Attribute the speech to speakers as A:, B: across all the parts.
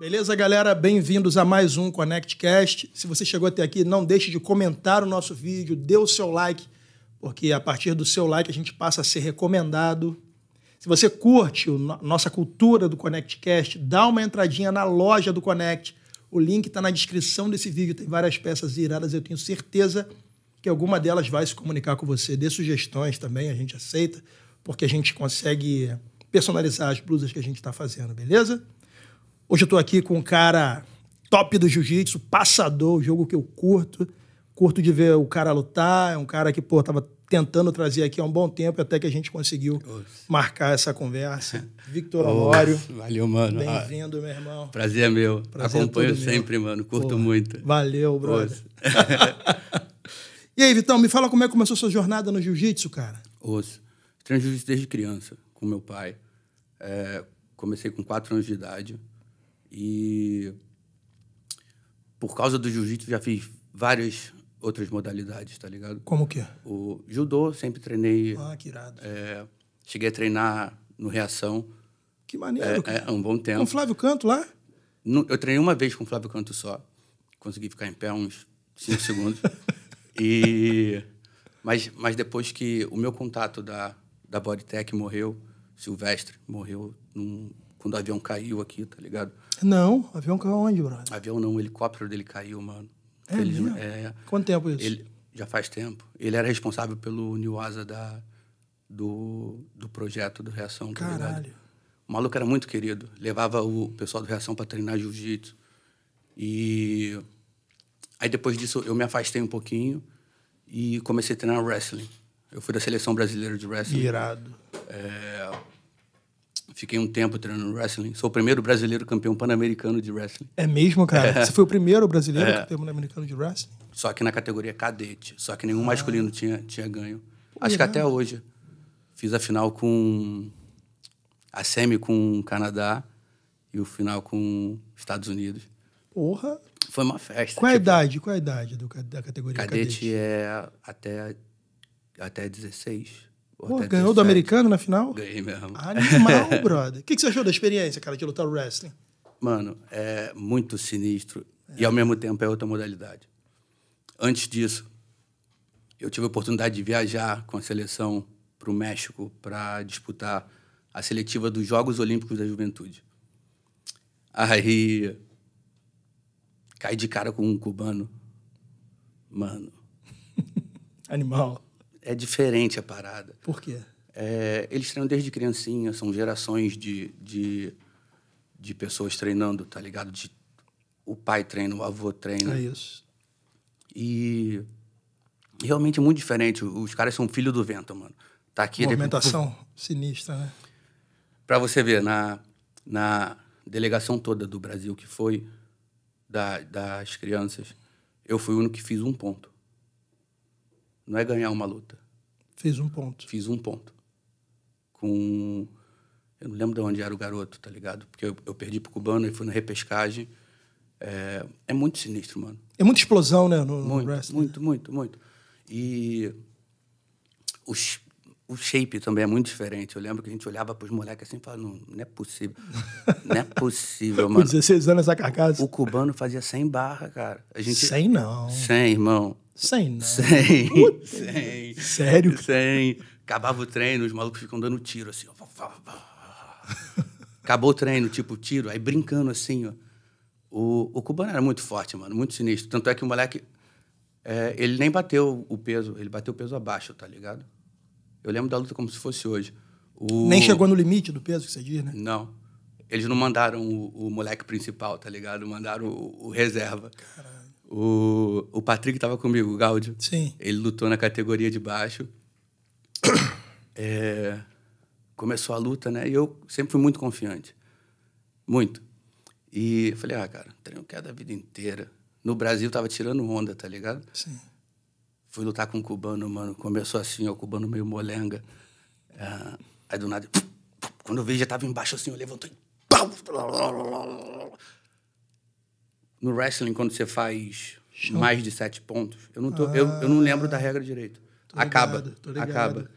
A: Beleza, galera? Bem-vindos a mais um ConnectCast. Se você chegou até aqui, não deixe de comentar o nosso vídeo, dê o seu like, porque a partir do seu like a gente passa a ser recomendado. Se você curte a nossa cultura do ConnectCast, dá uma entradinha na loja do Connect. O link está na descrição desse vídeo, tem várias peças iradas, eu tenho certeza que alguma delas vai se comunicar com você. Dê sugestões também, a gente aceita, porque a gente consegue personalizar as blusas que a gente está fazendo, beleza? Hoje eu estou aqui com um cara top do jiu-jitsu, passador, jogo que eu curto. Curto de ver o cara lutar. É um cara que, pô, tava tentando trazer aqui há um bom tempo, até que a gente conseguiu Nossa. marcar essa conversa. Victor Honório. Valeu, mano. Bem-vindo, meu irmão. Prazer é meu. Prazer é Acompanho é sempre, meu. mano.
B: Curto muito. Valeu, brother.
A: e aí, Vitão, me fala como é que começou a sua jornada no jiu-jitsu, cara.
B: Osso. Treino jiu-jitsu desde criança, com meu pai. É, comecei com 4 anos de idade. E por causa do jiu-jitsu já fiz várias outras modalidades, tá ligado? Como que? É? O judô, sempre treinei. Ah, que irado. É, cheguei a treinar no Reação. Que maneiro. É, é um bom tempo. Com
A: Flávio Canto lá?
B: No, eu treinei uma vez com Flávio Canto só. Consegui ficar em pé uns cinco segundos. e mas, mas depois que o meu contato da, da Bodytech morreu, Silvestre morreu num quando o avião caiu aqui, tá ligado?
A: Não, avião caiu onde, brother?
B: Avião não, o helicóptero dele caiu, mano. É, ele, é
A: Quanto tempo isso? Ele,
B: já faz tempo. Ele era responsável pelo Niwasa da do, do projeto do Reação, Caralho. tá ligado? O maluco era muito querido. Levava o pessoal do Reação para treinar jiu-jitsu. E aí depois disso eu me afastei um pouquinho e comecei a treinar wrestling. Eu fui da seleção brasileira de wrestling. Irado. É, Fiquei um tempo treinando wrestling. Sou o primeiro brasileiro campeão pan-americano de wrestling. É mesmo, cara? É. Você foi o primeiro brasileiro é. campeão
A: pan-americano de wrestling?
B: Só que na categoria cadete. Só que nenhum ah. masculino tinha, tinha ganho. Pô, Acho que até hoje. Fiz a final com... A semi com o Canadá e o final com os Estados Unidos. Porra! Foi uma festa. Qual a
A: tipo... idade? Qual a idade do, da categoria cadete?
B: Cadete é até, até 16. Pô, ganhou do americano na final? Ganhei mesmo. Animal, brother.
A: O que, que você achou da experiência, cara, de lutar o wrestling?
B: Mano, é muito sinistro. É. E ao mesmo tempo é outra modalidade. Antes disso, eu tive a oportunidade de viajar com a seleção para o México para disputar a seletiva dos Jogos Olímpicos da Juventude. Aí caí de cara com um cubano. Mano. Animal é diferente a parada. Por quê? É, eles treinam desde criancinha, são gerações de, de, de pessoas treinando, tá ligado? De, o pai treina, o avô treina. É isso. E realmente é muito diferente. Os caras são filho do vento, mano. Tá aqui. Né? Movimentação
A: ele... sinistra, né?
B: Pra você ver, na, na delegação toda do Brasil que foi, da, das crianças, eu fui o único que fiz um ponto não é ganhar uma luta.
A: Fez um ponto.
B: Fiz um ponto. Com. Eu não lembro de onde era o garoto, tá ligado? Porque eu, eu perdi pro cubano e fui na repescagem. É, é, muito sinistro, mano.
A: É muita explosão, né? No, muito, no wrestling. muito, muito, muito.
B: E o, o shape também é muito diferente. Eu lembro que a gente olhava pros moleques assim e falava, não, não é possível. não é possível, mano. Com 16 anos a carcaça. O, o cubano fazia 100 barra, cara. A gente, 100 não. 100, irmão. 100, né? 100. 100. Sério? 100. Acabava o treino, os malucos ficam dando tiro, assim. Ó. Acabou o treino, tipo, tiro. Aí brincando, assim, ó. O, o cubano era muito forte, mano, muito sinistro. Tanto é que o moleque, é, ele nem bateu o peso, ele bateu o peso abaixo, tá ligado? Eu lembro da luta como se fosse hoje. O... Nem chegou
A: no limite do peso que você diz, né?
B: Não. Eles não mandaram o, o moleque principal, tá ligado? Mandaram o, o reserva. Caramba. O, o Patrick estava comigo, o Gáudio. Sim. Ele lutou na categoria de baixo. É, começou a luta, né? E eu sempre fui muito confiante. Muito. E eu falei, ah, cara, treino queda a vida inteira. No Brasil, tava tirando onda, tá ligado? Sim. Fui lutar com um cubano, mano. Começou assim, ó, o cubano meio molenga. É, aí do nada, quando eu vi, já tava embaixo assim, eu levantei. Pau!
A: no wrestling, quando você faz Show. mais
B: de sete pontos, eu não, tô,
A: ah, eu, eu não lembro da regra direito.
B: Ligado, acaba. Acaba.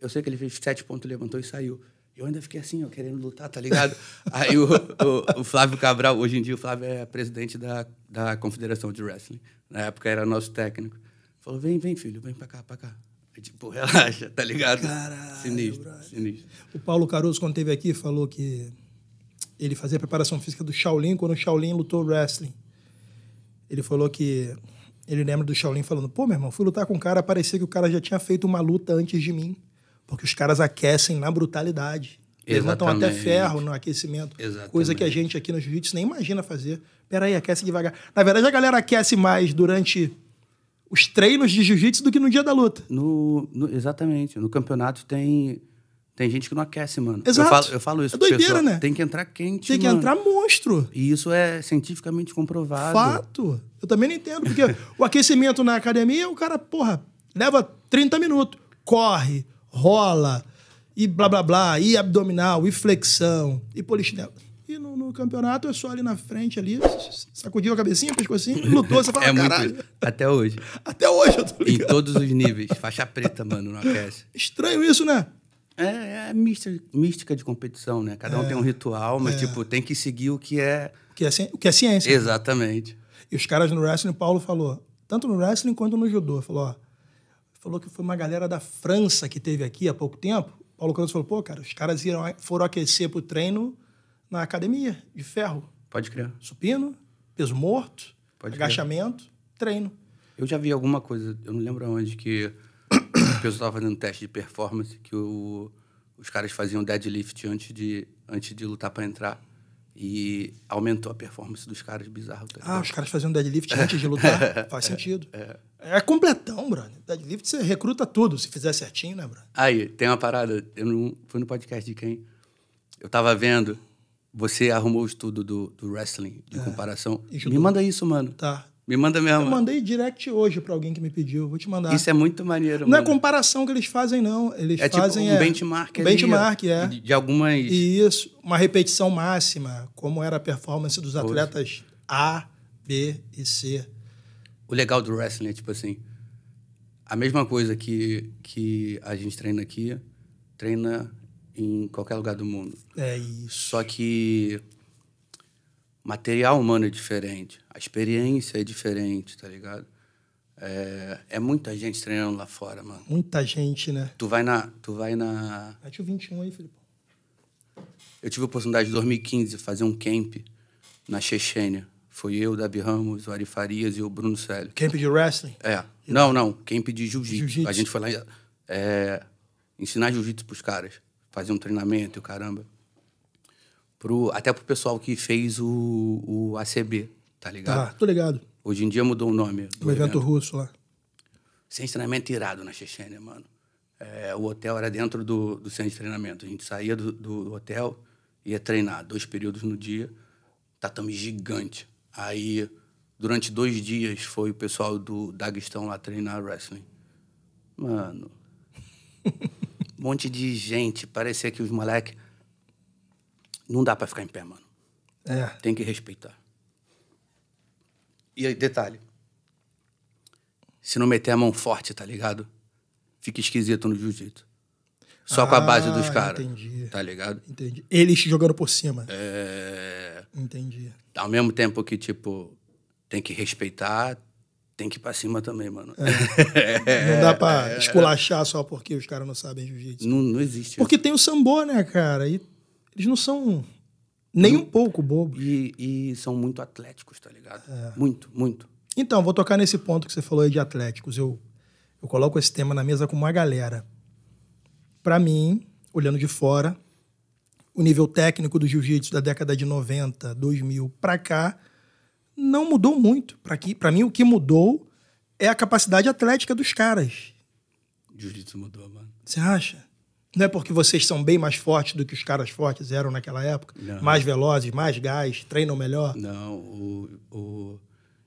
B: Eu sei que ele fez sete pontos, levantou e saiu. Eu ainda fiquei assim, ó, querendo lutar, tá ligado? Aí o, o, o, Flávio Cabral, hoje em dia o Flávio é presidente da, da Confederação de Wrestling. Na época era nosso técnico.
A: Falou, vem, vem, filho, vem pra cá, pra cá.
B: Aí, tipo, relaxa, tá ligado? Caralho, sinistro, sinistro.
A: O Paulo Caruso, quando esteve aqui, falou que ele fazia preparação física do Shaolin quando o Shaolin lutou wrestling. Ele falou que ele lembra do Shaolin falando: "Pô, meu irmão, fui lutar com um cara, parecia que o cara já tinha feito uma luta antes de mim, porque os caras aquecem na brutalidade."
C: Eles Levantam até ferro
A: no aquecimento. Exatamente. Coisa que a gente aqui nos jiu jitsu nem imagina fazer. Peraí, aquece devagar. Na verdade, a galera aquece mais durante os treinos de jiu-jitsu do que no dia da luta. No, no, exatamente. No campeonato tem tem
B: gente que não aquece, mano. Exato. Eu falo, eu falo isso. É doideira, né? Tem que entrar quente, Tem que entrar
A: monstro. E isso é cientificamente comprovado. Fato. Eu também não entendo, porque o aquecimento na academia, o cara, porra, leva 30 minutos. Corre, rola, e blá, blá, blá, e abdominal, e flexão, e polichinelo. E no, no, campeonato é só ali na frente, ali, sacudiu a cabecinha, pescocinho, lutou, você fala, é caralho. Muito, até hoje. Até hoje
B: eu tô ligado. Em todos os níveis. Faixa preta, mano, não aquece.
A: Estranho isso, né? É, é
B: mística, mística de competição, né? Cada um tem um é, ritual, mas, é. tipo, tem que seguir o que é... O que é, ci...
A: o que é ciência. Né? Exatamente. Né? E os caras no wrestling, o Paulo falou, tanto no wrestling quanto no judô, falou, ó, falou que foi uma galera da França que teve aqui há pouco tempo. Paulo Cruz falou, pô, cara, os caras iram, foram aquecer pro treino na academia de ferro. Pode criar. Supino, peso morto, Pode agachamento, treino. Eu já vi alguma coisa,
B: eu não lembro onde, que o eu estava fazendo teste de performance que o, os caras faziam deadlift antes de, antes de lutar para entrar. E aumentou a performance dos caras, bizarro. Tá? Ah,
A: os caras faziam deadlift antes de lutar? Faz sentido. É, é. é completão, brother. Deadlift você recruta tudo, se fizer certinho, né, brother?
B: Aí, tem uma parada. Eu não, fui
A: no podcast de quem?
B: Eu tava vendo. Você arrumou o estudo do, do wrestling, de é. comparação. Me
A: manda isso, mano. Tá.
B: Me manda mesmo. Eu
A: mandei direct hoje para alguém que me pediu. Vou te mandar. Isso é muito maneiro. Não é mano. é comparação que eles fazem, não. Eles é tipo fazem. Tipo um é, benchmark. Um ali, benchmark, é. De algumas. Isso. Uma repetição máxima. Como era a performance dos atletas Poxa. A, B e C.
B: O legal do wrestling é tipo assim. A mesma coisa que, que a gente treina aqui, treina em qualquer lugar do mundo. É isso. Só que material humano é diferente, a experiência é diferente, tá ligado? É, é, muita gente treinando lá fora, mano.
A: Muita gente, né?
B: Tu vai na. Tu vai na.
A: Mete o 21 aí, Filipão.
B: Eu tive a oportunidade em 2015 de fazer um camp na Chechênia. Foi eu, Davi Ramos, o Ari Farias e o Bruno Célio.
A: Camp de wrestling?
B: É. Não, não. Camp de jiu-jitsu. Jiu a gente foi lá é, ensinar jiu-jitsu pros caras. Fazer um treinamento e o caramba pro, até pro pessoal que fez o, o ACB, tá ligado? Tá, tô ligado. Hoje em dia mudou o nome. O
A: evento, evento russo lá.
B: Sem treinamento irado na Chechênia, mano. É, o hotel era dentro do, do centro de treinamento. A gente saía do, do hotel, ia treinar dois períodos no dia, tatame gigante. Aí, durante dois dias, foi o pessoal do Daguestão lá treinar wrestling. Mano, um monte de gente. Parecia que os moleques não dá para ficar em pé, mano. É. Tem que respeitar. E aí, detalhe. Se não meter a mão forte, tá ligado? Fica esquisito no jiu-jitsu. Só ah, com a base dos ah, caras. Entendi. Tá ligado?
A: Entendi. Eles jogando por cima.
B: É. Entendi. Ao mesmo tempo que, tipo, tem que respeitar, tem que ir pra cima também, mano. É. não dá pra esculachar
A: só porque os caras não sabem jiu-jitsu.
B: Não, não existe.
A: Porque tem o sambo, né, cara? E eles não são nem um pouco bobos. E, e são muito atléticos, tá ligado? É. Muito, muito. Então, vou tocar nesse ponto que você falou aí de atléticos. Eu, eu coloco esse tema na mesa com uma galera. Para mim, olhando de fora, o nível técnico do jiu-jitsu da década de 90, 2000 para cá não mudou muito. Para mim, o que mudou é a capacidade atlética dos caras.
B: Jiu-jitsu mudou, mano.
A: Você acha? Não é porque vocês são bem mais fortes do que os caras fortes eram naquela época, não. mais velozes, mais gás, treinam melhor.
B: Não, o, o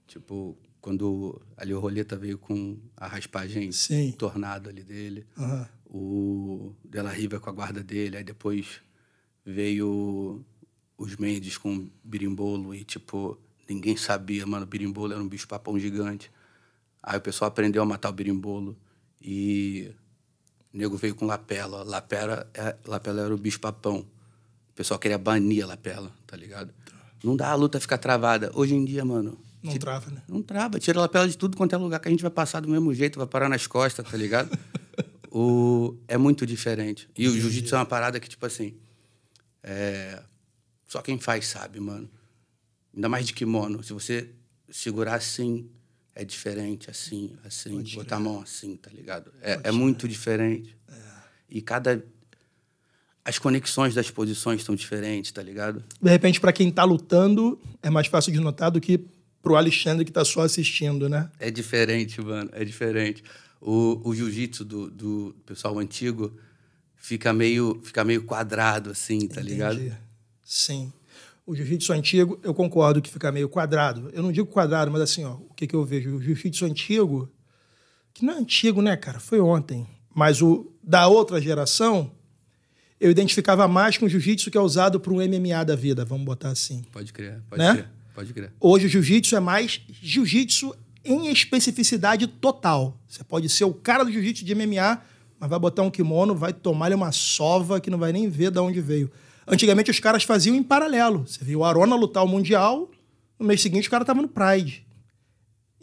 B: tipo quando ali o Roleta veio com a raspagem Sim. tornado ali dele, uhum. o Della Riva com a guarda dele, aí depois veio os Mendes com birimbolo e tipo ninguém sabia, mano, o birimbolo era um bicho papão gigante. Aí o pessoal aprendeu a matar o birimbolo e o nego veio com lapela. Lapela, é, lapela era o bicho-papão. O pessoal queria banir a lapela, tá ligado? Não dá a luta ficar travada. Hoje em dia, mano.
A: Não tira, trava, né? Não trava.
B: Tira a lapela de tudo quanto é lugar que a gente vai passar do mesmo jeito, vai parar nas costas, tá ligado? o, é muito diferente. E o jiu-jitsu é uma parada que, tipo assim. É, só quem faz sabe, mano. Ainda mais de kimono. Se você segurar assim é diferente, assim, assim, Pode botar a mão assim, tá ligado? É, é muito diferente. É. E cada. As conexões das posições estão diferentes, tá ligado?
A: De repente, para quem tá lutando, é mais fácil de notar do que pro Alexandre que tá só assistindo, né?
B: É diferente, mano, é diferente. O, o jiu-jitsu do, do pessoal antigo fica meio, fica meio quadrado, assim, tá Entendi. ligado?
A: Sim o jiu-jitsu antigo, eu concordo que fica meio quadrado. Eu não digo quadrado, mas assim, ó, o que, que eu vejo? O jiu-jitsu antigo, que não é antigo, né, cara? Foi ontem. Mas o da outra geração, eu identificava mais com o jiu-jitsu que é usado para um MMA da vida, vamos botar assim.
B: Pode crer, pode né? crer. Pode crer.
A: Hoje o jiu-jitsu é mais jiu-jitsu em especificidade total. Você pode ser o cara do jiu-jitsu de MMA, mas vai botar um kimono, vai tomar-lhe uma sova que não vai nem ver de onde veio. Antigamente os caras faziam em paralelo. Você viu o Arona lutar o Mundial, no mês seguinte o cara tava no Pride.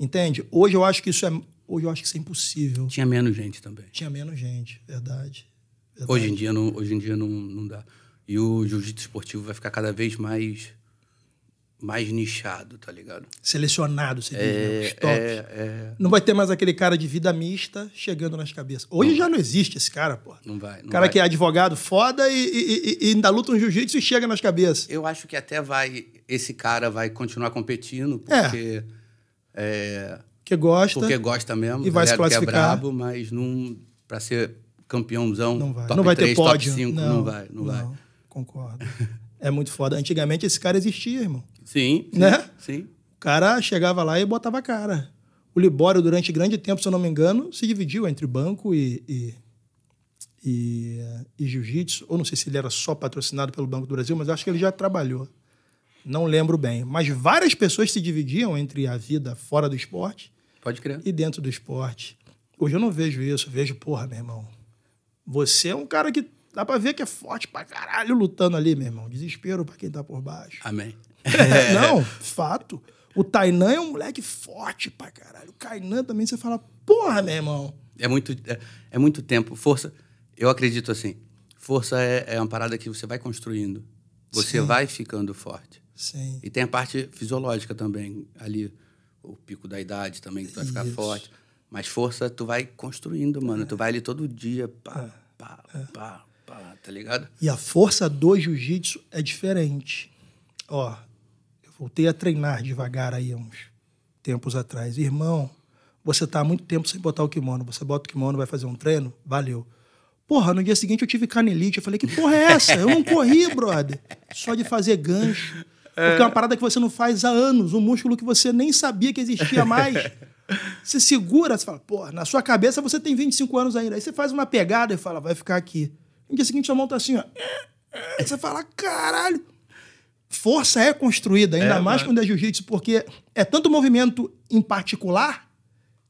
A: Entende? Hoje eu acho que isso é. Hoje eu acho que isso é impossível. Tinha menos gente também. Tinha menos gente, verdade. verdade. Hoje em dia,
B: não, hoje em dia não, não dá. E o jiu-jitsu esportivo vai ficar cada vez mais mais
A: nichado, tá ligado? Selecionado, você é, diz, né? É, é, é, Não vai ter mais aquele cara de vida mista chegando nas cabeças. Hoje não já não existe esse cara, pô. Não vai. Não cara vai. que é advogado foda
B: e, e, e, e ainda luta um jiu-jitsu e chega nas cabeças. Eu acho que até vai. Esse cara vai continuar competindo, é. porque. É. que gosta. Porque gosta mesmo. E tá vai se classificar. Que é brabo,
A: mas não.
B: Pra ser campeãozão. Não vai. não vai 3, ter pódio. 5, não, não vai, não,
A: não vai. Concordo. É muito foda. Antigamente esse cara existia, irmão. Sim, sim. Né? Sim. O cara chegava lá e botava a cara. O Libório, durante grande tempo, se eu não me engano, se dividiu entre banco e, e, e, e jiu-jitsu. Ou não sei se ele era só patrocinado pelo Banco do Brasil, mas acho que ele já trabalhou. Não lembro bem. Mas várias pessoas se dividiam entre a vida fora do esporte Pode crer. e dentro do esporte. Hoje eu não vejo isso. vejo, porra, meu irmão. Você é um cara que dá pra ver que é forte pra caralho lutando ali, meu irmão. Desespero pra quem tá por baixo. Amém. É. Não, fato. O Tainan é um moleque forte pra caralho. O Kainan também, você fala, porra, meu irmão.
B: É muito, é, é muito tempo. Força, eu acredito assim, força é, é uma parada que você vai construindo. Você Sim. vai ficando forte. Sim. E tem a parte fisiológica também ali. O pico da idade também, que tu vai ficar Isso. forte. Mas força, tu vai construindo, mano. É. Tu vai ali todo dia, pá, é. pá, é. pá, pá, tá ligado?
A: E a força do jiu-jitsu é diferente. Ó, voltei a treinar devagar aí uns tempos atrás. Irmão, você tá há muito tempo sem botar o kimono. Você bota o kimono, vai fazer um treino? Valeu. Porra, no dia seguinte eu tive canelite. Eu falei, que porra é essa? Eu não corri, brother. Só de fazer gancho. É. Porque é uma parada que você não faz há anos, um músculo que você nem sabia que existia mais. Você segura, você fala, porra, na sua cabeça você tem 25 anos ainda. Aí você faz uma pegada e fala, vai ficar aqui. No dia seguinte sua mão tá assim, ó. Aí você fala, caralho força é construída, ainda é, mais né? quando é jiu-jitsu, porque é tanto movimento em particular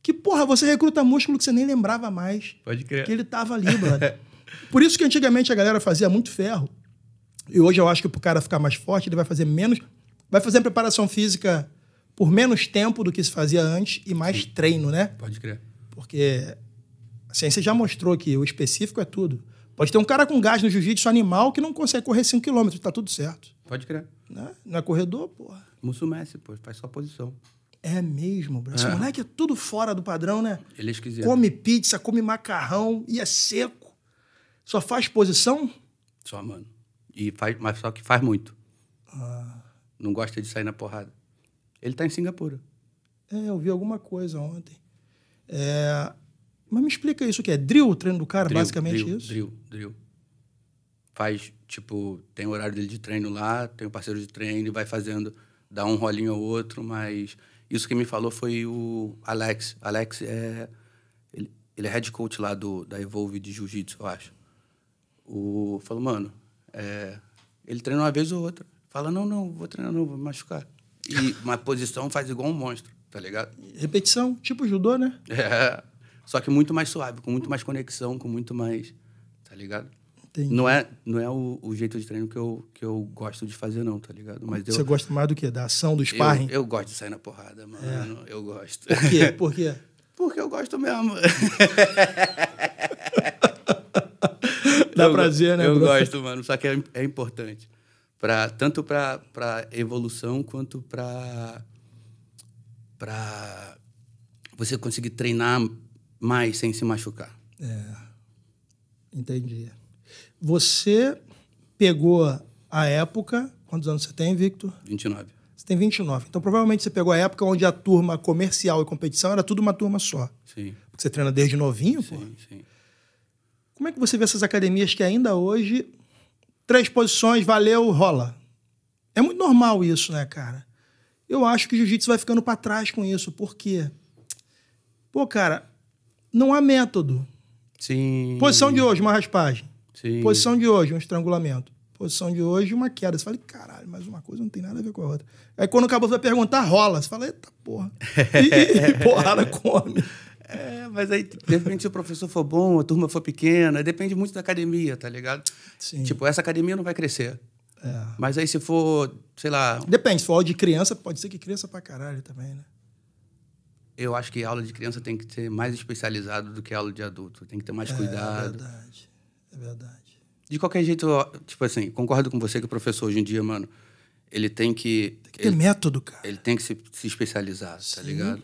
A: que, porra, você recruta músculo que você nem lembrava mais. Pode crer. Que ele tava ali, brother. Por isso que antigamente a galera fazia muito ferro. E hoje eu acho que pro cara ficar mais forte, ele vai fazer menos. Vai fazer a preparação física por menos tempo do que se fazia antes e mais Sim. treino, né? Pode crer. Porque a ciência já mostrou que o específico é tudo. Pode ter um cara com gás no jiu-jitsu animal que não consegue correr 5 km, tá tudo certo. Pode crer. Né? Não é corredor, porra. Musso pô, faz só posição. É mesmo, bro. Esse é. moleque é tudo fora do padrão, né? Ele é esquisito. Come pizza, come macarrão e é seco. Só faz posição?
B: Só, mano. E faz, mas só que faz muito. Ah. Não gosta de sair na porrada.
A: Ele tá em Singapura. É, eu vi alguma coisa ontem. É... Mas me explica isso que é drill, treino do cara, drill, basicamente drill, isso? Drill, drill
B: faz, tipo, tem o horário dele de treino lá, tem o um parceiro de treino e vai fazendo, dá um rolinho ao outro, mas isso que me falou foi o Alex. Alex é. Ele, ele é head coach lá do, da Evolve de Jiu-Jitsu, eu acho. O, falou, mano, é, ele treina uma vez ou outra. Fala, não, não, vou treinar não, vou machucar. E uma posição faz igual um monstro, tá ligado? Repetição, tipo judô, né? É. Só que muito mais suave, com muito mais conexão, com muito mais. Tá ligado? Entendi. Não é, não é o, o, jeito de treino que eu, que eu gosto de fazer, não, tá ligado? Mas Você eu,
A: gosta mais do que? Da ação, do sparring? Eu,
B: eu gosto de sair na porrada, mano. É. Eu gosto. Por quê? Por quê?
A: Porque eu gosto mesmo.
B: Dá eu, prazer, né, Eu bro? gosto, mano. Só que é, é importante. Pra, tanto para evolução quanto para para você conseguir treinar mais sem se machucar.
A: É. Entendi. Você pegou a época. Quantos anos você tem, Victor? 29. Você tem 29. Então, provavelmente você pegou a época onde a turma comercial e competição era tudo uma turma só. Sim. Porque você treina desde novinho, sim, pô. Sim. sim. Como é que você vê essas academias que ainda hoje. Três posições, valeu, rola. É muito normal isso, né, cara? Eu acho que o jiu-jitsu vai ficando para trás com isso. Por quê? Pô, cara, não há método. Sim. Posição de hoje, uma raspagem. Sim. Posição de hoje, um estrangulamento. Posição de hoje, uma queda. Você fala, caralho, mas uma coisa não tem nada a ver com a outra. Aí quando o caboclo vai perguntar, rola. Você fala, eita porra.
B: E, porrada
A: come. É, mas
B: aí, de repente, se o professor for bom, a turma for pequena, depende muito da academia, tá ligado? Sim. Tipo, essa academia não vai crescer. É. Mas aí, se for, sei lá.
A: Depende, se for aula de criança, pode ser que cresça pra caralho também, né?
B: Eu acho que a aula de criança tem que ser mais especializada do que a aula de adulto. Tem que ter mais é, cuidado. É verdade. É verdade. De qualquer jeito, tipo assim, concordo com você que o professor hoje em dia, mano, ele tem que.
A: Tem que ter ele, método, cara.
B: Ele tem que se, se especializar, tá Sim. tá ligado?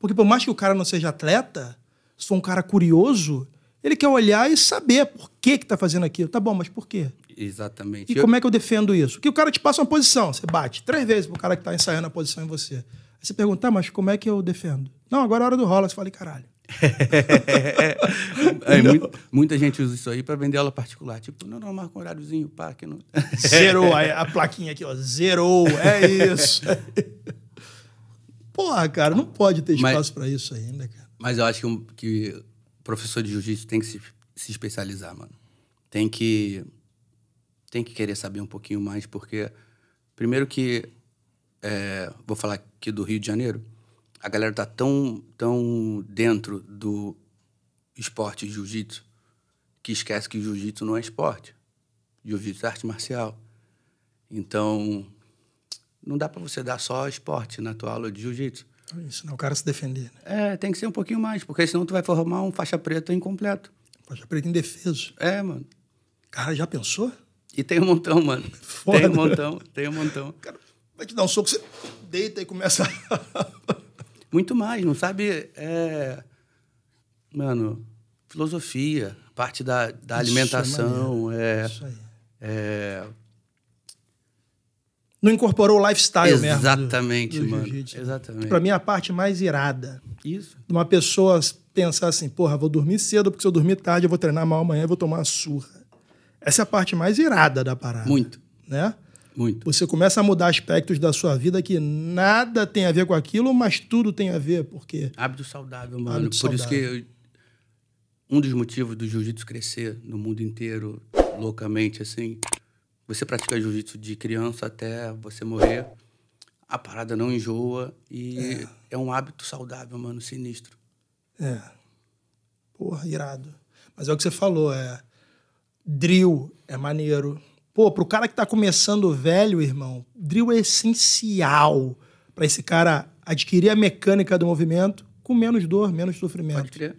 A: Porque por mais que o cara não seja atleta, se for um cara curioso, ele quer olhar e saber por que que tá fazendo aquilo. Tá bom, mas por quê?
B: Exatamente. E eu... como é
A: que eu defendo isso? Que o cara te passa uma posição, você bate três vezes pro cara que tá ensaiando a posição em você. Aí você pergunta, tá, mas como é que eu defendo? Não, agora é a hora do rola. Você fala, caralho.
B: é, muito, muita gente usa isso aí para vender aula particular. Tipo, não, não, marca um
A: horáriozinho, pá. Que não... zerou a, a plaquinha aqui, ó. Zerou, é isso. Porra, cara, não pode ter espaço para isso ainda, né, cara.
B: Mas eu acho que, um, que professor de jiu-jitsu tem que se, se especializar, mano. Tem que, tem que querer saber um pouquinho mais, porque, primeiro que, é, vou falar aqui do Rio de Janeiro, a galera tá tão, tão dentro do esporte jiu-jitsu que esquece que jiu-jitsu não é esporte. Jiu-jitsu é arte marcial. Então, não dá para você dar só esporte na tua aula de jiu-jitsu.
A: não, é né? o cara se defender. Né? É, tem que ser um pouquinho mais, porque senão tu vai formar um faixa preta incompleto. Faixa preta indefeso. É, mano. Cara, já pensou?
B: E tem um montão, mano. Foda. Tem um montão, tem um montão. Cara,
A: vai te dar um soco, você
B: deita e começa. muito mais, não sabe. É, mano, filosofia, parte da, da Isso é alimentação. É, é, Isso aí.
A: É... Não incorporou o lifestyle Exatamente, mesmo. mano. Exatamente. Pra mim é a parte mais irada. Isso. Uma pessoa pensar assim, porra, vou dormir cedo, porque se eu dormir tarde, eu vou treinar mal amanhã, e vou tomar surra. Essa é a parte mais irada da parada. Muito. Né? Muito. Você começa a mudar aspectos da sua vida que nada tem a ver com aquilo, mas tudo tem a ver, porque.
B: Hábito saudável, mano. Hábito Por saudável. isso que eu... um dos motivos do jiu-jitsu crescer no mundo inteiro, loucamente, assim. Você pratica jiu-jitsu de criança até você morrer, a parada não enjoa e é, é um hábito saudável, mano, sinistro.
A: É. Porra, irado. Mas é o que você falou, é. Drill é maneiro. Pô, pro cara que tá começando velho, irmão, drill é essencial para esse cara adquirir a mecânica do movimento com menos dor, menos sofrimento. Pode
B: crer.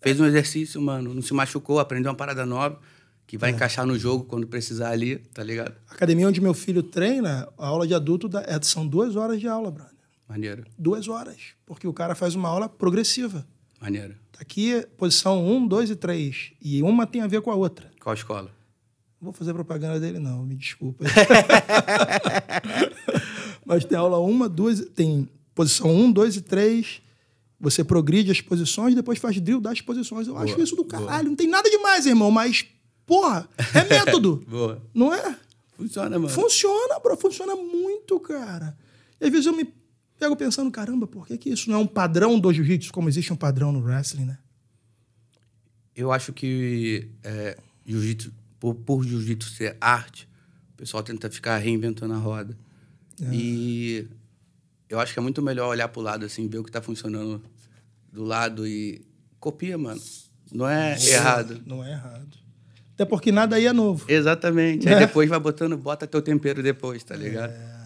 B: Fez um exercício, mano, não se machucou, aprendeu uma parada nova que vai é. encaixar no jogo quando precisar ali, tá ligado?
A: academia onde meu filho treina, a aula de adulto é, são duas horas de aula, brother. Maneiro. Duas horas. Porque o cara faz uma aula progressiva. Maneiro. Tá aqui, posição 1, um, 2 e 3. E uma tem a ver com a outra. Qual escola? Não vou fazer propaganda dele, não, me desculpa. Mas tem aula 1, 2, tem posição 1, 2 e 3. Você progride as posições, depois faz drill das posições. Eu boa, acho isso do caralho. Boa. Não tem nada demais, irmão, mas, porra, é método. boa. Não é? Funciona, mano. Funciona, bro. Funciona muito, cara. E às vezes eu me pego pensando, caramba, por que, que isso não é um padrão do jiu-jitsu, como existe um padrão no wrestling, né?
B: Eu acho que é, jiu-jitsu por, por jiu-jitsu ser arte, o pessoal tenta ficar reinventando a roda. É. E eu acho que é muito melhor olhar pro lado, assim, ver o que tá funcionando do lado e copia, mano.
A: Não é, é errado. Não é errado. Até porque nada aí é novo.
B: Exatamente. É. Aí depois vai botando, bota teu tempero depois, tá ligado? É.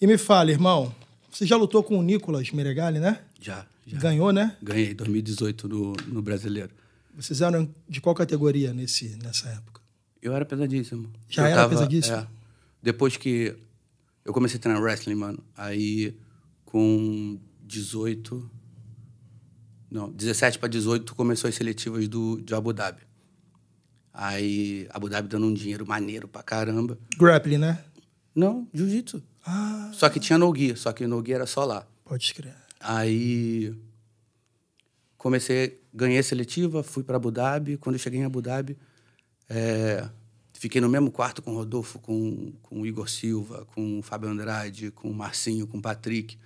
A: E me fala, irmão, você já lutou com o Nicolas Meregali, né? Já, já. Ganhou, né?
B: Ganhei, 2018 no, no Brasileiro.
A: Vocês eram de qual categoria nesse, nessa época? Eu era pesadíssimo. Já eu era tava, pesadíssimo? É,
B: depois que eu comecei a treinar wrestling, mano, aí com 18. Não, 17 para 18 começou as seletivas do, de Abu Dhabi. Aí, Abu Dhabi dando um dinheiro maneiro pra caramba.
A: Grappling, né? Não,
B: jiu-jitsu. Ah. Só que tinha no-gi, só que no-gi era só lá. Pode crer. Aí, comecei ganhei a seletiva, fui para Abu Dhabi. Quando eu cheguei em Abu Dhabi, é, fiquei no mesmo quarto com o Rodolfo, com, com o Igor Silva, com o Fábio Andrade, com o Marcinho, com o Patrick.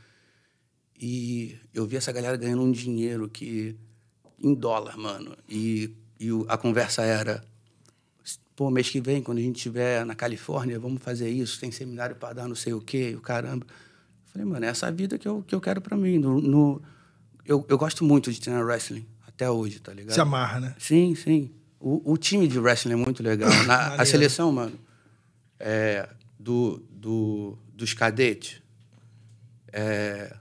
B: E eu vi essa galera ganhando um dinheiro que em dólar, mano. E, e a conversa era: pô, mês que vem, quando a gente estiver na Califórnia, vamos fazer isso, tem seminário para dar não sei o quê, o caramba. falei, mano, é essa vida que eu, que eu quero para mim. No, no, eu, eu gosto muito de treinar wrestling até hoje, tá ligado? Se amarra, né? Sim, sim. O, o time de wrestling é muito legal. Na, né? a seleção, mano, é, do, do, dos cadetes, é,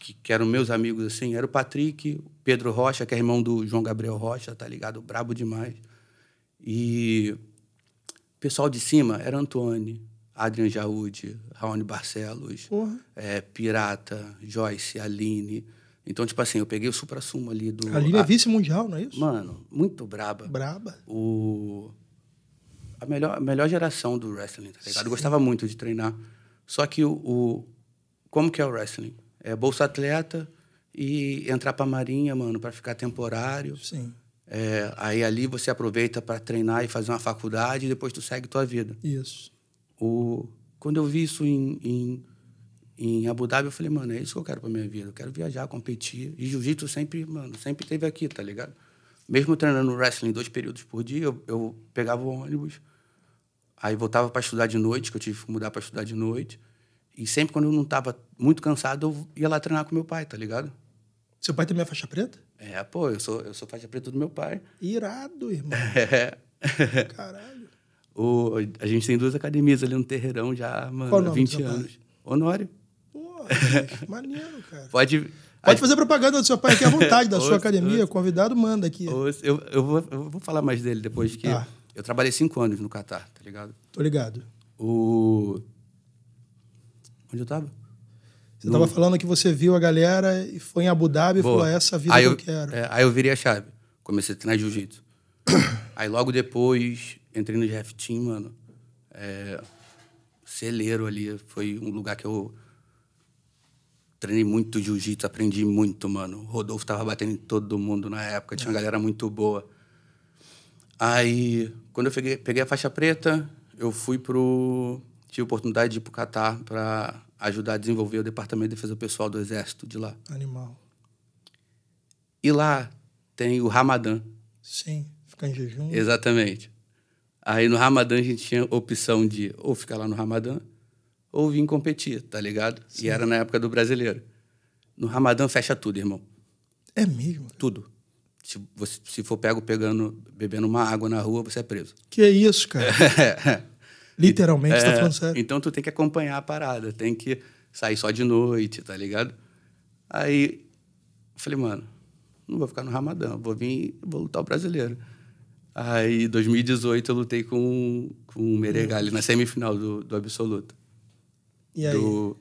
B: que, que, eram meus amigos, assim, era o Patrick, o Pedro Rocha, que é irmão do João Gabriel Rocha, tá ligado? Brabo demais. E o pessoal de cima era Antônio, Adrian Jaúde, Raoni Barcelos, uhum. é, Pirata, Joyce, Aline então, tipo assim, eu peguei o supra-sumo ali do. É a Lívia é
A: vice-mundial, não é isso? Mano,
B: muito braba. Braba. O... A melhor, a melhor geração do wrestling, tá ligado? Sim. Eu gostava muito de treinar. Só que o, o. Como que é o wrestling? É bolsa atleta e entrar pra marinha, mano, para ficar temporário. Sim. É, aí ali você aproveita para treinar e fazer uma faculdade e depois tu segue tua vida. Isso. O, quando eu vi isso em, em em Abu Dhabi, eu falei, mano, é isso que eu quero pra minha vida. Eu quero viajar, competir. E jiu-jitsu sempre, mano, sempre teve aqui, tá ligado? Mesmo treinando wrestling dois períodos por dia, eu, eu pegava o ônibus, aí voltava para estudar de noite, que eu tive que mudar para estudar de noite. E sempre quando eu não tava muito cansado, eu ia lá treinar com meu pai, tá ligado? Seu pai também é faixa preta? É, pô, eu sou, eu sou faixa preta do meu pai.
A: Irado, irmão.
B: É. Caralho. O, a gente tem duas academias ali no Terreirão já, mano, há 20 anos. Honório. Que maneiro, cara. Pode. Pode fazer propaganda do seu pai aqui à vontade, da sua academia. Convidado, manda aqui. Eu, eu, vou, eu vou falar mais dele depois que. Tá. Eu trabalhei cinco anos no Catar, tá ligado? Tô ligado. O. Onde eu
A: tava? Você no... tava falando que você viu a galera e foi em Abu Dhabi Boa. e falou: essa vida aí que eu, eu
B: quero. É, aí eu virei a chave. Comecei a treinar jiu-jitsu. aí logo depois entrei no Jeff Team, mano. É... Celeiro ali. Foi um lugar que eu treinei muito jiu-jitsu, aprendi muito, mano. O Rodolfo tava batendo em todo mundo na época, tinha uma é. galera muito boa. Aí, quando eu peguei, peguei a faixa preta, eu fui pro. Tive a oportunidade de ir pro Catar para ajudar a desenvolver o Departamento de Defesa Pessoal do Exército de lá. Animal. E lá tem o Ramadã.
A: Sim, ficar em jejum.
B: Exatamente. Aí no Ramadã a gente tinha opção de ou ficar lá no Ramadã ou vim competir, tá ligado? Sim. E era na época do brasileiro. No Ramadã fecha tudo, irmão. É mesmo? Tudo. Se, você, se for pego pegando, bebendo uma água na rua, você é preso.
A: Que é isso, cara? Literalmente, tá é, tá falando
B: sério. Então tu tem que acompanhar a parada, tem que sair só de noite, tá ligado? Aí falei, mano, não vou ficar no Ramadã, vou vir, vou lutar o brasileiro. Aí, em 2018, eu lutei com, com o Meregali na semifinal do, do Absoluto. E aí? Do...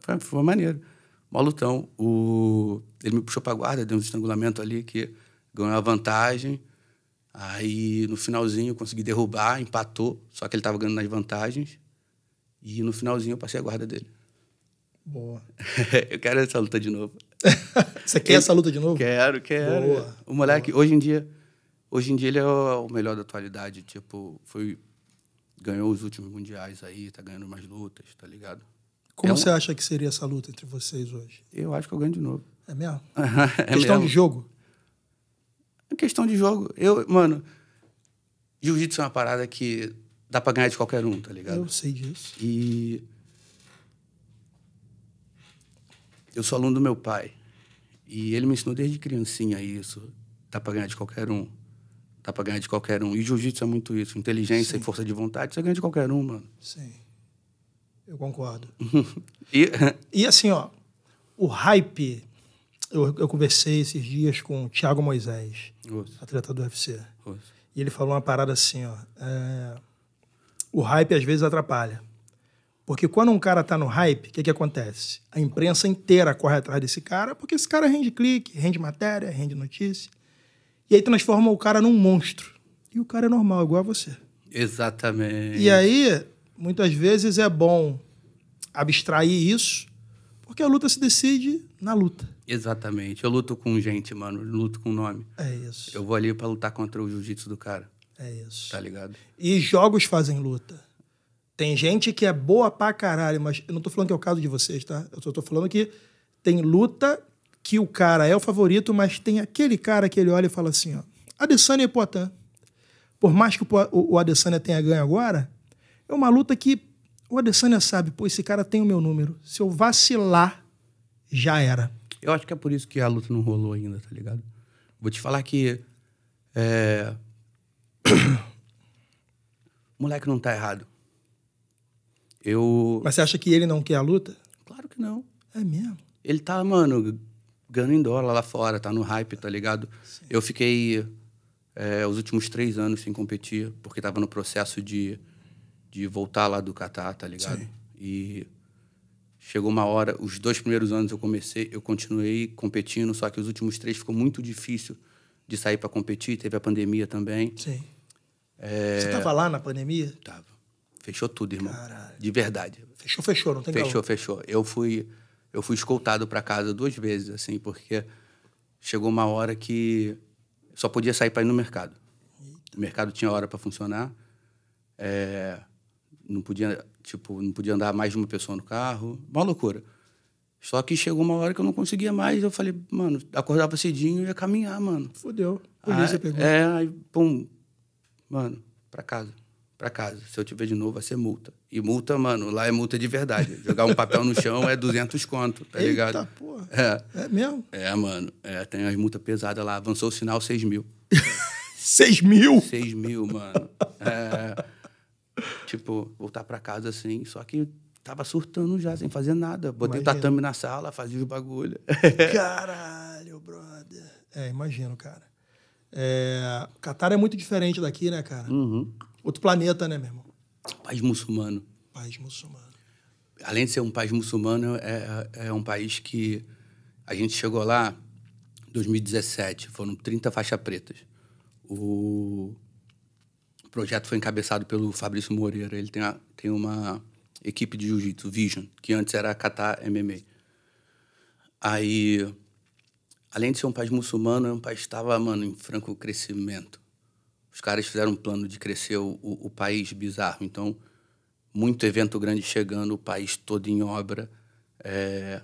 B: Foi, foi maneira Mó lutão. O... Ele me puxou pra guarda, deu um estrangulamento ali que ganhou a vantagem. Aí, no finalzinho, eu consegui derrubar, empatou. Só que ele tava ganhando nas vantagens. E no finalzinho, eu passei a guarda dele. Boa. eu quero essa luta de novo. Você quer essa luta de novo? Quero, quero. Boa. O moleque, Boa. hoje em dia... Hoje em dia ele é o melhor da atualidade, tipo, foi ganhou os últimos mundiais aí, tá ganhando mais lutas, tá ligado? Como é um... você acha
A: que seria essa luta entre vocês hoje? Eu acho que eu ganho de novo. É mesmo? é questão mesmo. de jogo?
B: É questão de jogo. Eu, mano, jiu-jitsu é uma parada que dá pra ganhar de qualquer um, tá ligado? Eu
A: sei disso.
B: E. Eu sou aluno do meu pai. E ele me ensinou desde criancinha isso. Dá pra ganhar de qualquer um. Dá pra ganhar de qualquer um. E jiu-jitsu é muito isso. Inteligência Sim. e força de vontade, você ganha de qualquer um, mano.
A: Sim. Eu concordo. e... e assim, ó, o hype. Eu, eu conversei esses dias com o Thiago Moisés, Uso. atleta do UFC. Uso. E ele falou uma parada assim, ó. É, o hype às vezes atrapalha. Porque quando um cara tá no hype, o que, que acontece? A imprensa inteira corre atrás desse cara, porque esse cara rende clique, rende matéria, rende notícia. E aí transforma o cara num monstro. E o cara é normal, igual a você.
B: Exatamente. E
A: aí muitas vezes é bom abstrair isso, porque a luta se decide na luta.
B: Exatamente. Eu luto com gente, mano. Eu luto com nome. É isso. Eu vou ali para lutar contra o jiu-jitsu do cara. É isso. Tá ligado?
A: E jogos fazem luta. Tem gente que é boa pra caralho, mas eu não tô falando que é o caso de vocês, tá? Eu só tô falando que tem luta que o cara é o favorito, mas tem aquele cara que ele olha e fala assim, ó, Adesanya e Poitin. Por mais que o Adesanya tenha ganho agora, é uma luta que o Adesanya sabe, pô, esse cara tem o meu número. Se eu vacilar, já era.
B: Eu acho que é por isso que a luta não rolou ainda, tá ligado? Vou te falar que. É... o moleque não tá errado. Eu. Mas você acha que ele não quer a luta?
A: Claro que não. É mesmo?
B: Ele tá, mano, ganhando em dólar lá fora, tá no hype, tá ligado? Sim. Eu fiquei é, os últimos três anos sem competir, porque tava no processo de de voltar lá do Catar, tá ligado? Sim. E chegou uma hora, os dois primeiros anos eu comecei, eu continuei competindo, só que os últimos três ficou muito difícil de sair para competir, teve a pandemia também. Sim. É... Você tava lá na
A: pandemia? Tava.
B: Fechou tudo, irmão. Caralho. De verdade.
A: Fechou, fechou, não tem Fechou,
B: fechou. Eu fui eu fui escoltado para casa duas vezes assim, porque chegou uma hora que só podia sair para ir no mercado. Eita. O mercado tinha hora para funcionar. É não podia, tipo, não podia andar mais de uma pessoa no carro, uma loucura. Só que chegou uma hora que eu não conseguia mais, eu falei, mano, acordava cedinho e ia caminhar, mano. Fudeu. Polícia aí, pegou. É, aí, pum, mano, pra casa. Pra casa. Se eu tiver de novo, vai ser multa. E multa, mano, lá é multa de verdade. Jogar um papel no chão é 200 conto, tá Eita, ligado? Eita, porra. É. É mesmo? É, mano. É, tem as multas pesadas lá. Avançou o sinal, 6 mil. 6 mil? 6 mil, mano. É tipo, voltar para casa assim. Só que tava surtando já, sem fazer nada. Botei imagino. tatame na sala, fazia os bagulho.
A: Caralho, brother. É, imagino, cara. É, Catar é muito diferente daqui, né, cara? Uhum. Outro planeta, né, meu irmão?
B: País muçulmano.
A: País muçulmano.
B: Além de ser um país muçulmano, é, é, é um país que a gente chegou lá em 2017, foram 30 faixas pretas. O o projeto foi encabeçado pelo Fabrício Moreira. Ele tem, a, tem uma equipe de jiu-jitsu, Vision, que antes era Catar MMA. Aí, além de ser um país muçulmano, é um país que estava, mano, em franco crescimento. Os caras fizeram um plano de crescer o, o, o país bizarro. Então, muito evento grande chegando, o país todo em obra. É...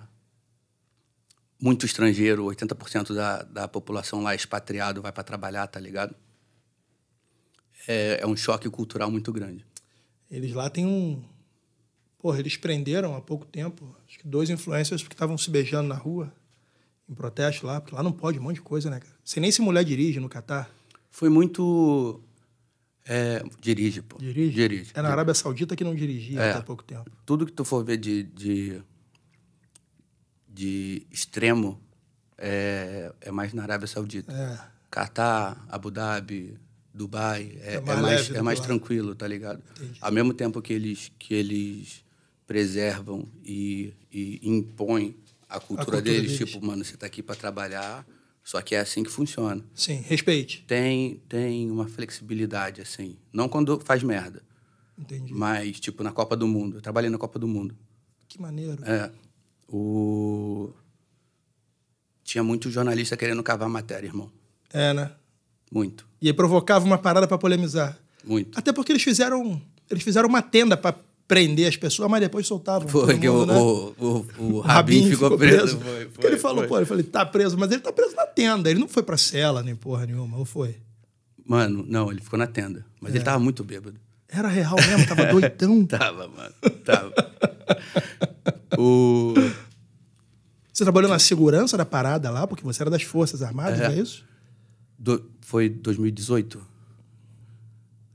B: Muito estrangeiro, 80% da, da população lá expatriado, vai para trabalhar, tá ligado? é, é um choque cultural muito grande.
A: Eles lá têm um. Porra, eles prenderam há pouco tempo, acho que dois influencers que estavam se beijando na rua, em protesto lá, porque lá não pode um monte de coisa, né, cara? Você nem se mulher dirige no Catar.
B: Foi muito. É, dirige, pô. Dirige? Dirige. É na
A: Arábia Saudita que não dirigia é. até pouco tempo.
B: Tudo que tu for ver de, de, de extremo é, é mais na Arábia Saudita. É. Catar, Abu Dhabi, Dubai é, é mais, é mais, é mais tranquilo, tá ligado? Entendi. Ao mesmo tempo que eles, que eles preservam e, e impõem a cultura, a cultura deles, deles, tipo, mano, você tá aqui para trabalhar, só que é assim que funciona. Sim, respeite. Tem, tem uma flexibilidade, assim. Não quando faz merda. Entendi. Mas, tipo, na Copa do Mundo. Eu trabalhei na Copa do Mundo.
A: Que maneiro. É.
B: O... Tinha muito jornalista querendo cavar matéria, irmão.
A: É, né? Muito. E aí provocava uma parada para polemizar. Muito. Até porque eles fizeram, eles fizeram uma tenda para prender as pessoas, mas depois soltavam. Foi que o, né? o, o,
B: o, o Rabin ficou, ficou preso. preso. Foi, foi, ele falou, foi. pô, eu falei,
A: tá preso, mas ele tá preso na tenda, ele não foi pra cela nem porra nenhuma, ou foi?
B: Mano, não, ele ficou na tenda, mas é. ele tava muito bêbado.
A: Era real mesmo, tava doidão. tava,
B: mano, tava. o...
A: Você trabalhou na segurança da parada lá, porque você era das Forças Armadas, é, é isso?
B: Do, foi 2018?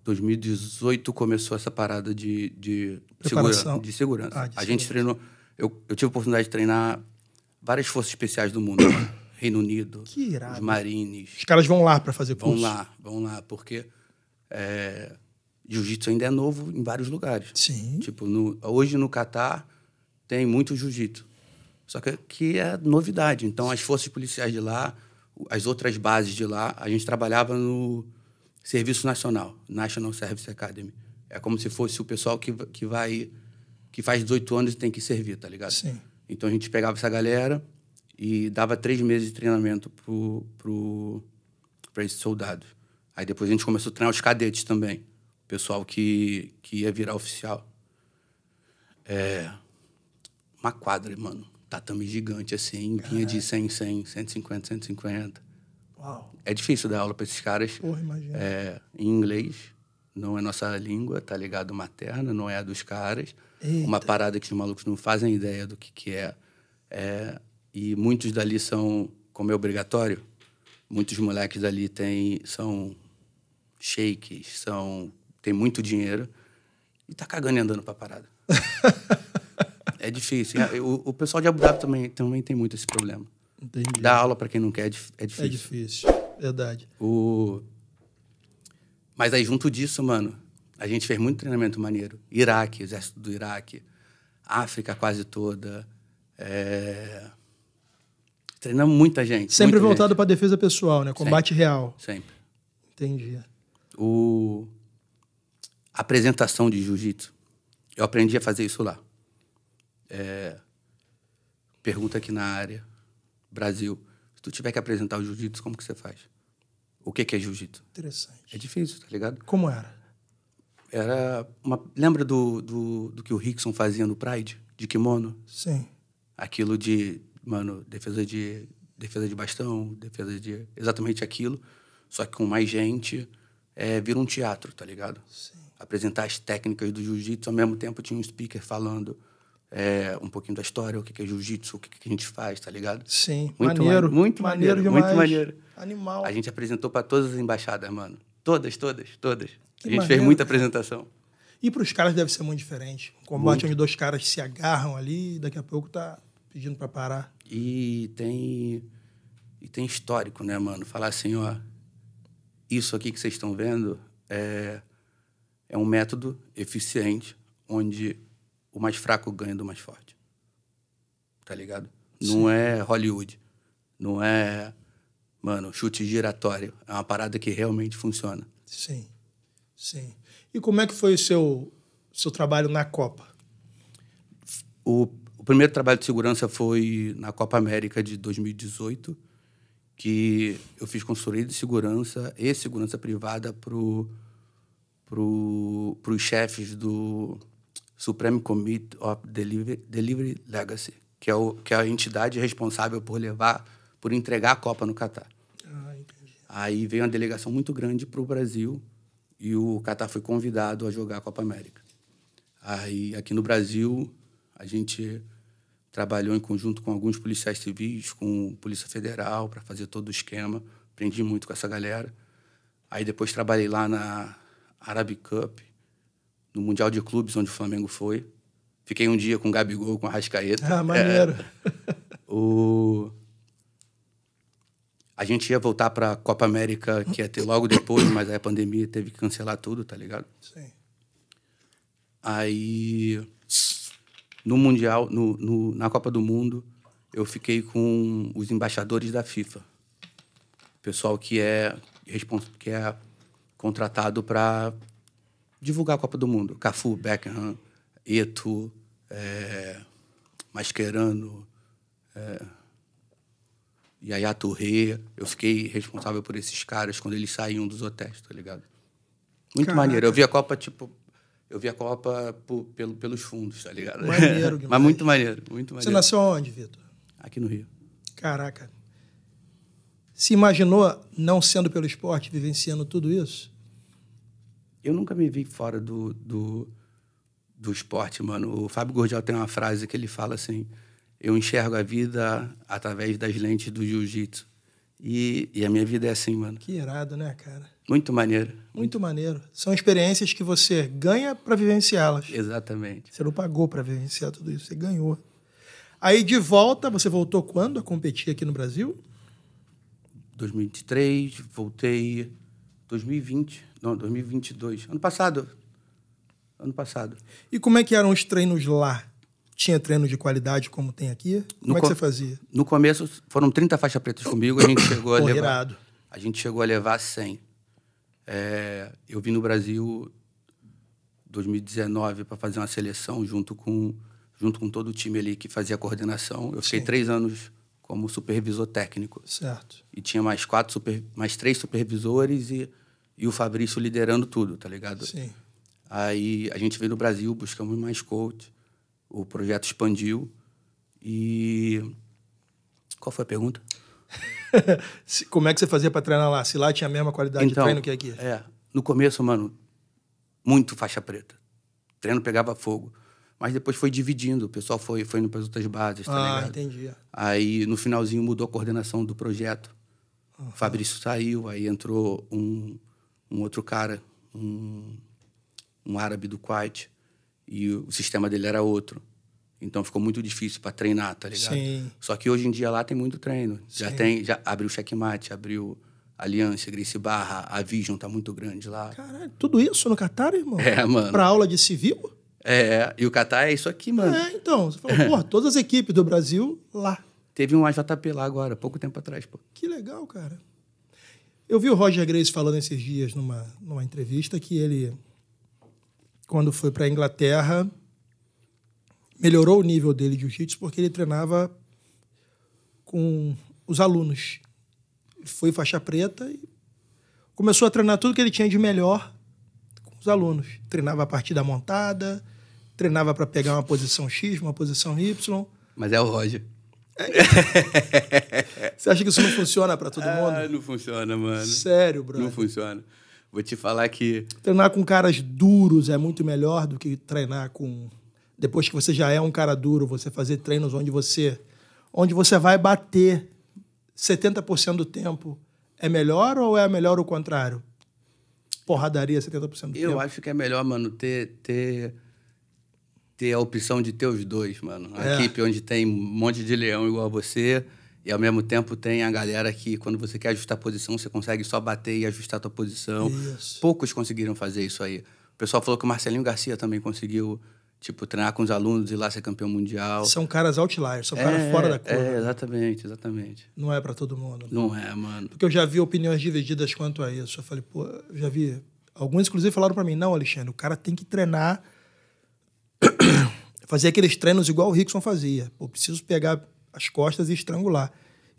B: 2018 começou essa parada de, de, segura, de segurança. Ah, de a segurança. gente treinou. Eu, eu, tive a oportunidade de treinar várias forças especiais do mundo. Reino Unido, que irado. os Marines.
A: Os caras vão lá para fazer curso. Vão lá,
B: vão lá, porque é, jiu-jitsu ainda é novo em vários lugares. Sim. Tipo, no, hoje no Catar tem muito jiu-jitsu. Só que, que é novidade. Então, as forças policiais de lá as outras bases de lá, a gente trabalhava no Serviço Nacional, National Service Academy. É como se fosse o pessoal que, que vai que faz 18 anos e tem que servir, tá ligado? Sim. Então a gente pegava essa galera e dava três meses de treinamento pro, pro, pra esses Aí depois a gente começou a treinar os cadetes também, o pessoal que, que ia virar oficial. É. Uma quadra, mano tatame gigante, assim, Caraca. vinha de 100, 100, 150, 150. Uau. É difícil dar aula para esses caras. Porra, imagina. É, em inglês, não é nossa língua, tá ligado? Materna, não é a dos caras. Eita. Uma parada que os malucos não fazem ideia do que, que é. é. E muitos dali são, como é obrigatório, muitos moleques dali tem, são shakes, são, tem muito dinheiro e tá cagando e andando pra parada. É difícil. O, o, pessoal de Abu Dhabi também, também tem muito esse problema. Entendi. Dar aula para quem não quer é, é, é difícil. É difícil, verdade. O... Mas aí, junto disso, mano, a gente fez muito treinamento maneiro. Iraque, exército do Iraque, África quase toda. É... Treinamos muita gente. Sempre muita voltado
A: para defesa pessoal, né? Combate Sempre. real. Sempre. Entendi.
B: O... apresentação de jiu-jitsu. Eu aprendi a fazer isso lá. É, pergunta aqui na área, Brasil. Se tu tiver que apresentar o jiu-jitsu, como que você faz? O que, que é jiu-jitsu?
A: Interessante. É difícil, tá ligado? Como era?
B: Era uma... Lembra do, do, do que o Rickson fazia no Pride? De kimono? Sim. Aquilo de, mano, defesa de, defesa de bastão, defesa de... Exatamente aquilo, só que com mais gente. É, vira um teatro, tá ligado? Sim. Apresentar as técnicas do jiu-jitsu, ao mesmo tempo tinha um speaker falando é, um pouquinho da história, o que é jiu-jitsu, o que, que a gente faz, tá ligado? Sim, muito maneiro. muito maneiro, maneiro demais. Muito maneiro. Animal. A gente apresentou para todas as embaixadas, mano. Todas, todas, todas. Que a gente maneiro, fez muita apresentação.
A: E para os caras deve ser muito diferente. Um combate muito. onde dois caras se agarram ali, daqui a pouco tá pedindo para parar.
B: E tem e tem histórico, né, mano? Falar assim, ó, isso aqui que vocês estão vendo é é um método eficiente onde mais fraco ganha do mais forte. Tá ligado? Sim. Não é Hollywood. Não é, mano, chute giratório. É uma parada que realmente funciona.
A: Sim. Sim. E como é que foi o seu, seu trabalho na Copa?
B: O, o primeiro trabalho de segurança foi na Copa América de 2018, que eu fiz consultoria de segurança e segurança privada para pro, os chefes do, Supreme Committee of Delivery, Legacy, que é, o, que é a entidade responsável por levar, por entregar a Copa no Catar.
C: Ah, entendi.
B: Aí veio uma delegação muito grande para o Brasil e o Catar foi convidado a jogar a Copa América. Aí, aqui no Brasil, a gente trabalhou em conjunto com alguns policiais civis, com Polícia Federal, para fazer todo o esquema. Aprendi muito com essa galera. Aí depois trabalhei lá na Arab Cup, no Mundial de Clubes, onde o Flamengo foi. Fiquei um dia com o Gabigol, com a Rascaeta. Ah, maneiro. É, o... A gente ia voltar para a Copa América, que ia ter logo depois, mas aí a pandemia teve que cancelar tudo, tá ligado? Sim. Aí, no Mundial, no, no, na Copa do Mundo, eu fiquei com os embaixadores da FIFA. Pessoal que é, que é contratado para divulgar a Copa do Mundo. Cafu, Beckham, Eto, é, Mascherano, é, Yaya Touré. Eu fiquei responsável por esses caras quando eles saíam dos hotéis, tá ligado? Muito Caraca. maneiro. Eu vi a Copa, tipo, eu vi a Copa pelo, pelos fundos, tá ligado? Maneiro, Guilherme. Mas muito maneiro, muito maneiro. Você nasceu onde, Vitor?
A: Aqui no Rio. Caraca. Se imaginou, não sendo pelo esporte, vivenciando tudo isso?
B: eu nunca me vi fora do, do, do esporte, mano. O Fábio Gurgel tem uma frase que ele fala assim: eu enxergo a vida através das lentes do jiu-jitsu. E, e, a minha vida é assim,
A: mano. Que irado, né, cara?
B: Muito maneiro. Muito,
A: muito maneiro. São experiências que você ganha para vivenciá-las. Exatamente. Você não pagou para vivenciar tudo isso, você ganhou. Aí de volta, você voltou quando a competir aqui no Brasil?
B: 2023, voltei 2020. Não, 2022. Ano passado. Ano passado.
A: E como é que eram os treinos lá? Tinha treino de qualidade como tem aqui? Como no é que você fazia?
B: No começo foram 30 faixas pretas comigo, a gente chegou a levar. A gente chegou a levar 100. É, eu vim no Brasil 2019 para fazer uma seleção junto com junto com todo o time ali que fazia coordenação. Eu fiquei Sim. três anos como supervisor técnico. Certo. E tinha mais quatro super, mais três supervisores e e o Fabrício liderando tudo, tá ligado? Sim. Aí a gente veio do Brasil, buscamos mais coach, o projeto expandiu e. Qual foi a pergunta?
A: Como é que você fazia para treinar lá? Se lá tinha a mesma qualidade então, de treino que aqui? É, é? é,
B: no começo, mano, muito faixa preta. O treino pegava fogo. Mas depois foi dividindo, o pessoal foi, foi indo para as outras bases, tá ah, ligado? entendi. É. Aí no finalzinho mudou a coordenação do projeto. Uhum. O Fabrício saiu, aí entrou um um outro cara, um, um árabe do Kuwait, e o, sistema dele era outro. Então ficou muito difícil para treinar, tá ligado? Sim. Só que hoje em dia lá tem muito treino. Sim. Já tem, já abriu checkmate, abriu Aliança, Grace Barra, a Vision tá muito grande lá.
A: Caralho, tudo isso no Catar, irmão? É, mano. Pra aula
B: de civil? É, e o Catar é isso aqui, mano. É,
A: então. Você falou, porra,
B: todas as equipes do Brasil lá. Teve um AJP lá agora, pouco tempo atrás, pô.
A: Que legal, cara. Eu vi o Roger Grace falando esses dias numa, numa entrevista que ele, quando foi para a Inglaterra, melhorou o nível dele de jiu-jitsu porque ele treinava com os alunos. Foi faixa preta e começou a treinar tudo que ele tinha de melhor com os alunos. Treinava a partir da montada, treinava para pegar uma posição X, uma posição Y.
B: Mas é o Roger. Você acha que isso não funciona para todo ah, mundo? Ah, não funciona, mano. Sério, bro. Não funciona. Vou te falar que.
A: Treinar com caras duros é muito melhor do que treinar com. Depois que você já é um cara duro, você fazer treinos onde você. Onde você vai bater 70% do tempo. É melhor ou é melhor o contrário? Porradaria 70% do Eu tempo? Eu
B: acho que é melhor, mano, ter. ter ter a opção de ter os dois, mano. A é. equipe onde tem um monte de leão igual a você e ao mesmo tempo tem a galera que quando você quer ajustar a posição, você consegue só bater e ajustar a tua posição. Isso. Poucos conseguiram fazer isso aí. O pessoal falou que o Marcelinho Garcia também conseguiu tipo, treinar com os alunos e lá ser campeão mundial. São
A: caras outliers, são é, caras fora da curva. É,
B: exatamente, exatamente.
A: Não é para todo mundo. Não. Né? não é, mano. Porque eu já vi opiniões divididas quanto a isso. Eu falei, pô, já vi. Alguns, inclusive, falaram para mim: não, Alexandre, o cara tem que treinar Fazer aqueles treinos igual o Rickson fazia. Eu preciso pegar as costas e estrangular.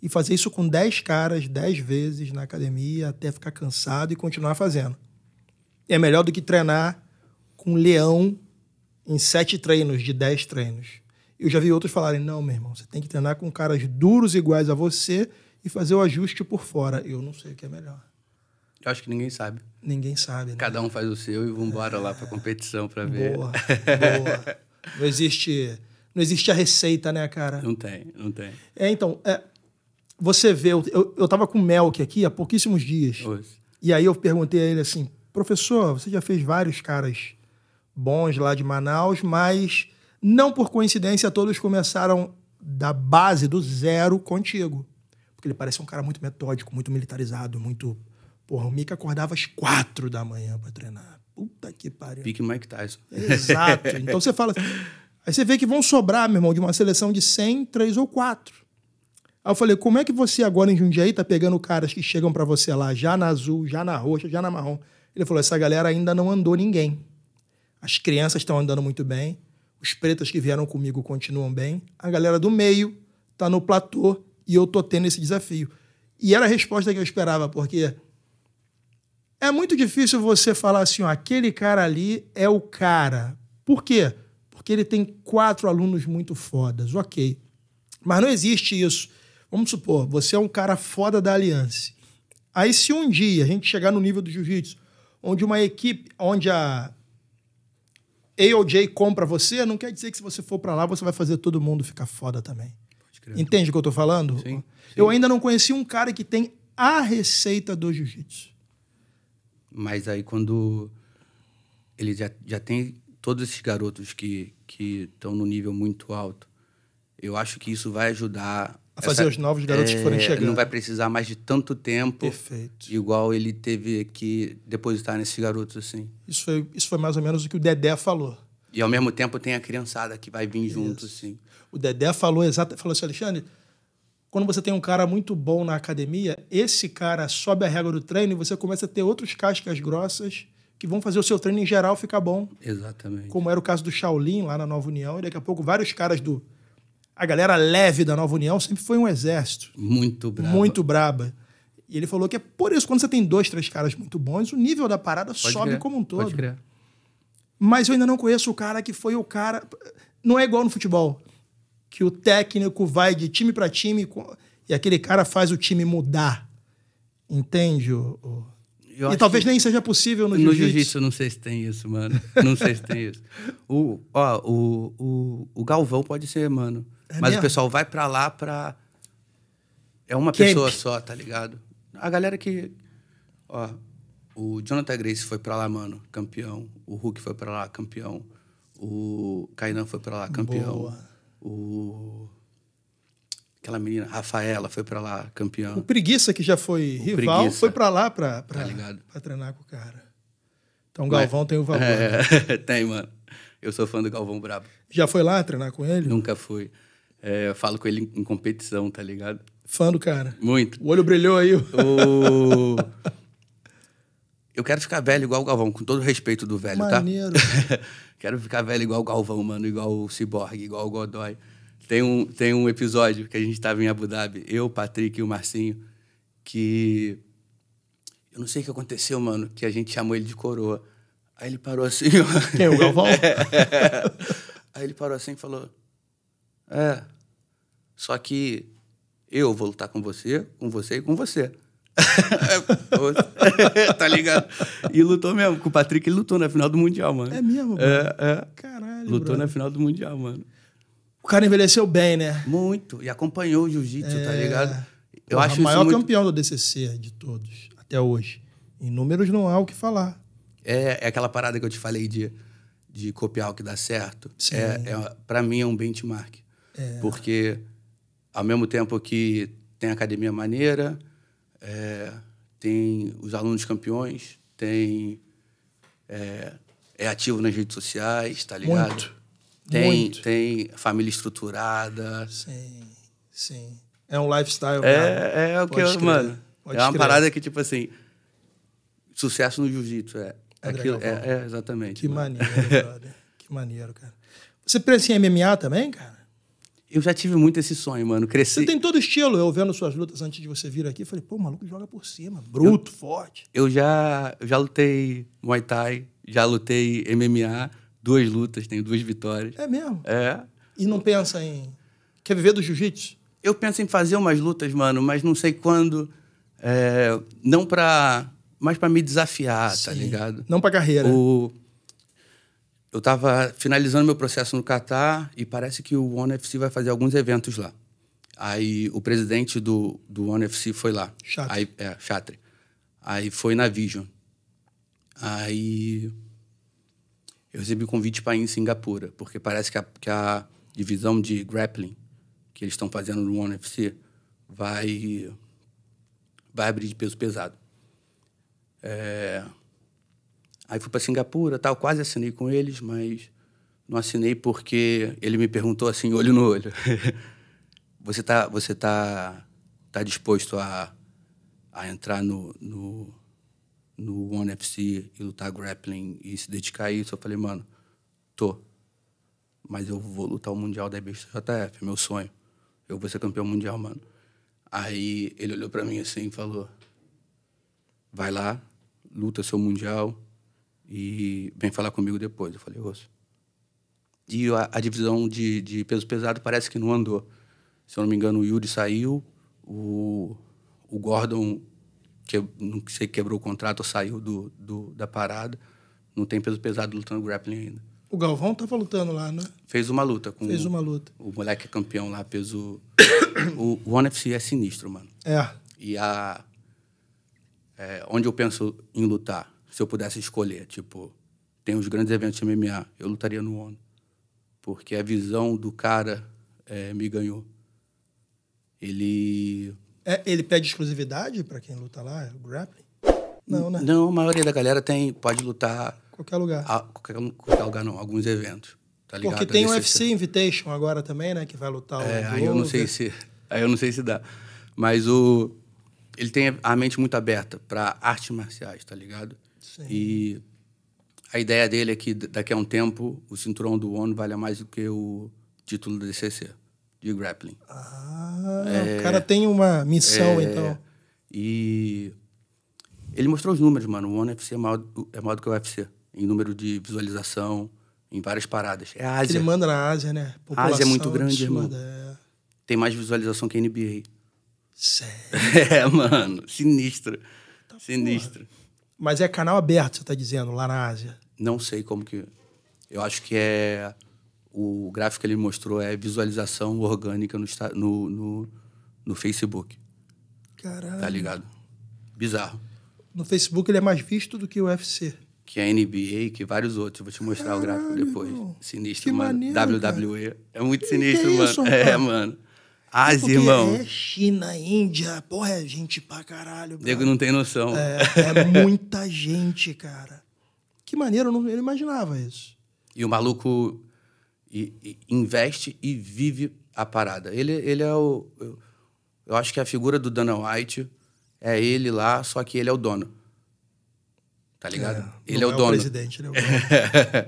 A: E fazer isso com 10 caras, 10 vezes na academia, até ficar cansado e continuar fazendo. É melhor do que treinar com um leão em 7 treinos, de 10 treinos. Eu já vi outros falarem: não, meu irmão, você tem que treinar com caras duros iguais a você e fazer o ajuste por fora. Eu não sei o que é melhor.
B: Eu acho que ninguém sabe. Ninguém sabe. Né? Cada um faz o seu e vamos embora é... lá para competição para ver. Boa, boa.
A: Não existe, não existe a receita, né, cara? Não tem, não tem. É, então, é, você vê, eu, eu, eu tava com o Melk aqui há pouquíssimos dias. Hoje. E aí eu perguntei a ele assim, professor, você já fez vários caras bons lá de Manaus, mas não por coincidência todos começaram da base, do zero, contigo. Porque ele parece um cara muito metódico, muito militarizado, muito... Porra, o Mika acordava às quatro da manhã para treinar.
B: Puta que pariu. Pique Mike Tyson. Exato. Então
A: você fala. Aí você vê que vão sobrar, meu irmão, de uma seleção de 100, 3 ou 4. Aí eu falei, como é que você agora em Jundiaí tá pegando caras que chegam para você lá, já na azul, já na roxa, já na marrom? Ele falou, essa galera ainda não andou ninguém. As crianças estão andando muito bem, os pretas que vieram comigo continuam bem, a galera do meio tá no platô e eu tô tendo esse desafio. E era a resposta que eu esperava, porque é muito difícil você falar assim, ó, aquele cara ali é o cara. Por quê? Porque ele tem quatro alunos muito fodas, ok. Mas não existe isso. Vamos supor, você é um cara foda da aliança. Aí, se um dia a gente chegar no nível do jiu-jitsu, onde uma equipe, onde a AOJ compra você, não quer dizer que se você for para lá, você vai fazer todo mundo ficar foda também. Entende o que eu tô falando? Sim, sim. Eu ainda não conheci um cara que tem a receita do jiu-jitsu.
B: Mas aí quando ele já, já tem todos esses garotos que estão no nível muito alto, eu acho que isso vai ajudar a fazer Essa, os novos garotos é, que forem chegando. Não vai precisar mais de tanto tempo. Perfeito. Igual ele teve que depositar nesses garotos, assim.
A: Isso foi, isso foi mais ou menos o que o Dedé falou.
B: E ao mesmo tempo tem a criançada que vai vir isso. junto, assim.
A: O Dedé falou exatamente, falou assim, Alexandre, quando você tem um cara muito bom na academia, esse cara sobe a régua do treino e você começa a ter outros cascas grossas que vão fazer o seu treino em geral ficar bom.
B: Exatamente.
A: Como era o caso do Shaolin lá na Nova União, e daqui a pouco vários caras do. A galera leve da Nova União sempre foi um exército. Muito braba. Muito braba. E ele falou que é por isso, quando você tem dois, três caras muito bons, o nível da parada pode sobe criar, como um todo. Pode criar. Mas eu ainda não conheço o cara que foi o cara. Não é igual no futebol que o técnico vai de time para time e aquele cara faz o time mudar. Entende? eu e talvez nem seja possível no jiu-jitsu. No
B: jiu-jitsu, não sei se tem isso, mano. Não sei se tem isso. O, ó, o, o, o Galvão pode ser, mano. É mas mesmo? o pessoal vai pra lá pra. É uma Camp. pessoa só, tá ligado? A galera que. Ó, o Jonathan Grace foi pra lá, mano, campeão. O Hulk foi pra lá, campeão. O Kainan foi pra lá, campeão. Boa. O... Aquela menina, Rafaela, foi para lá, campeã. O Preguiça, que já foi o rival, preguiça. foi
A: para lá para pra, tá treinar com o cara. Então o é- Galvão Mas, tem o valor. É,
B: né? tem, mano. Eu sou fã do Galvão Brabo.
A: Já foi lá treinar com ele? Nunca
B: fui. É, eu falo com ele em competição, tá ligado?
A: Fã do cara.
B: Muito. O olho brilhou aí. O... eu quero ficar velho igual o Galvão, com todo o respeito do velho, Maneiro. tá? Maneiro. Quero ficar velho igual o Galvão, mano, igual o Ciborgue, igual o Godoy. Tem um, tem um episódio que a gente estava em Abu Dhabi, eu, o Patrick e o Marcinho, que. Eu não sei o que aconteceu, mano, que a gente chamou ele de coroa. Aí ele parou assim. Quem? O Galvão? é. Aí ele parou assim e falou: É, só que eu vou lutar com você, com você e com você. É, tá ligado? E lutou mesmo. Com o Patrick, ele lutou na final do Mundial, mano. É
A: mesmo? Mano? É, é. Caralho. Lutou brother. na final do Mundial, mano. O cara envelheceu bem, né? Muito. E
B: acompanhou o jiu-jitsu,
A: tá é... tá ligado? Eu Porra, acho o maior muito... campeão do DCC de todos, até hoje. Em números não há o que falar.
B: É, é aquela parada que eu te falei de, de copiar o que dá certo. Sim. É, é, pra mim é um benchmark. É. Porque ao mesmo tempo que tem academia maneira é, tem os alunos campeões, tem é, é, ativo nas redes sociais, tá ligado? Muito. Tem, Muito. tem família estruturada. Sim,
A: sim. É um lifestyle. É, é o que eu, mano. é uma parada
B: que, tipo assim, sucesso no jiu-jitsu. É,
A: é aquilo, é, é, exatamente. Que mano.
B: maneiro,
A: que maneiro, cara. Você pensa em MMA também, cara?
B: Eu já tive muito esse sonho, mano. Cresci. Você tem
A: todo estilo. Eu vendo suas lutas antes de você vir aqui, falei, pô, o maluco joga por cima. Bruto, eu, forte.
B: Eu já, eu já lutei Muay Thai, já lutei MMA, duas lutas, tenho duas vitórias. É mesmo? É.
A: E não pensa em.
B: Quer viver do jiu-jitsu? Eu penso em fazer umas lutas, mano, mas não sei quando. É, não pra. Mas pra me desafiar, tá Sim. tá ligado? Não pra carreira. O, eu estava finalizando meu processo no Catar e parece que o OneFC vai fazer alguns eventos lá. Aí o presidente do, do OneFC foi lá. Chatre. Aí, é, Chatre. Aí foi na Vision. Aí eu recebi um convite para ir em Singapura, porque parece que a, que a divisão de grappling que eles estão fazendo no OneFC vai, vai abrir de peso pesado. É, Aí fui para Singapura, tal, quase assinei com eles, mas não assinei porque ele me perguntou assim, olho no olho. você tá, você tá, tá disposto a, a entrar no, no, no One FC e lutar grappling e se dedicar a isso? Eu falei, mano, tô. Mas eu vou lutar o Mundial da IBJJF, é meu sonho. Eu vou ser campeão mundial, mano. Aí ele olhou para mim assim e falou: vai lá, luta seu mundial, e vem falar comigo depois. Eu falei, osso. E a, a divisão de, de, peso pesado parece que não andou. Se eu não me engano, o Yuri saiu, o, o Gordon, que, não sei, quebrou o contrato ou saiu do, do, da parada. Não tem peso pesado lutando grappling ainda.
A: O Galvão tava lutando lá, né?
B: Fez uma luta com Fez uma luta. O, o moleque campeão lá, peso. o, o One FC é sinistro, mano. É. E a. É, onde eu penso em lutar? se eu pudesse escolher, tipo, tem os grandes eventos de MMA, eu lutaria no ONU. Porque a visão do cara é, me ganhou. Ele.
A: É, ele pede exclusividade para quem luta lá, é grappling? Não, né?
B: Não, a maioria da galera tem, pode lutar. Qualquer lugar. A, qualquer, qualquer lugar, não, alguns eventos. Tá ligado? Porque tem o UFC
A: se... Invitation agora também, né? Que vai lutar é, aí eu não sei
B: se Aí eu não sei se dá. Mas o. Ele tem a mente muito aberta para artes marciais, tá ligado? Sim. E a ideia dele é que daqui a um tempo o cinturão do ONU valha mais do que o título do DCC, de grappling. Ah, é, o cara tem uma missão, é, então. E ele mostrou os números, mano. O ONU FC é maior, é maior do que o UFC em número de visualização, em várias paradas. É a Ásia. Ele manda na Ásia, né? A Ásia é muito grande, irmão. É... Tem mais visualização que a NBA. Sério? É, mano. Sinistro. Tá Sinistro. Porra.
A: Mas é canal aberto, você está dizendo, lá na Ásia?
B: Não sei como que. Eu acho que é. O gráfico que ele mostrou é visualização orgânica no, no, no, no Facebook. Caralho. Tá ligado? Bizarro.
A: No Facebook ele é mais visto do que o UFC.
B: Que é a é NBA, que vários outros. Vou te mostrar Caralho, o gráfico depois. Sinistro, mano. Maneiro, WWE. Cara. É muito sinistro, Isso, mano. É, mano. É, Ásia, ah, Porque irmão. É
A: China, Índia, porra, é gente pra caralho.
B: Diego Nego não tem noção.
A: É, é muita gente, cara. Que maneiro, eu não, eu não imaginava isso.
B: E o maluco investe e vive a parada. Ele, ele é o. Eu, eu acho que a figura do Dana White é ele lá, só que ele é o dono. Tá ligado? É, ele é, é o dono. O presidente, ele é o dono. é.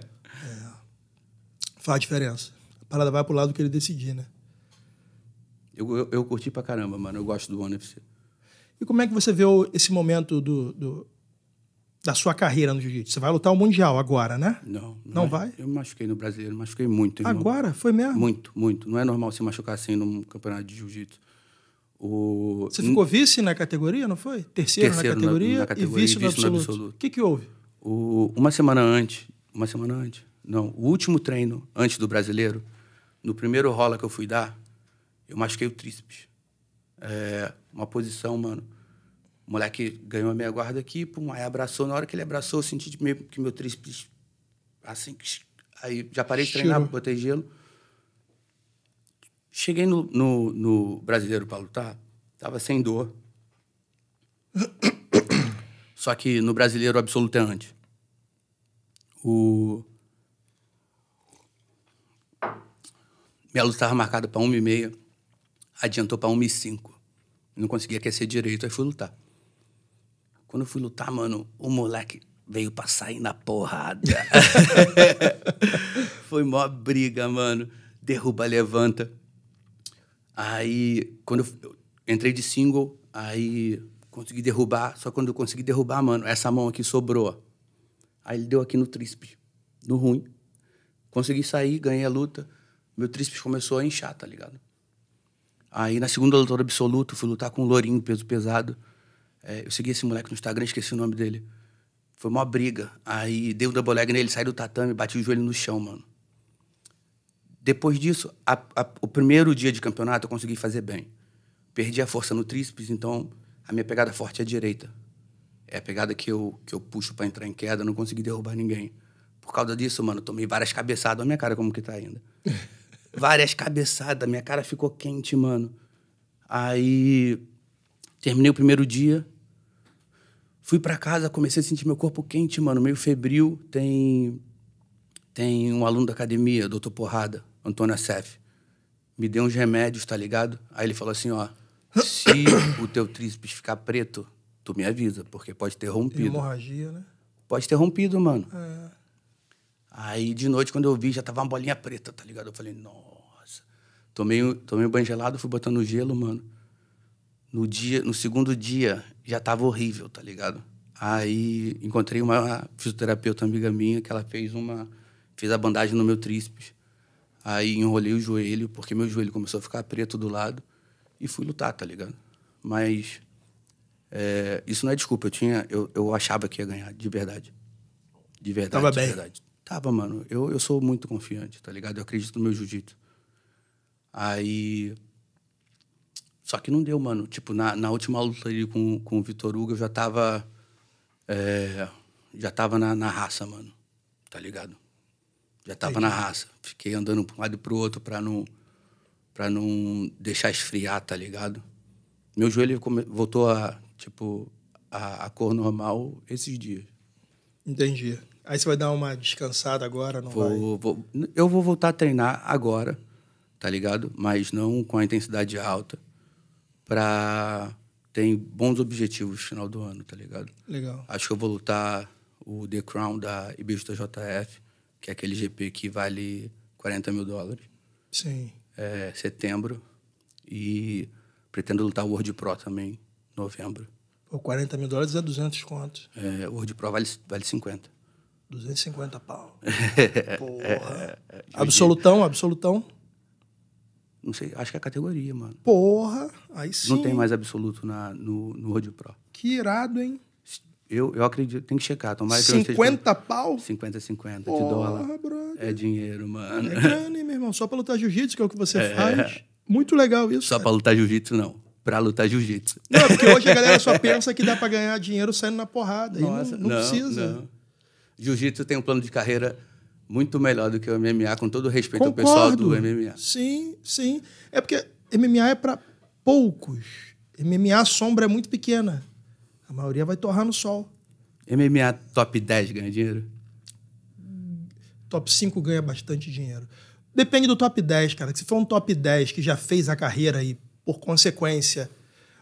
A: Faz diferença. A parada vai pro lado que ele decidir, né?
B: Eu, eu, eu, curti pra caramba, mano. Eu gosto do One FC.
A: E como é que você vê esse momento do, do da sua carreira no jiu-jitsu? Você vai lutar o Mundial agora, né?
B: Não. Não, é. vai? Eu machuquei no brasileiro, machuquei muito. Irmão. Agora? Foi mesmo? Muito, muito. Não é normal se machucar assim num campeonato de jiu-jitsu. O... Você ficou
A: vice na categoria, não foi? Terceiro, Terceiro na, categoria, na, na categoria e vice, e vice no, absoluto. no absoluto.
B: O que, que houve? O... Uma semana antes, uma semana antes, não, o último treino antes do brasileiro, no primeiro rola que eu fui dar, eu machuquei o tríceps. É, uma posição, mano. O moleque ganhou a minha guarda aqui, pum, aí abraçou. Na hora que ele abraçou, eu senti meio que meu tríceps assim. Aí já parei de treinar treinar, botei gelo. Cheguei no, no, no brasileiro para lutar, tava sem dor. Só que no brasileiro absoluto é antes. O... Minha luta estava marcada para uma e meia adiantou para 1 e 5. Não conseguia aquecer direito, aí fui lutar. Quando eu fui lutar, mano, o moleque veio pra sair na porrada. Foi mó briga, mano. Derruba, levanta. Aí, quando eu entrei de single, aí consegui derrubar. Só quando eu consegui derrubar, mano, essa mão aqui sobrou. Aí ele deu aqui no tríceps, no ruim. Consegui sair, ganhei a luta. Meu tríceps começou a inchar, tá ligado? Aí na segunda luta absoluto, fui lutar com um lourinho, peso pesado. É, eu segui esse moleque no Instagram, esqueci o nome dele. Foi uma briga. Aí dei um double leg nele, saí do tatame, bati o joelho no chão, mano. Depois disso, a, a, o primeiro dia de campeonato eu consegui fazer bem. Perdi a força no tríceps, então a minha pegada forte é a direita. É a pegada que eu, que eu puxo para entrar em queda, não consegui derrubar ninguém. Por causa disso, mano, tomei várias cabeçadas. Olha a minha cara como que tá ainda. várias cabeçadas, minha cara ficou quente, mano. Aí terminei o primeiro dia, fui para casa, comecei a sentir meu corpo quente, mano, meio febril. Tem tem um aluno da academia, doutor Porrada, Antônio Assef, me deu uns remédios, tá ligado? Aí ele falou assim, ó, se o teu tríceps ficar preto, tu me avisa, porque pode ter rompido.
A: Hemorragia, né?
B: Pode ter rompido, mano. É. Aí de noite, quando eu vi, já tava uma bolinha preta, tá ligado? Eu falei, nossa. Tomei, tomei um banho gelado, fui botando no gelo, mano. No dia, no segundo dia, já tava horrível, tá ligado? Aí encontrei uma fisioterapeuta amiga minha que ela fez uma fez a bandagem no meu tríceps. Aí enrolei o joelho, porque meu joelho começou a ficar preto do lado e fui lutar, tá ligado? Mas é, isso não é desculpa, eu tinha eu, eu achava que ia ganhar, de verdade. De verdade, Tava de bem. verdade tava, mano, eu, eu sou muito confiante, tá ligado? Eu acredito no meu jiu-jitsu. Aí. Só que não deu, mano. Tipo, na, na última luta ali com, com o Vitor Hugo, eu já tava. É, já tava na, na raça, mano. Tá ligado? Já tava Entendi. na raça. Fiquei andando pra um lado e pro outro pra não, pra não deixar esfriar, tá ligado? Meu joelho voltou a, tipo, a, a cor normal esses dias.
A: Entendi. Aí você vai dar uma descansada agora, não vou,
B: vai? Vou, eu vou voltar a treinar agora, tá ligado? Mas não com a intensidade alta. Pra ter bons objetivos no final do ano, tá ligado? Legal. Acho que eu vou lutar o The Crown da IBJJF, JF, que é aquele GP que vale 40 mil dólares. Sim. É, setembro. E pretendo lutar o World Pro também, novembro.
A: Pô, 40 mil dólares é 200 contos.
B: É, o World Pro vale, vale 50.
A: 250 pau.
B: É, é, Porra. É,
A: absolutão, absolutão. Não sei, acho que é a categoria, mano. Porra, aí sim. Não tem mais
B: absoluto na, no, no Road Pro.
A: Que irado, hein?
B: Eu, eu acredito, tem que checar. Tomara 50 que pau? 50, 50 Porra, de dólar. Brother. É dinheiro, mano. É grana,
A: hein, meu irmão? Só pra lutar jiu-jitsu, que é o que você é. faz. Muito legal
B: isso. Só cara. pra lutar jiu-jitsu, não. Pra lutar jiu-jitsu. Não, porque hoje a galera só pensa
A: que dá pra ganhar dinheiro saindo na porrada. Nossa, e não, não, não precisa. Não
B: jiu-jitsu tem um plano de carreira muito melhor do que o MMA, com todo respeito Concordo. ao pessoal do MMA.
A: Sim, sim. É porque MMA é para poucos. MMA a sombra é muito pequena. A maioria vai torrar no sol.
B: MMA top 10 ganha dinheiro?
A: Top 5 ganha bastante dinheiro. Depende do top 10, cara. Se for um top 10 que já fez a carreira e, por consequência,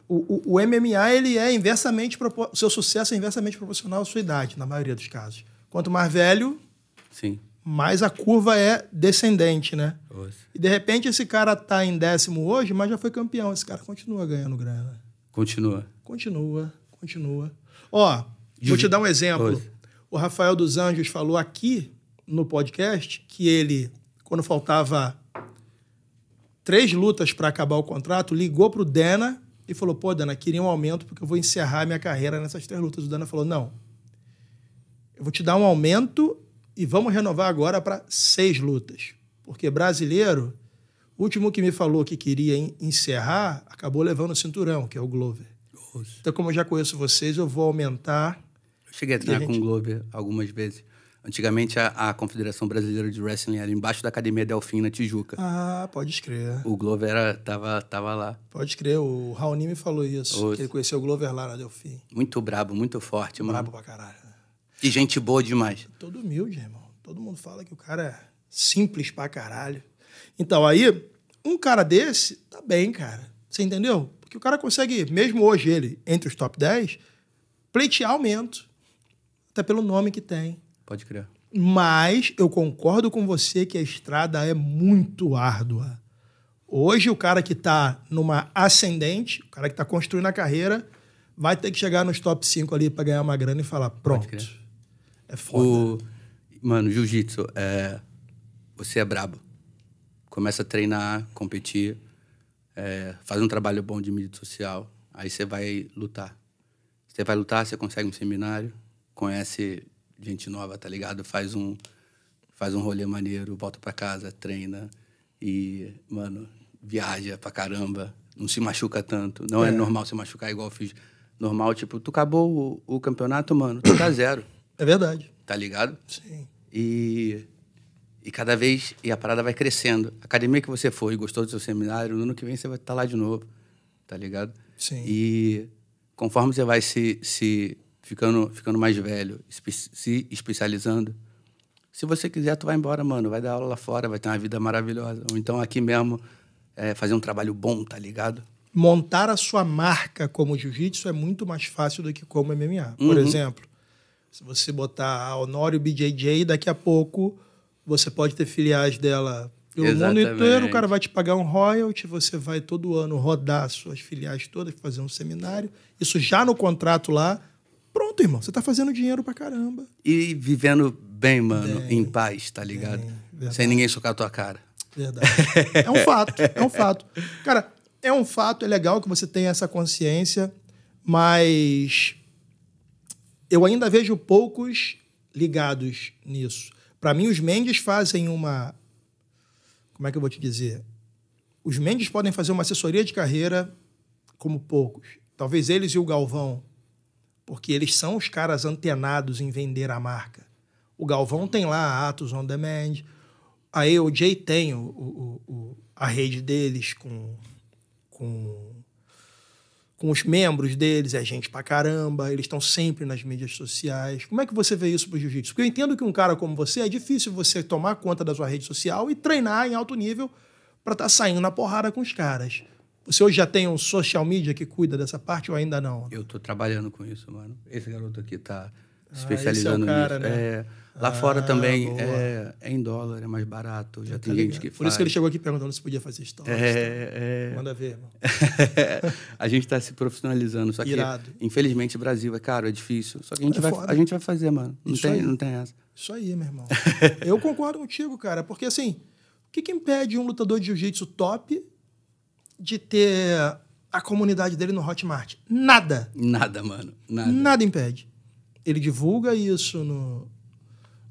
A: o, o, o MMA ele é inversamente o seu sucesso é inversamente proporcional à sua idade, na maioria dos casos. Quanto mais velho, Sim. mais a curva é descendente, né? Nossa. E de repente esse cara tá em décimo hoje, mas já foi campeão. Esse cara continua ganhando grana. Continua. Continua, continua. Ó, vou te dar um exemplo. Nossa. O Rafael dos Anjos falou aqui no podcast que ele, quando faltava três lutas para acabar o contrato, ligou pro Dana e falou: pô, Dana, queria um aumento porque eu vou encerrar minha carreira nessas três lutas. O Dana falou: não, eu vou te dar um aumento e vamos renovar agora para seis lutas. Porque brasileiro, o último que me falou que queria encerrar, acabou levando o cinturão, que é o Glover. Nossa. Então, como eu já conheço vocês, eu vou aumentar.
B: Eu cheguei a treinar gente... com o Glover algumas vezes. Antigamente, a, a, Confederação Brasileira de Wrestling era embaixo da Academia Delfim, na Tijuca.
A: Ah, pode crer.
B: O Glover era, tava, tava lá.
A: Pode crer, o Raoni me falou isso, que ele conheceu o Glover lá na Delfim.
B: Muito brabo, muito forte, mano. Brabo pra caralho. E gente boa demais.
A: Todo humilde, irmão. Todo mundo fala que o cara é simples pra caralho. Então, aí, um cara desse tá bem, cara. Você entendeu? Porque o cara consegue, mesmo hoje ele, entre os top 10, pleitear aumento. Até pelo nome que tem. Pode crer. Mas eu concordo com você que a estrada é muito árdua. Hoje, o cara que está numa ascendente, o cara que está construindo a carreira, vai ter que chegar nos top 5 ali para ganhar uma grana e falar: pronto,
B: é foda. O, mano, jiu-jitsu, é, você é brabo. Começa a treinar, competir, é, faz um trabalho bom de mídia social, aí você vai lutar. Você vai lutar, você consegue um seminário, conhece gente nova, tá ligado? Faz um, faz um rolê maneiro, volta para casa, treina e, mano, viaja pra caramba, não se machuca tanto. Não é, é normal se machucar igual eu fiz. Normal, tipo, tu acabou o, o campeonato, mano, tu tá zero. É verdade. Tá ligado? Sim. E, e cada vez e a parada vai crescendo. A academia que você foi, gostou do seu seminário, no ano que vem você vai estar tá lá de novo. Tá ligado? Sim. E conforme você vai se, se ficando, ficando mais velho, espe se especializando, se você quiser, tu vai embora, mano. Vai dar aula lá fora, vai ter uma vida maravilhosa. Ou então aqui mesmo, é, fazer um trabalho bom, tá
A: ligado? Montar a sua marca como jiu-jitsu é muito mais fácil do que como MMA. Por uhum. exemplo, se você botar a Honório BJJ, daqui a pouco você pode ter filiais dela pelo Exatamente. mundo inteiro. O cara vai te pagar um royalty, você vai todo ano rodar suas filiais todas, fazer um seminário. Isso já no contrato lá. Pronto, irmão. Você tá fazendo dinheiro pra caramba.
B: E vivendo bem, mano, bem, em paz, tá ligado? Bem, Sem ninguém socar a tua cara. Verdade. É um fato, é um fato.
A: Cara, é um fato, é legal que você tenha essa consciência, mas eu ainda vejo poucos ligados nisso. Para mim, os Mendes fazem uma. Como é que eu vou te dizer? Os Mendes podem fazer uma assessoria de carreira como poucos. Talvez eles e o Galvão, porque eles são os caras antenados em vender a marca. O Galvão tem lá a Atos On Demand, a EOJ tem o, o, o a rede deles com, com com os membros deles, é gente pra caramba, eles estão sempre nas mídias sociais. Como é que você vê isso pro jiu-jitsu? Porque eu entendo que um cara como você é difícil você tomar conta da sua rede social e treinar em alto nível para estar tá saindo na porrada com os caras. Você hoje já tem um social media que cuida dessa parte ou ainda não?
B: Eu tô trabalhando com isso, mano. Esse garoto aqui tá ah, é especializando ah, é cara, nisso. Né? É Lá ah, fora também é, é, em dólar, é mais barato. Já tá tem ligado. gente que Por isso que ele chegou aqui perguntando se podia fazer história. É, tá? é... Manda ver, irmão. a gente está se profissionalizando. Só que, Irado. infelizmente, Brasil é caro, é difícil. Só que a gente, é vai, a gente vai
A: fazer, mano. Não tem, não tem essa. Isso aí, meu irmão. Eu concordo contigo, cara. Porque, assim, o que, que impede um lutador de jiu-jitsu top de ter a comunidade dele no Hotmart? Nada.
B: Nada, mano.
A: Nada. Nada impede. Ele divulga isso no,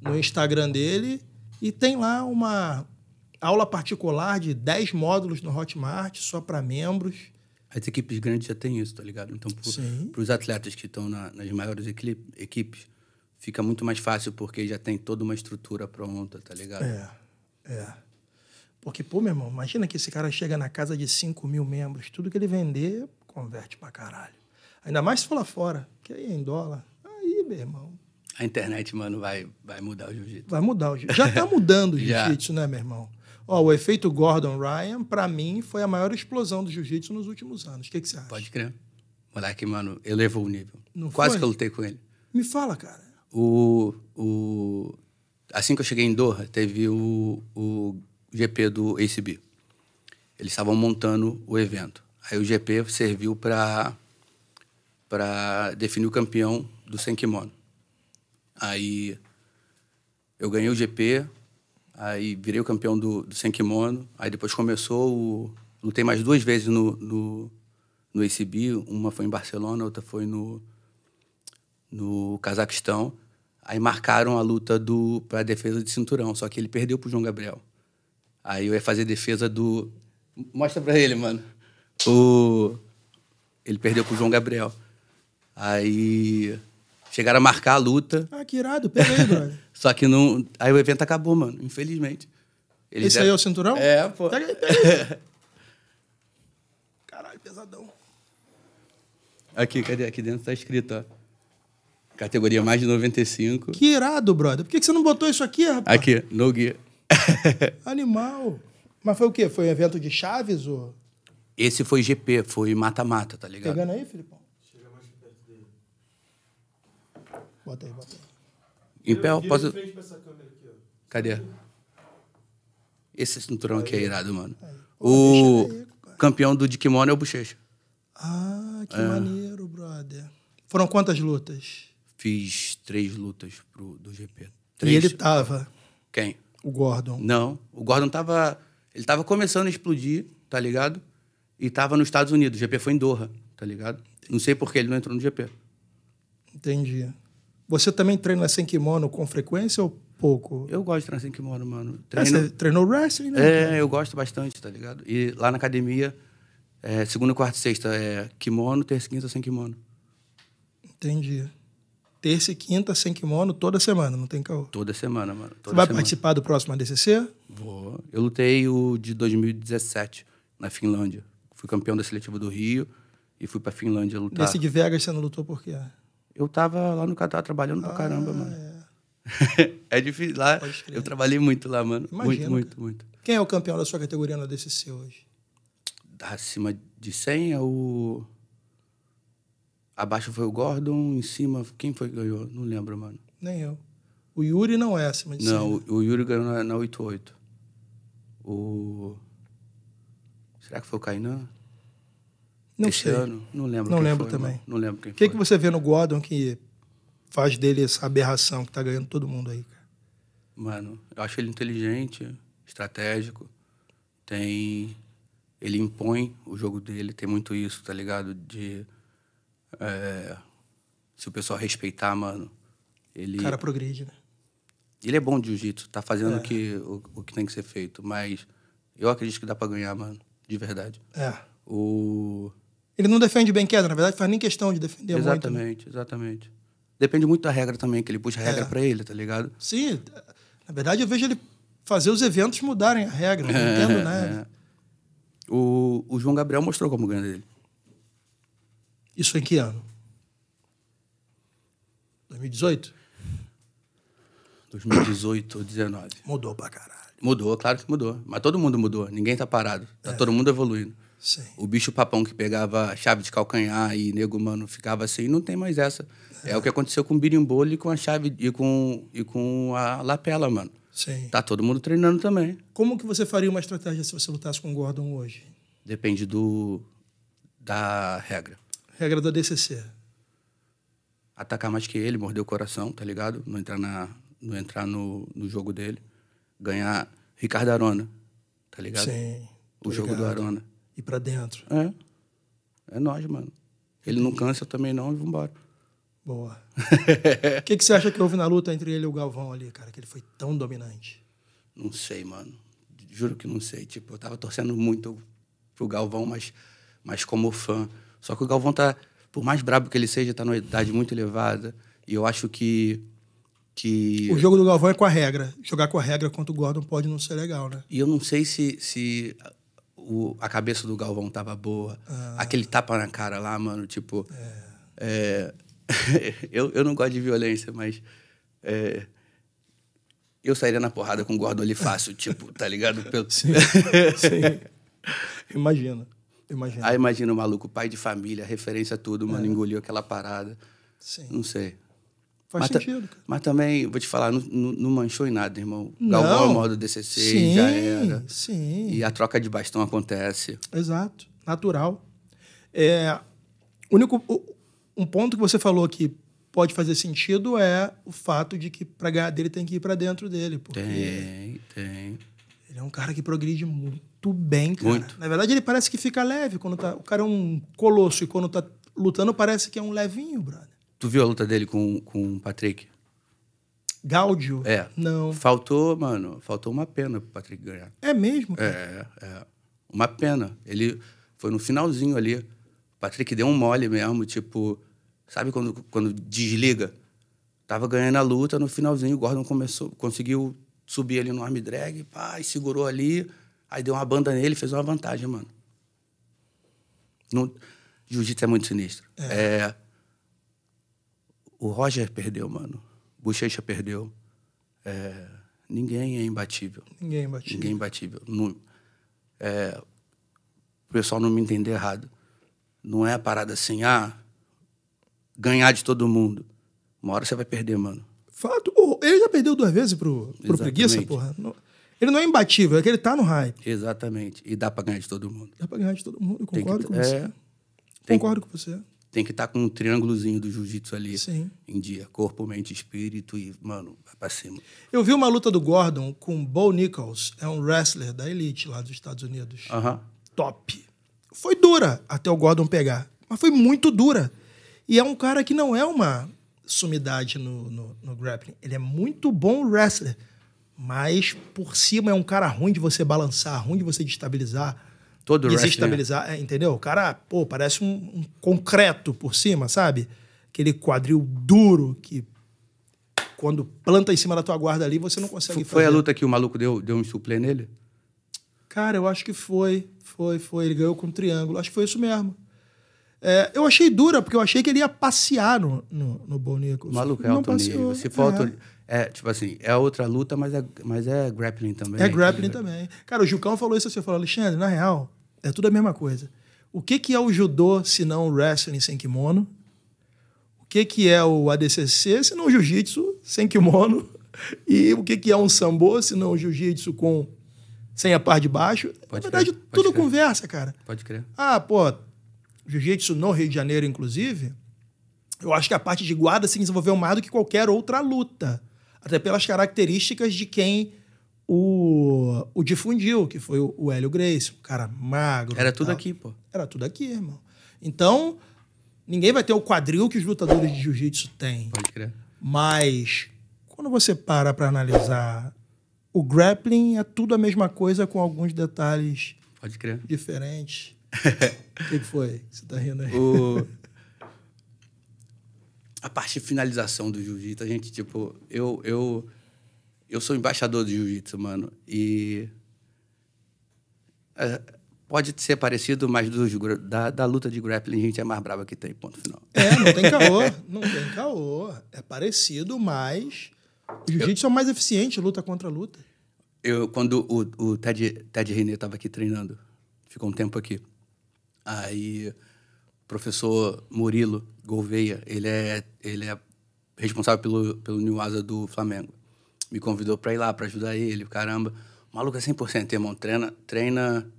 A: no Instagram dele e tem lá uma aula particular de 10 módulos no Hotmart, só para membros.
B: As equipes grandes já têm isso, tá ligado? Então, para os atletas que estão na, nas maiores equipes, fica muito mais fácil porque já tem toda uma estrutura pronta, tá ligado? É,
A: é. Porque, pô, meu irmão, imagina que esse cara chega na casa de 5 mil membros, tudo que ele vender, converte pra caralho. Ainda mais se for lá fora, que aí é em dólar. Aí, meu irmão,
B: a internet, mano, vai, vai mudar o jiu-jitsu.
A: Vai mudar o jiu-jitsu. Já está mudando o jiu-jitsu, né, meu irmão? Ó, o efeito Gordon Ryan, para mim, foi a maior explosão do jiu-jitsu nos últimos anos. O que, que você acha? Pode crer.
B: Moleque, mano, elevou o nível. Não Quase foi? que eu lutei com ele.
A: Me fala, cara.
B: O, o, assim que eu cheguei em Doha, teve o, o GP do ACB. Eles estavam montando o evento. Aí o GP serviu para definir o campeão do sem kimono. Aí eu ganhei o GP, aí virei o campeão do, do sem kimono, aí depois começou o... Lutei mais duas vezes no, no, no ACB, uma foi em Barcelona, outra foi no, no Cazaquistão. Aí marcaram a luta do para defesa de cinturão, só que ele perdeu pro João Gabriel. Aí eu ia fazer defesa do Mostra para ele, mano. O ele perdeu pro João Gabriel. Aí Chegaram a marcar a luta.
A: Ah, que irado, peguei, brother.
B: Só que não. Aí o evento acabou, mano,
A: infelizmente. Eles Esse deram... aí é o cinturão? É, pô. Pega aí, pega aí. Caralho, pesadão.
B: Aqui, cadê? Aqui dentro tá escrito, ó. Categoria mais de 95. Que
A: irado, brother. Por que, que você não botou isso aqui, rapaz?
B: Aqui, no guia.
A: Animal. Mas foi o quê? Foi um evento de chaves ou?
B: Esse foi GP, foi mata-mata, tá ligado?
A: Pegando aí, Filipão? Bota aí, bota aí. Em pé, eu posso.
B: Cadê? Esse cinturão aqui é irado, mano. O campeão do de é o Bochecha. Ah, que é. maneiro, brother.
A: Foram quantas lutas?
B: Fiz três lutas pro, do GP. Três. E ele tava? Quem? O Gordon. Não, o Gordon tava. Ele tava começando a explodir, tá ligado? E tava nos Estados Unidos. O GP foi em Doha, tá ligado? Não sei por que ele não entrou no GP.
A: Entendi. Você também treina sem kimono com frequência ou pouco? Eu gosto de treinar sem kimono, mano. Treino... É, você treinou wrestling, né? É,
B: eu gosto bastante, tá ligado? E lá na academia, é, segunda, quarta e sexta é kimono, terça e quinta sem kimono.
A: Entendi. Terça e quinta sem kimono toda semana, não tem caô?
B: Toda semana, mano. Toda você vai semana.
A: participar do próximo ADCC?
B: Vou. Eu lutei o de 2017 na Finlândia. Fui campeão da seletiva do Rio e fui pra Finlândia lutar. Nesse de
A: Vegas você não lutou por quê? eu tava lá no
B: Catar trabalhando pra ah,
A: caramba, mano.
B: É. é difícil. Lá, eu trabalhei muito lá, mano. Imagina, muito, muito, muito.
A: Quem é o campeão da sua categoria na DCC hoje?
B: Acima de 100 é o. Abaixo foi o Gordon, em cima, quem foi que ganhou? Não lembro, mano.
A: Nem eu. O Yuri não é acima de não,
B: 100. Não, o Yuri ganhou na, na 88. O. Será que foi o Kainan?
A: Não este sei. Ano? Não lembro. Não lembro foi, também. Não, não lembro quem O que, que você vê no Gordon que faz dele essa aberração que tá ganhando todo mundo aí, cara?
B: Mano, eu acho ele inteligente, estratégico. Tem. Ele impõe o jogo dele, tem muito isso, tá ligado? De. É... se o pessoal respeitar, mano. Ele... O cara progride, né? Ele é bom de jiu-jitsu, tá fazendo é. o, que, o, o, que tem que ser feito, mas eu acredito que dá para ganhar, mano, de verdade. É. O
A: ele não defende bem queda, na verdade, faz nem questão de defender exatamente, muito. Né? Exatamente, exatamente.
B: Depende muito da regra também, que ele puxa a regra é. para ele, tá ligado? Sim, na verdade eu vejo ele fazer os eventos mudarem
A: a regra, não é, entendo né? nada.
B: É. O, o João Gabriel mostrou como ganha dele. Isso em que ano?
A: 2018?
B: 2018 ou 2019?
A: Mudou pra caralho.
B: Mudou, claro que mudou. Mas todo mundo mudou. Ninguém tá parado. Tá é. todo mundo evoluindo. Sim. O bicho papão que pegava chave de calcanhar e nego, mano, ficava assim, não tem mais essa. É, é o que aconteceu com o birimbolo e com a chave e com, e com a lapela, mano. Sim. Tá todo mundo
A: treinando também. Como que você faria uma estratégia se você lutasse com o Gordon hoje?
B: Depende do da regra.
A: Regra da DCC.
B: Atacar mais que ele, morder o coração, tá ligado? Não entrar, na, não entrar no, no jogo dele. Ganhar Ricardo Arona, tá ligado? Sim. O jogo ligado. do Arona.
A: E para dentro. É. É nós, mano.
B: Ele não cansa também não e vambora.
A: Boa. O que, que você acha que houve na luta entre ele e o Galvão ali, cara? Que ele foi tão dominante?
B: Não sei, mano. Juro que não sei. Tipo, eu tava torcendo muito pro Galvão, mas, mas como fã. Só que o Galvão tá, por mais brabo que ele seja, tá numa idade muito elevada. E eu acho que. que... O jogo
A: do Galvão é com a regra. Jogar com a regra contra o Gordon pode não ser legal, né?
B: E eu não sei se, se o, a cabeça do Galvão tava boa. Ah. Aquele tapa na cara lá, mano, tipo. É. É, eu, eu não gosto de violência, mas. É, eu sairia na porrada com o Gordon ali fácil, tipo, tá ligado? Pelo... Sim. Sim.
A: Imagina. Imagina.
B: Aí imagina o maluco, pai de família, referência a tudo, mano, é. engoliu aquela parada. Sim. Não sei. Faz mas sentido. Mas também, vou te falar, não, não manchou em nada, irmão. Galvão é o do DCC, sim, já era. Sim. E a troca de bastão acontece.
A: Exato. Natural. É, único, um ponto que você falou que pode fazer sentido é o fato de que para ganhar dele tem que ir para dentro dele. Porque tem, tem. Ele é um cara que progride muito
B: bem, cara. Muito.
A: Na verdade, ele parece que fica leve quando tá. O cara é um colosso e quando tá lutando parece que é um levinho, brother.
B: Tu viu a luta dele com, com o Patrick?
A: Gáudio? É. Não.
B: Faltou, mano, faltou uma pena pro Patrick ganhar.
A: É mesmo? É,
B: cara? É, é. Uma pena. Ele foi no finalzinho ali. O Patrick deu um mole mesmo, tipo, sabe quando, quando desliga? Tava ganhando a luta, no finalzinho o Gordon começou, conseguiu subir ali no arm drag, pá, segurou ali, aí deu uma banda nele, fez uma vantagem, mano. Jiu-jitsu é muito sinistro. É. é o Roger perdeu, mano. Bochecha perdeu. É, ninguém é imbatível.
C: Ninguém é imbatível. Ninguém é
B: imbatível. Não, é, o pessoal não me entender errado. Não é a parada assim, ah, ganhar de todo mundo.
A: Uma hora você vai perder, mano. Fato. Ele já perdeu duas vezes pro, pro preguiça, porra. Ele não é imbatível, é que ele tá no hype.
B: Exatamente. E dá pra ganhar de todo mundo.
A: Dá pra ganhar de todo mundo, eu concordo que, com você. É, tem, concordo com você
B: tem que estar tá com um triângulozinho do jiu-jitsu ali Sim. em dia. Corpo, mente, espírito e, mano, vai pra cima.
A: Eu vi uma luta do Gordon com Bo Nichols, é um wrestler da elite lá dos Estados Unidos. Uh -huh. Top. Foi dura até o Gordon pegar, mas foi muito dura. E é um cara que não é uma sumidade no, no, no grappling. Ele é muito bom wrestler, mas por cima é um cara ruim de você balançar, ruim de você destabilizar Todo desestabilizar, né? É, entendeu? O cara, pô, parece um, um, concreto por cima, sabe? Aquele quadril duro que quando planta em cima da tua guarda ali, você não consegue foi, fazer. Foi a luta
B: que o maluco deu, deu um suplê nele?
A: Cara, eu acho que foi. Foi, foi. Ele ganhou com um triângulo. Acho que foi isso mesmo. É, eu achei dura, porque eu achei que ele ia passear no, no, no Bonico. Maluco, é alto nível. Se for é.
B: É, tipo assim, é outra luta, mas é, mas é grappling também. É grappling
A: também. Cara, o Jucão falou isso assim, eu falou, Alexandre, na real, é tudo a mesma coisa. O que, que é o judô se não o wrestling sem kimono? O que, que é o ADCC se não o jiu-jitsu sem kimono? E o que, que é um sambo se não o jiu-jitsu com sem a par de baixo? Pode na verdade, crer. tudo Pode conversa, crer. cara. Pode crer. Ah, pô, jiu-jitsu no Rio de Janeiro, inclusive, eu acho que a parte de guarda se desenvolveu mais do que qualquer outra luta até pelas características de quem o, o difundiu, que foi o, Hélio Grace, um cara magro. Era tudo tal. aqui, pô. Era tudo aqui, irmão. Então, ninguém vai ter o quadril que os lutadores de jiu-jitsu têm. Pode crer. Mas, quando você para para analisar, o grappling é tudo a mesma coisa com alguns detalhes Pode crer. diferentes. O que, que foi? Você tá rindo aí? O
B: a parte de finalização do jiu-jitsu, a gente, tipo, eu, eu, eu sou embaixador do jiu-jitsu, mano, e. É, pode ser parecido, mas do, da, da, luta de grappling a gente é mais brava que tem, ponto final. É, não tem caô,
A: não tem caô. É parecido, mas. O jiu-jitsu é mais eficiente, luta contra luta.
B: Eu, quando o, o Ted, Ted reiner tava aqui treinando, ficou um tempo aqui. Aí professor Murilo Gouveia, ele é, ele é responsável pelo, pelo New Asa do Flamengo. Me convidou para ir lá, para ajudar ele, caramba. O maluco é 100%, irmão. Treina. treina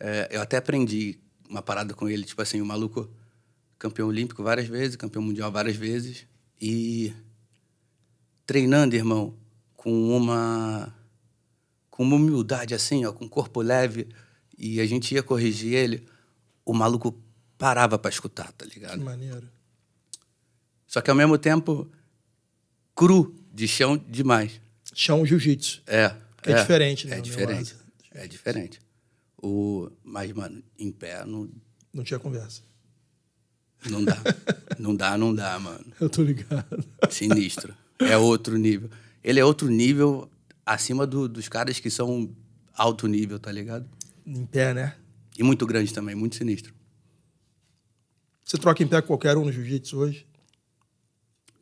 B: é, eu até aprendi uma parada com ele, tipo assim, o maluco campeão olímpico várias vezes, campeão mundial várias vezes. E treinando, irmão, com uma com uma humildade assim, ó, com corpo leve, e a gente ia corrigir ele, o maluco parava para escutar, tá ligado? Que maneiro. Só que ao mesmo tempo, cru, de chão demais.
A: Chão jiu-jitsu. É. é, é, diferente, né? É diferente.
B: É diferente. O, mas, mano, em pé não.
A: Não tinha conversa.
B: Não dá. não dá, não dá, mano.
A: Eu tô ligado.
B: Sinistro. É outro nível. Ele é outro nível acima do, dos caras que são alto nível, tá ligado?
A: Em pé, né?
B: E muito grande também, muito sinistro.
A: Você troca em pé com qualquer um no jiu-jitsu hoje?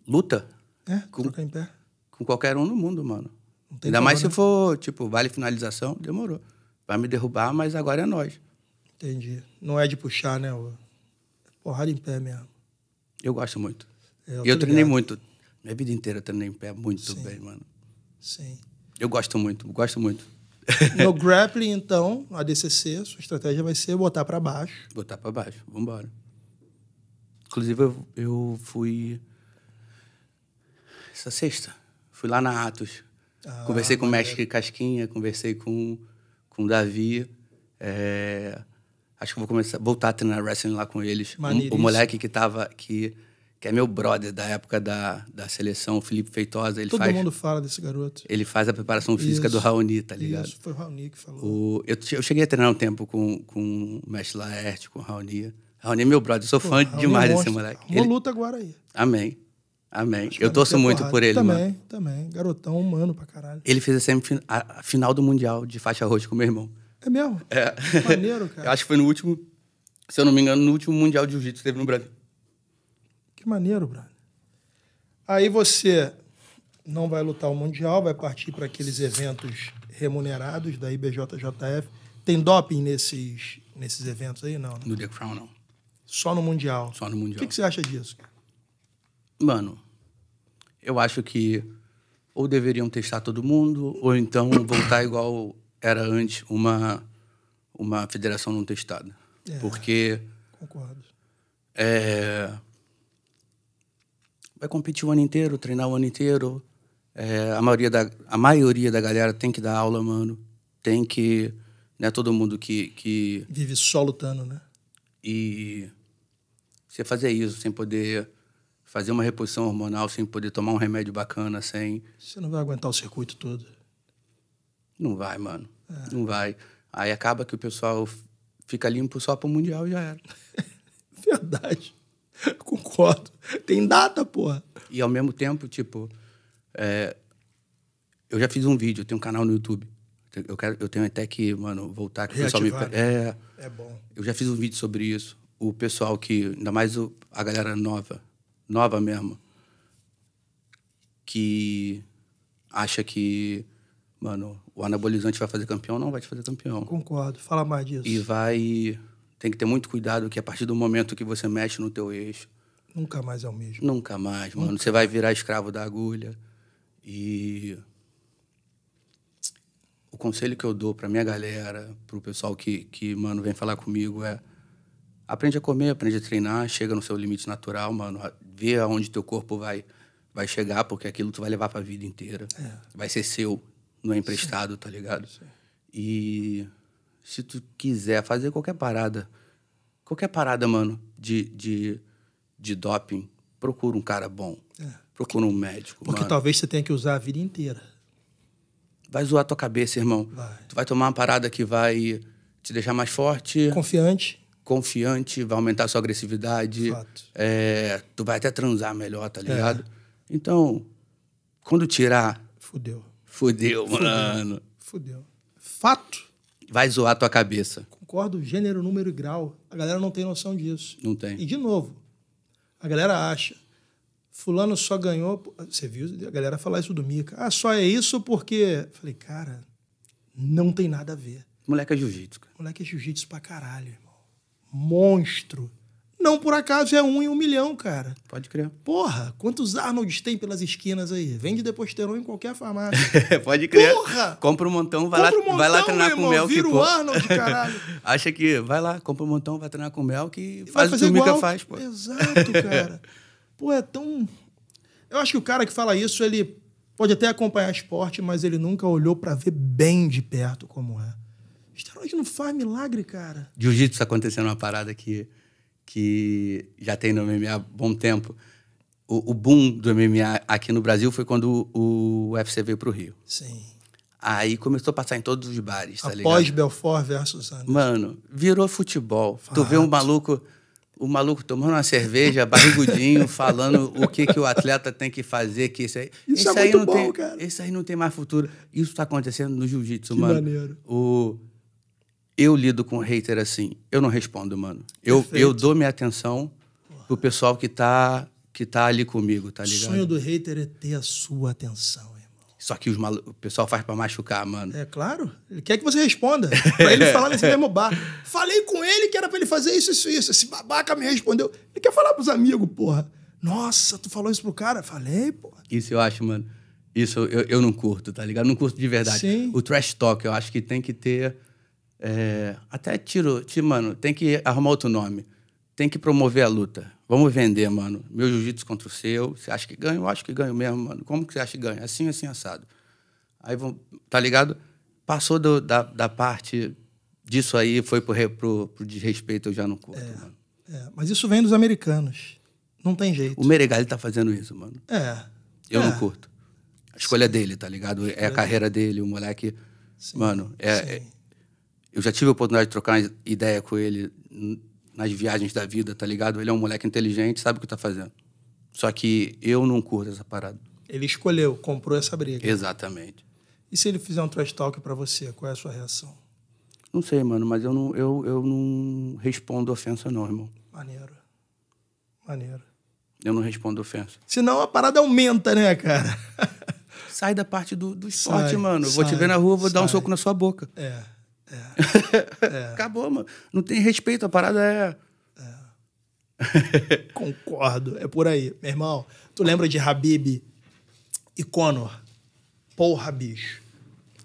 B: Luta? É, com, troca em pé. Com qualquer um no mundo, mano. Ainda mais se for, tipo, vale finalização, demorou. Vai me derrubar, mas agora é nós.
A: Entendi. Não é de puxar, né? Porrada em pé mesmo.
B: Eu gosto muito. É, eu e eu treinei ligado. muito. Minha vida inteira treinei em pé muito Sim. bem, mano. Sim. Eu gosto muito, gosto muito. No
A: grappling, então, a DCC, sua estratégia vai ser botar para baixo. Botar para baixo, vambora.
B: Inclusive, eu, eu fui. Essa sexta. Fui lá na Atos. Ah, conversei com o mestre é. Casquinha, conversei com, com o Davi. É, acho que vou começar, voltar a treinar wrestling lá com eles. Um, o moleque que tava. aqui, que é meu brother da época da, da seleção, o Felipe Feitosa. Ele Todo faz, mundo fala desse garoto. Ele faz a preparação física Isso. do Raoni, tá ligado? Isso, foi o Raoni que falou. O, eu, eu cheguei a treinar um tempo com, com o mestre Laerte, com o Raoni. Raoni é meu brother, eu sou fã Raoni é demais desse moleque. Uma ele... luta agora aí. Amém. Amém. Acho eu torço muito porrada. por ele, também, mano.
A: Também, também. Garotão humano pra caralho. Ele
B: fez a, a final do Mundial de faixa roxa com meu irmão. É mesmo? É. Maneiro, cara. eu acho que foi no último, se eu não me engano, no último Mundial de Jiu-Jitsu que teve no Brasil.
A: Que maneiro, brother. Aí você não vai lutar o Mundial, vai partir para aqueles eventos remunerados da IBJJF. Tem doping nesses, nesses eventos aí? Não. Né? No The Crown,
B: não. Só no Mundial. Só no Mundial. O que,
A: que você acha disso?
B: Mano, eu acho que ou deveriam testar todo mundo, ou então voltar igual era antes, uma, uma federação não testada. É, Porque. Concordo. É, vai competir o ano inteiro, treinar o ano inteiro. É, a, maioria da, a maioria da galera tem que dar aula, mano. Tem que. Não é todo mundo que. que...
A: Vive só lutando, né?
B: E você fazer isso sem poder fazer uma reposição hormonal, sem poder tomar um remédio bacana, sem.
A: Você não vai aguentar o circuito todo.
B: Não vai, mano. É. Não vai. Aí acaba que o pessoal fica limpo só pro Mundial e já era. Verdade. Concordo. Tem data, porra. E ao mesmo tempo, tipo, é... eu já fiz um vídeo, tenho um canal no YouTube. Eu, quero, eu tenho até que, mano, voltar que o pessoal me. Né? É, é bom. Eu já fiz um vídeo sobre isso o pessoal que, ainda mais o, a galera nova, nova mesmo, que acha que, mano, o anabolizante vai fazer campeão, não vai
A: te fazer campeão. Concordo, fala mais disso. E
B: vai. Tem que ter muito cuidado que a partir do momento que você mexe no teu eixo.
A: Nunca mais é o mesmo.
B: Nunca mais, mano. Nunca. Você vai virar escravo da agulha. E. O conselho que eu dou pra minha galera, pro pessoal que, que mano, vem falar comigo é aprende a comer, aprende a treinar, chega no seu limite natural, mano, vê aonde teu corpo vai vai chegar, porque aquilo tu vai levar para a vida inteira. É. Vai ser seu, não é emprestado, Sim. tá ligado? Sim. E se tu quiser fazer qualquer parada, qualquer parada, mano, de, de, de doping, procura um cara bom. É. Procura um médico. Porque mano.
A: talvez você tenha que usar a vida inteira.
B: Vai zoar tua cabeça, irmão. Vai. Tu vai tomar uma parada que vai te deixar mais forte. Confiante confiante, vai aumentar a sua agressividade. É, tu vai até transar melhor, tá é. ligado? É. Então, quando tirar. Fudeu. Fudeu, Fudeu. mano.
A: Fudeu. Fato.
B: Vai zoar tua cabeça.
A: Concordo, gênero, número e grau. A galera não tem noção disso. Não tem. E, de novo, a galera acha. Fulano só ganhou. Você viu a galera falar isso do Mica. Ah, só é isso porque. Falei, cara, não tem nada a ver. Moleque é jiu-jitsu. Moleque é jiu-jitsu pra caralho monstro. Não por acaso é um em um milhão, cara. Pode crer. Porra, quantos Arnolds tem pelas esquinas aí? Vende deposteron em qualquer farmácia.
B: Pode crer. Porra! Compra um montão, vai, lá, um montão, vai lá treinar com o Mel. Vira que, o Arnold, caralho. Acha que vai lá, compra um montão, vai treinar com o Mel
A: que faz o que o faz, pô. Exato, cara. pô, é tão... Eu acho que o cara que fala isso, ele pode até acompanhar esporte, mas ele nunca olhou para ver bem de perto como é. Esteroide não faz milagre, cara.
B: Jiu-jitsu acontecendo uma parada que, que já tem no MMA há bom tempo. O, o boom do MMA aqui no Brasil foi quando o, o UFC veio pro Rio. Sim. Aí começou a passar em todos os bares, tá Após ligado? Após
A: Belfort versus Anderson.
B: Mano, virou futebol. Fato. Tu vê um maluco, o maluco tomando uma cerveja, barrigudinho, falando o que, que o atleta tem que fazer, que isso aí. Isso esse é aí muito não bom, tem, cara. Isso aí não tem mais futuro. Isso tá acontecendo no jiu-jitsu, mano. Maneiro. O eu lido com hater assim. Eu não respondo, mano. Eu, eu dou minha atenção pro pessoal que tá, que tá ali comigo, tá ligado? O sonho do
A: hater é ter a sua atenção,
B: só que os malu... o pessoal faz para machucar, mano.
A: É claro. Ele quer que você responda. Pra ele falar nesse mesmo bar. Falei com ele que era pra ele fazer isso, isso, isso. Esse babaca me respondeu. Ele quer falar pros amigos, porra. Nossa, tu falou isso pro cara? Falei, porra.
B: Isso eu acho, mano. Isso eu, eu não curto, tá ligado? não curto de verdade. Sim. O trash talk, eu acho que tem que ter é, até tiro, tiro, mano, tem que arrumar outro nome. Tem que promover a luta. Vamos vender, mano. Meu jiu-jitsu contra o seu. Você acha que ganha Eu acho que ganho mesmo, mano. Como que você acha que ganha Assim, assim, assado. Aí, tá ligado? Passou do, da, da parte disso aí, foi pro, pro, pro desrespeito, eu já não curto, é, mano.
A: É, mas isso vem dos americanos. Não tem jeito.
B: O Meregali tá fazendo isso, mano. É. Eu não é. curto. A escolha Sim. dele, tá ligado? É a carreira dele, o moleque... Sim. Mano, é, é eu já tive a oportunidade de trocar ideia com ele nas viagens da vida, tá ligado? Ele é um moleque inteligente, sabe o que tá fazendo. Só que eu não curto essa parada.
A: Ele escolheu, comprou essa briga. Exatamente. E se ele fizer um trash talk pra você, qual é a sua reação?
B: Não sei, mano, mas eu não, eu, eu não respondo ofensa, não, irmão. Maneiro. Maneiro. Eu não respondo ofensa.
A: Senão a parada aumenta, né, cara? sai da parte do, do esporte, sai, mano. Sai, vou te ver na rua, vou sai. dar um soco na sua boca. É. É. é. Acabou, mano. Não tem respeito, a parada é. é. Concordo, é por aí. Meu irmão, tu lembra de Habib e Conor? Porra, bicho.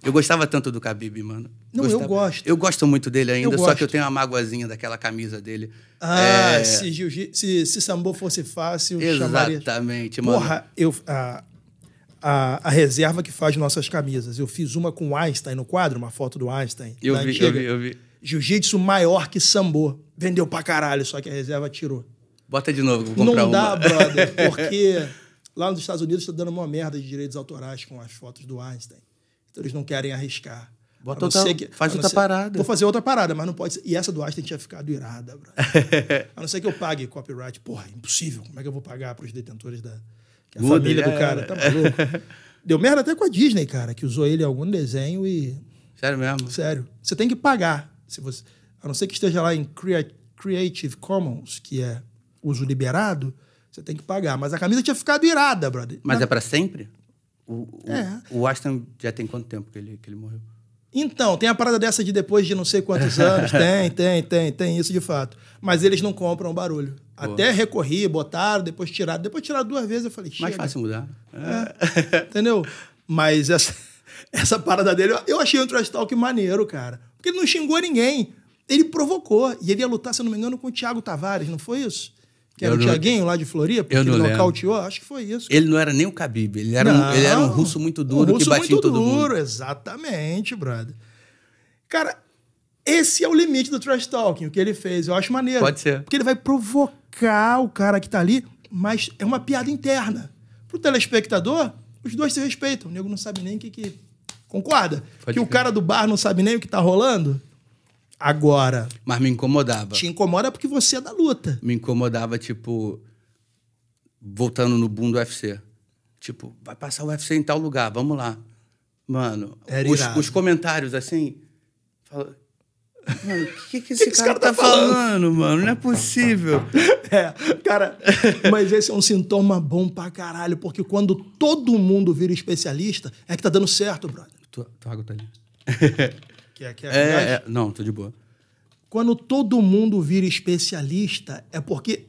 B: Eu gostava tanto do Khabib, mano.
A: Não, gostava. eu gosto.
B: Eu gosto muito dele ainda, só que eu tenho uma mágoazinha daquela camisa dele.
A: Ah, é... se, se, se Sambo fosse fácil, Exatamente, chamaria... mano. Porra, eu, ah, a, a, reserva que faz nossas camisas. Eu fiz uma com Einstein no quadro, uma foto do Einstein. Eu, vi, antiga. eu vi, eu vi. Jiu-jitsu maior que Sambo Vendeu pra caralho, só que a reserva tirou. Bota de novo, vou comprar Não dá, uma. brother, porque lá nos Estados Unidos está dando uma merda de direitos autorais com as fotos do Einstein. Então eles não querem arriscar. Bota outra, que, faz outra ser, parada. Vou fazer outra parada, mas não pode ser. E essa do Einstein tinha ficado irada, brother. a não ser que eu pague copyright. Porra, impossível. Como é que eu vou pagar para os detentores da, a família do é, cara, tá maluco. Deu merda até com a Disney, cara, que usou ele em algum desenho e. Sério mesmo? Sério. Você tem que pagar. Se você... A não ser que esteja lá em Creative Commons, que é uso liberado, você tem que pagar. Mas a camisa tinha ficado irada, brother. Mas Na... é
B: para sempre? O, o, é. o Aston já tem quanto tempo que ele, que ele morreu?
A: Então, tem a parada dessa de depois de não sei quantos anos. tem, tem, tem, tem isso de fato. Mas eles não compram o barulho. Boa. Até recorri, botaram, depois tiraram. Depois tiraram duas vezes, eu falei, é chega. Mais fácil mudar. É. entendeu? Mas essa, essa parada dele, eu achei um trash talk maneiro, cara. Porque ele não xingou ninguém. Ele provocou. E ele ia lutar, se eu não me engano, com o Thiago Tavares, não foi isso? Que era eu o Thiaguinho lá de Floria, porque que nocauteou, acho que foi isso.
B: Ele não era nem o Khabib, ele era, não, um, ele era um russo muito duro um russo que batia muito em todo duro, mundo.
A: Exatamente, brother. Cara, esse é o limite do trash talking, o que ele fez. Eu acho maneiro. Pode ser. Porque ele vai provocar o cara que tá ali, mas é uma piada interna. Pro telespectador, os dois se respeitam. O nego não sabe nem o que que. Concorda? Pode que o cara do bar não sabe nem o que tá rolando? Agora. Mas me incomodava. Te incomoda porque você é da
B: luta. Me incomodava, tipo. Voltando no boom do UFC. Tipo, vai passar o UFC em tal lugar, vamos lá. Mano, os, os, comentários
A: assim. Fala,
B: Mano, o que, que esse que cara, que tá, tá falando?
A: falando? mano? Não é possível. É, cara, mas esse é um sintoma bom pra caralho, porque quando todo mundo vira especialista, é que tá dando certo, brother. Tua,
B: tua água tá ali.
A: é, é, é, Não, tô de boa. Quando todo mundo vira especialista, é porque.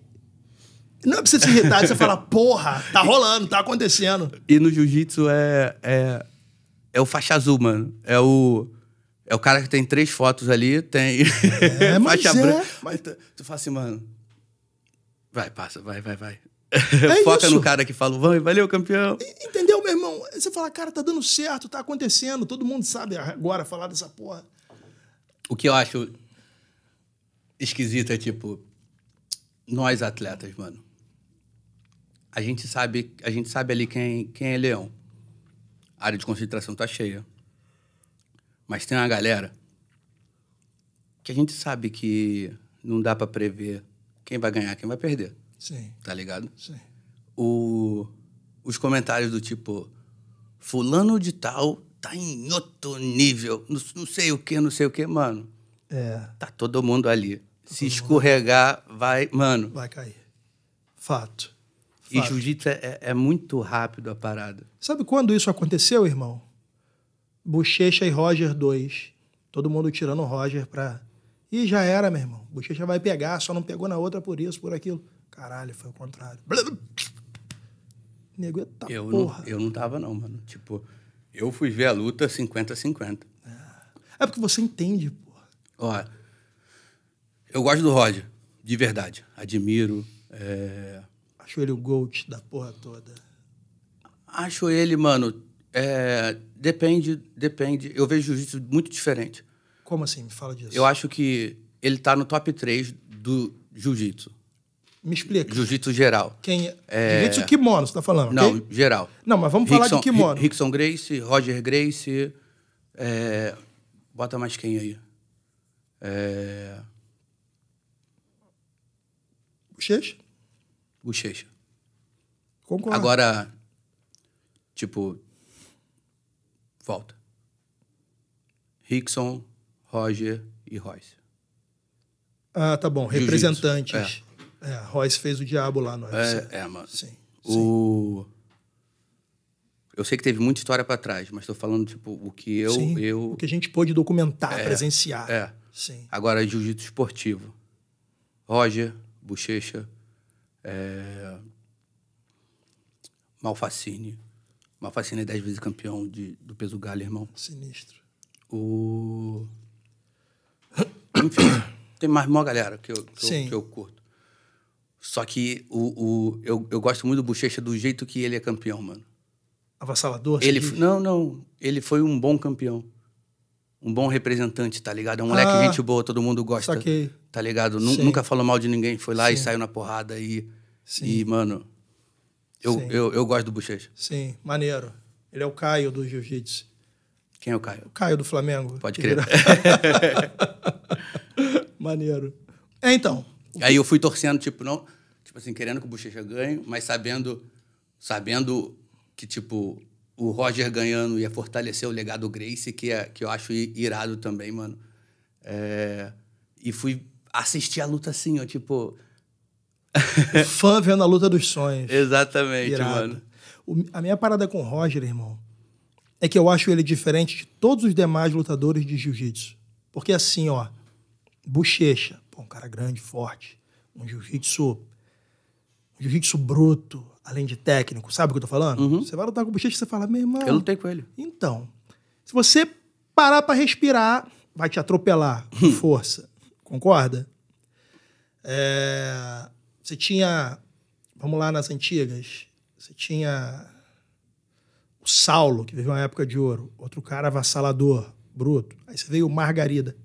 A: Não é pra você se irritar, é você fala, porra, tá rolando, tá acontecendo.
B: E no jiu-jitsu é, é. É o faixa azul, mano. É o. É o cara que tem três fotos ali, tem. É, mas faixa é. branca. Mas tu, tu fala assim, mano. Vai, passa, vai, vai, vai. É, é Foca isso. no cara que fala, vamos, valeu, campeão.
A: Entendeu, meu irmão? Você fala, cara, tá dando certo, tá acontecendo, todo mundo sabe agora falar dessa porra.
B: O que eu acho esquisito é, tipo, nós atletas, mano. A gente sabe, a gente sabe ali quem, quem é leão. A área de concentração tá cheia. Mas tem uma galera que a gente sabe que não dá para prever quem vai ganhar, quem vai perder. Sim. Tá ligado? Sim. O, os comentários do tipo, fulano de tal tá em outro nível, não, não sei o que, não sei o que, mano. É. Tá todo mundo ali. Tá todo Se escorregar, mundo. vai, mano. Vai
A: cair. Fato. Fato. E
B: jiu-jitsu é, é, é, muito rápido a parada.
A: Sabe quando isso aconteceu, irmão? Bochecha e Roger 2. Todo mundo tirando o Roger pra. E já era, meu irmão. Bochecha vai pegar, só não pegou na outra por isso, por aquilo. Caralho, foi o contrário. Nego, eita
B: eu porra. Não, eu não tava, não, mano. Tipo, eu fui ver a luta 50-50. É.
A: é porque você entende, porra.
B: Ó, eu gosto do Roger, de verdade. Admiro. É...
A: Acho ele o GOAT da porra toda.
B: Acho ele, mano. É... Depende, depende. Eu vejo jiu-jitsu muito
A: diferente. Como assim? Me fala disso. Eu
B: acho que ele tá no top 3 do jiu-jitsu. Me explica. Jiu-jitsu geral. Quem é... é. Jiu-jitsu
A: kimono, você tá falando? Não, okay?
B: geral. Não, mas vamos falar de kimono. Rickson Grace, Roger Grace. É... Bota mais quem aí? É... Bochecha. Bochecha. Concordo. Agora, tipo, volta. Rickson, Roger e Royce.
A: Ah, tá bom. Representantes. É. É, a Royce fez o diabo lá no UFC.
B: É, é mano. Sim. O... Eu sei que teve muita história para trás, mas estou falando, tipo, o que eu, Sim, eu... O que a
A: gente pôde documentar, é, presenciar. É. Sim.
B: Agora, jiu-jitsu esportivo. Roger, Bochecha, é... Malfacine. Malfacine é dez vezes campeão de, do peso galho, irmão. Sinistro. O... Enfim, tem mais uma galera que eu, que eu, que eu curto. Só que o, o, eu, eu gosto muito do Bochecha do jeito que ele é campeão, mano.
A: Avassalador? Ele, que...
B: não, não. Ele foi um bom campeão. Um bom representante, tá ligado? É um moleque ah, gente boa, todo mundo gosta. Saquei. Tá ligado? Sim. Nunca falou mal de ninguém. Foi lá Sim. e saiu na porrada e... Sim. E, mano, eu, eu, eu, eu gosto do Bochecha.
A: Sim, maneiro. Ele é o Caio do Jiu-Jitsu. Quem é o Caio? O Caio do Flamengo. Pode crer. Maneiro. É, então,
B: Aí eu fui torcendo, tipo, não, tipo assim, querendo que o Bochecha ganhe, mas sabendo, sabendo que, tipo, o Roger ganhando ia fortalecer o legado Grace, que, é, que eu acho irado também, mano. É, e fui assistir a luta assim, ó, tipo.
A: Fã vendo a luta dos sonhos.
B: Exatamente, irado. mano.
A: O, a minha parada com o Roger, irmão, é que eu acho ele diferente de todos os demais lutadores de jiu-jitsu. Porque assim, ó, bochecha, um cara grande, forte. Um jiu-jitsu. Um jiu-jitsu bruto, além de técnico. Sabe o que eu tô falando? Uhum. Você vai lutar com o bochecha e você fala, meu irmão. Eu lutei com ele. Então. Se você parar para respirar, vai te atropelar com força. Concorda? É, você tinha. Vamos lá nas antigas. Você tinha o Saulo, que viveu uma época de ouro. Outro cara avassalador, bruto. Aí você veio o Margarida.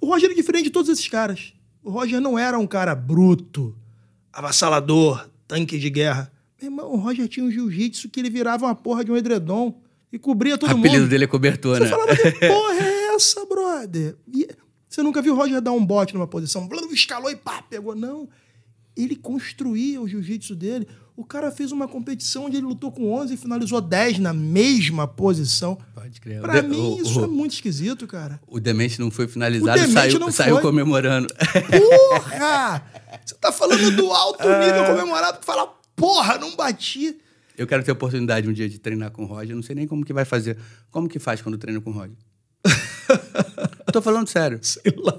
A: O Roger é diferente de todos esses caras. O Roger não era um cara bruto, avassalador, tanque de guerra. Meu irmão, o Roger tinha um jiu-jitsu que ele virava uma porra de um edredom e cobria todo mundo. O apelido dele é cobertor, você né? Você falava, que porra é essa, brother? E você nunca viu o Roger dar um bote numa posição, escalou e pá, pegou. Não. Ele construía o jiu-jitsu dele. O cara fez uma competição onde ele lutou com 11 e finalizou 10 na mesma posição. Pode crer. Pra de, mim, o, isso é o, é muito esquisito, cara.
B: O Demente não foi finalizado e saiu, saiu comemorando.
A: Porra! Você tá falando do alto é. nível comemorado que fala, porra, não bati.
B: Eu quero ter oportunidade um dia de treinar com o Roger. Eu não sei nem como que vai fazer. Como que faz quando treina com o Roger? tô falando sério. Sei lá.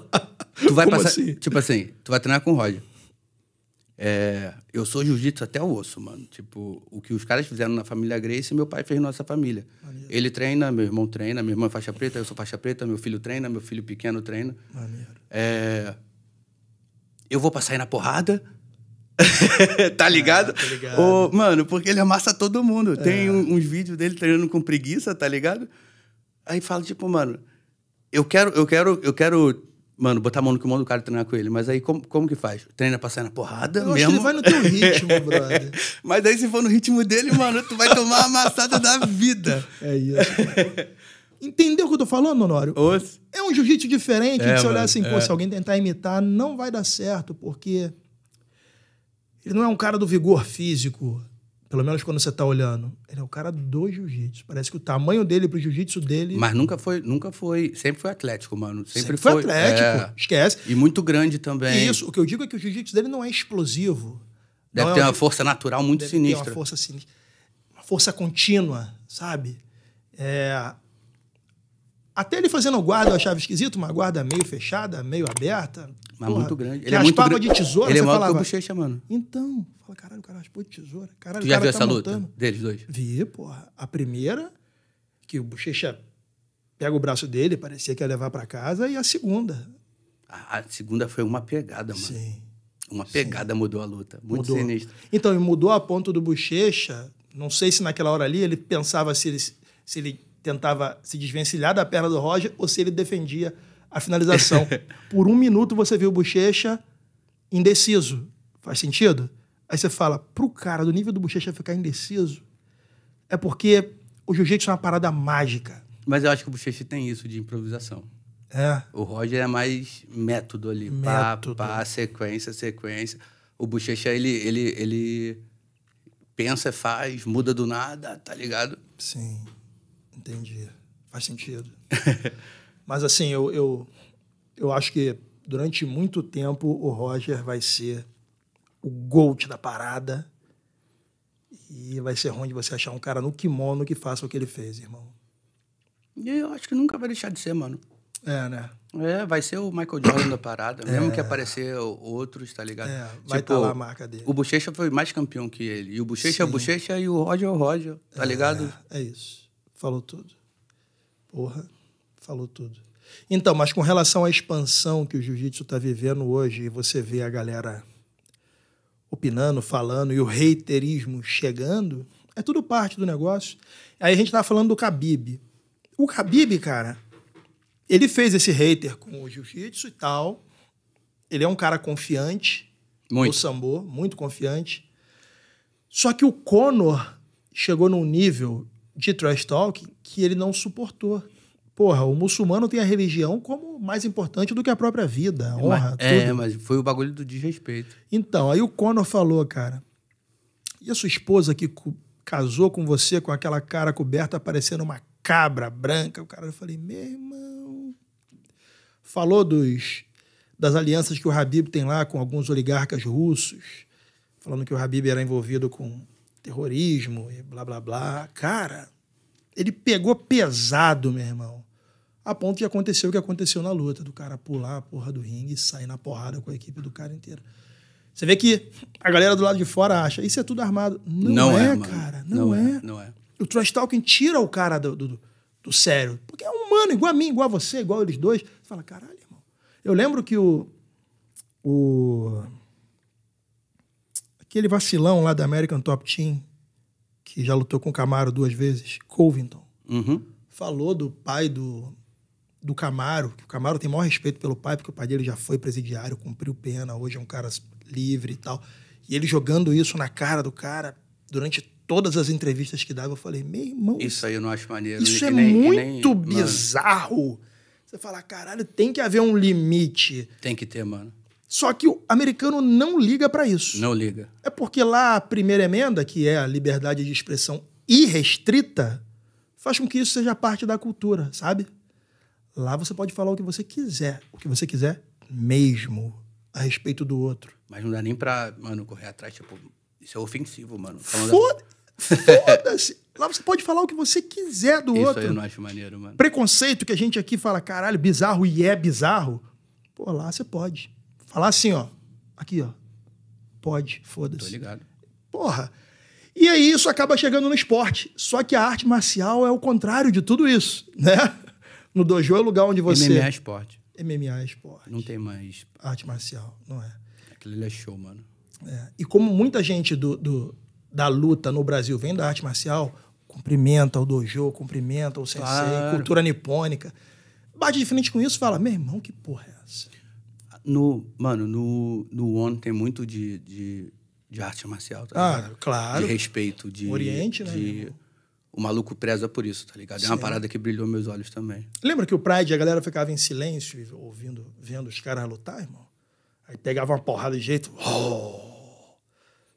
B: Tu vai como passar. Assim? Tipo assim, tu vai treinar com o Roger. É, eu sou jiu-jitsu até o osso, mano. Tipo, o que os caras fizeram na família Grace, meu pai fez nossa família. Maneiro. Ele treina, meu irmão treina, minha irmã é faixa preta, eu sou faixa preta, meu filho treina, meu filho pequeno treina. Maneiro. É, eu vou pra sair na porrada. Tá, ah, tá ligado? Ah, ligado. mano, porque ele amassa todo mundo. É. Tem um, uns vídeos dele treinando com preguiça, tá ligado? Aí fala, tipo, mano, eu quero, eu quero, eu quero Mano, botar a mão no comando do cara e treinar com ele. Mas aí, como, como que faz? Treina pra sair na
A: porrada Eu mesmo? Acho que ele vai no teu ritmo, brother. Mas aí, se for no ritmo dele, mano, tu vai tomar a amassada da vida. É isso. Entendeu o que eu tô falando, Honório? É um jiu-jitsu diferente é, de você olhar assim, pô, é. se alguém tentar imitar, não vai dar certo, porque ele não é um cara do vigor físico pelo menos quando você está olhando, ele é o cara do jiu-jitsu. Parece que o tamanho dele pro jiu-jitsu dele. Mas nunca foi, nunca foi, sempre foi atlético,
B: mano. Sempre, sempre foi, atlético, é... esquece. E muito grande também. isso,
A: o que eu digo é que o jiu-jitsu dele não é explosivo. Deve não é ter é uma força natural muito Deve sinistra. Ter uma força sinistra. Uma força contínua, sabe? É, até ele fazendo guarda, eu achava esquisito, uma guarda meio fechada, meio aberta. Mas porra, muito grande. Ele é muito grande. de tesoura, Ele é maior que o bochecha, mano. Então, fala, caralho, o cara raspou de tesoura. Caralho, tu já viu tá essa montando. luta deles dois? Vi, porra. A primeira, que o bochecha pega o braço dele, parecia que ia levar para casa, e a segunda.
B: A, a, segunda foi uma pegada, mano. Sim. Uma pegada
A: Sim. mudou a luta. Muito mudou. sinistro. Então, mudou a ponto do bochecha. Não sei se naquela hora ali ele pensava se ele, se ele tentava se desvencilhar da perna do Roger ou se ele defendia a finalização. Por um minuto você viu o Bochecha indeciso. Faz sentido? Aí você fala, pro cara do nível do Bochecha ficar indeciso, é porque o jiu-jitsu é uma parada mágica.
B: Mas eu acho que o Bochecha tem isso de improvisação. É. O Roger é mais método ali. Método. Pá, pá, sequência, sequência. O Bochecha, ele, ele, ele pensa, faz, muda do nada, tá
A: ligado? Sim. Entendi. Faz sentido. Mas assim, eu, eu, eu acho que durante muito tempo o Roger vai ser o GOAT da parada. E vai ser ruim de você achar um cara no kimono que faça o que ele fez, irmão. e Eu acho que nunca vai deixar de ser, mano.
B: É, né? É, vai ser o Michael Jordan da parada. É. Mesmo que aparecer outros, tá ligado? É, vai estar tipo, tá lá a marca dele. O Bochecha foi mais campeão que ele. E o Bochecha é o Bochecha e o Roger é o Roger, tá é, ligado?
A: É isso. Falou tudo. Porra, falou tudo. Então, mas com relação à expansão que o jiu-jitsu está vivendo hoje, e você vê a galera opinando, falando e o reiterismo chegando, é tudo parte do negócio. Aí a gente estava tá falando do Khabib. O Khabib, cara, ele fez esse hater com o jiu-jitsu e tal. Ele é um cara confiante. Muito. O Sambo, muito confiante. Só que o Conor chegou num nível de trash talking que ele não suportou. Porra, o muçulmano tem a religião como mais importante do que a própria vida, a honra, mas, É, mas
B: foi o bagulho do desrespeito.
A: Então, aí o Conor falou, cara, e a sua esposa que casou com você com aquela cara coberta parecendo uma cabra branca? O cara, eu falei, meu irmão... Falou dos, das alianças que o Habib tem lá com alguns oligarcas russos, falando que o Habib era envolvido com terrorismo e blá blá blá. Cara, ele pegou pesado, meu irmão. A ponto que aconteceu o que aconteceu na luta, do cara pular a porra do ringue e sair na porrada com a equipe do cara inteiro. Você vê que a galera do lado de fora acha, isso é tudo armado. Não, não é, é cara. Não, não é. é. Não é. O Trust talking tira o cara do, do, do, sério. Porque é humano, igual a mim, igual a você, igual eles dois. Você fala, caralho, irmão. Eu lembro que o. O Aquele vacilão lá da American Top Team, que já lutou com o Camaro duas vezes, Covington, uhum. falou do pai do, do Camaro, que o Camaro tem maior respeito pelo pai, porque o pai dele já foi presidiário, cumpriu pena, hoje é um cara livre e tal. E ele jogando isso na cara do cara durante todas as entrevistas que dava, eu falei, meu irmão. Isso aí eu não acho maneiro. Isso né? é nem, muito nem, bizarro. Mano. Você fala, caralho, tem que haver um limite. Tem que ter, mano. Só que o americano não liga para isso. Não liga. É porque lá a primeira emenda, que é a liberdade de expressão irrestrita, faz com que isso seja parte da cultura, sabe? Lá você pode falar o que você quiser, o que você quiser mesmo a respeito do outro. Mas não dá nem
B: pra, mano, correr atrás, tipo, isso é ofensivo, mano. Tá foda-se!
A: lá você pode falar o que você quiser do isso outro. Isso eu não acho maneiro, mano. Preconceito que a gente aqui fala, caralho, bizarro e é bizarro. Pô, lá você pode. Falar assim, ó. Aqui, ó. Pode, foda-se. Tô ligado. Porra. E aí isso acaba chegando no esporte. Só que a arte marcial é o contrário de tudo isso, né? No dojo é o lugar onde você... MMA é esporte. MMA é esporte. Não tem mais... Arte marcial, não é. Aquilo é show, mano. É. E como muita gente do, do, da luta no Brasil vem da arte marcial, cumprimenta o dojo, cumprimenta o sensei, claro. cultura nipônica. Bate de frente com isso fala, meu irmão, que porra é essa?
B: No, mano, no, no ONU tem muito de, de,
A: de arte marcial, tá Ah, claro. De
B: respeito, de... Oriente, né? De... O maluco preza por isso, tá ligado? Sim. É uma parada que brilhou meus olhos também.
A: Lembra que o Pride, a galera ficava em silêncio, ouvindo, vendo os caras lutar, irmão? Aí pegava uma porrada de jeito... Oh!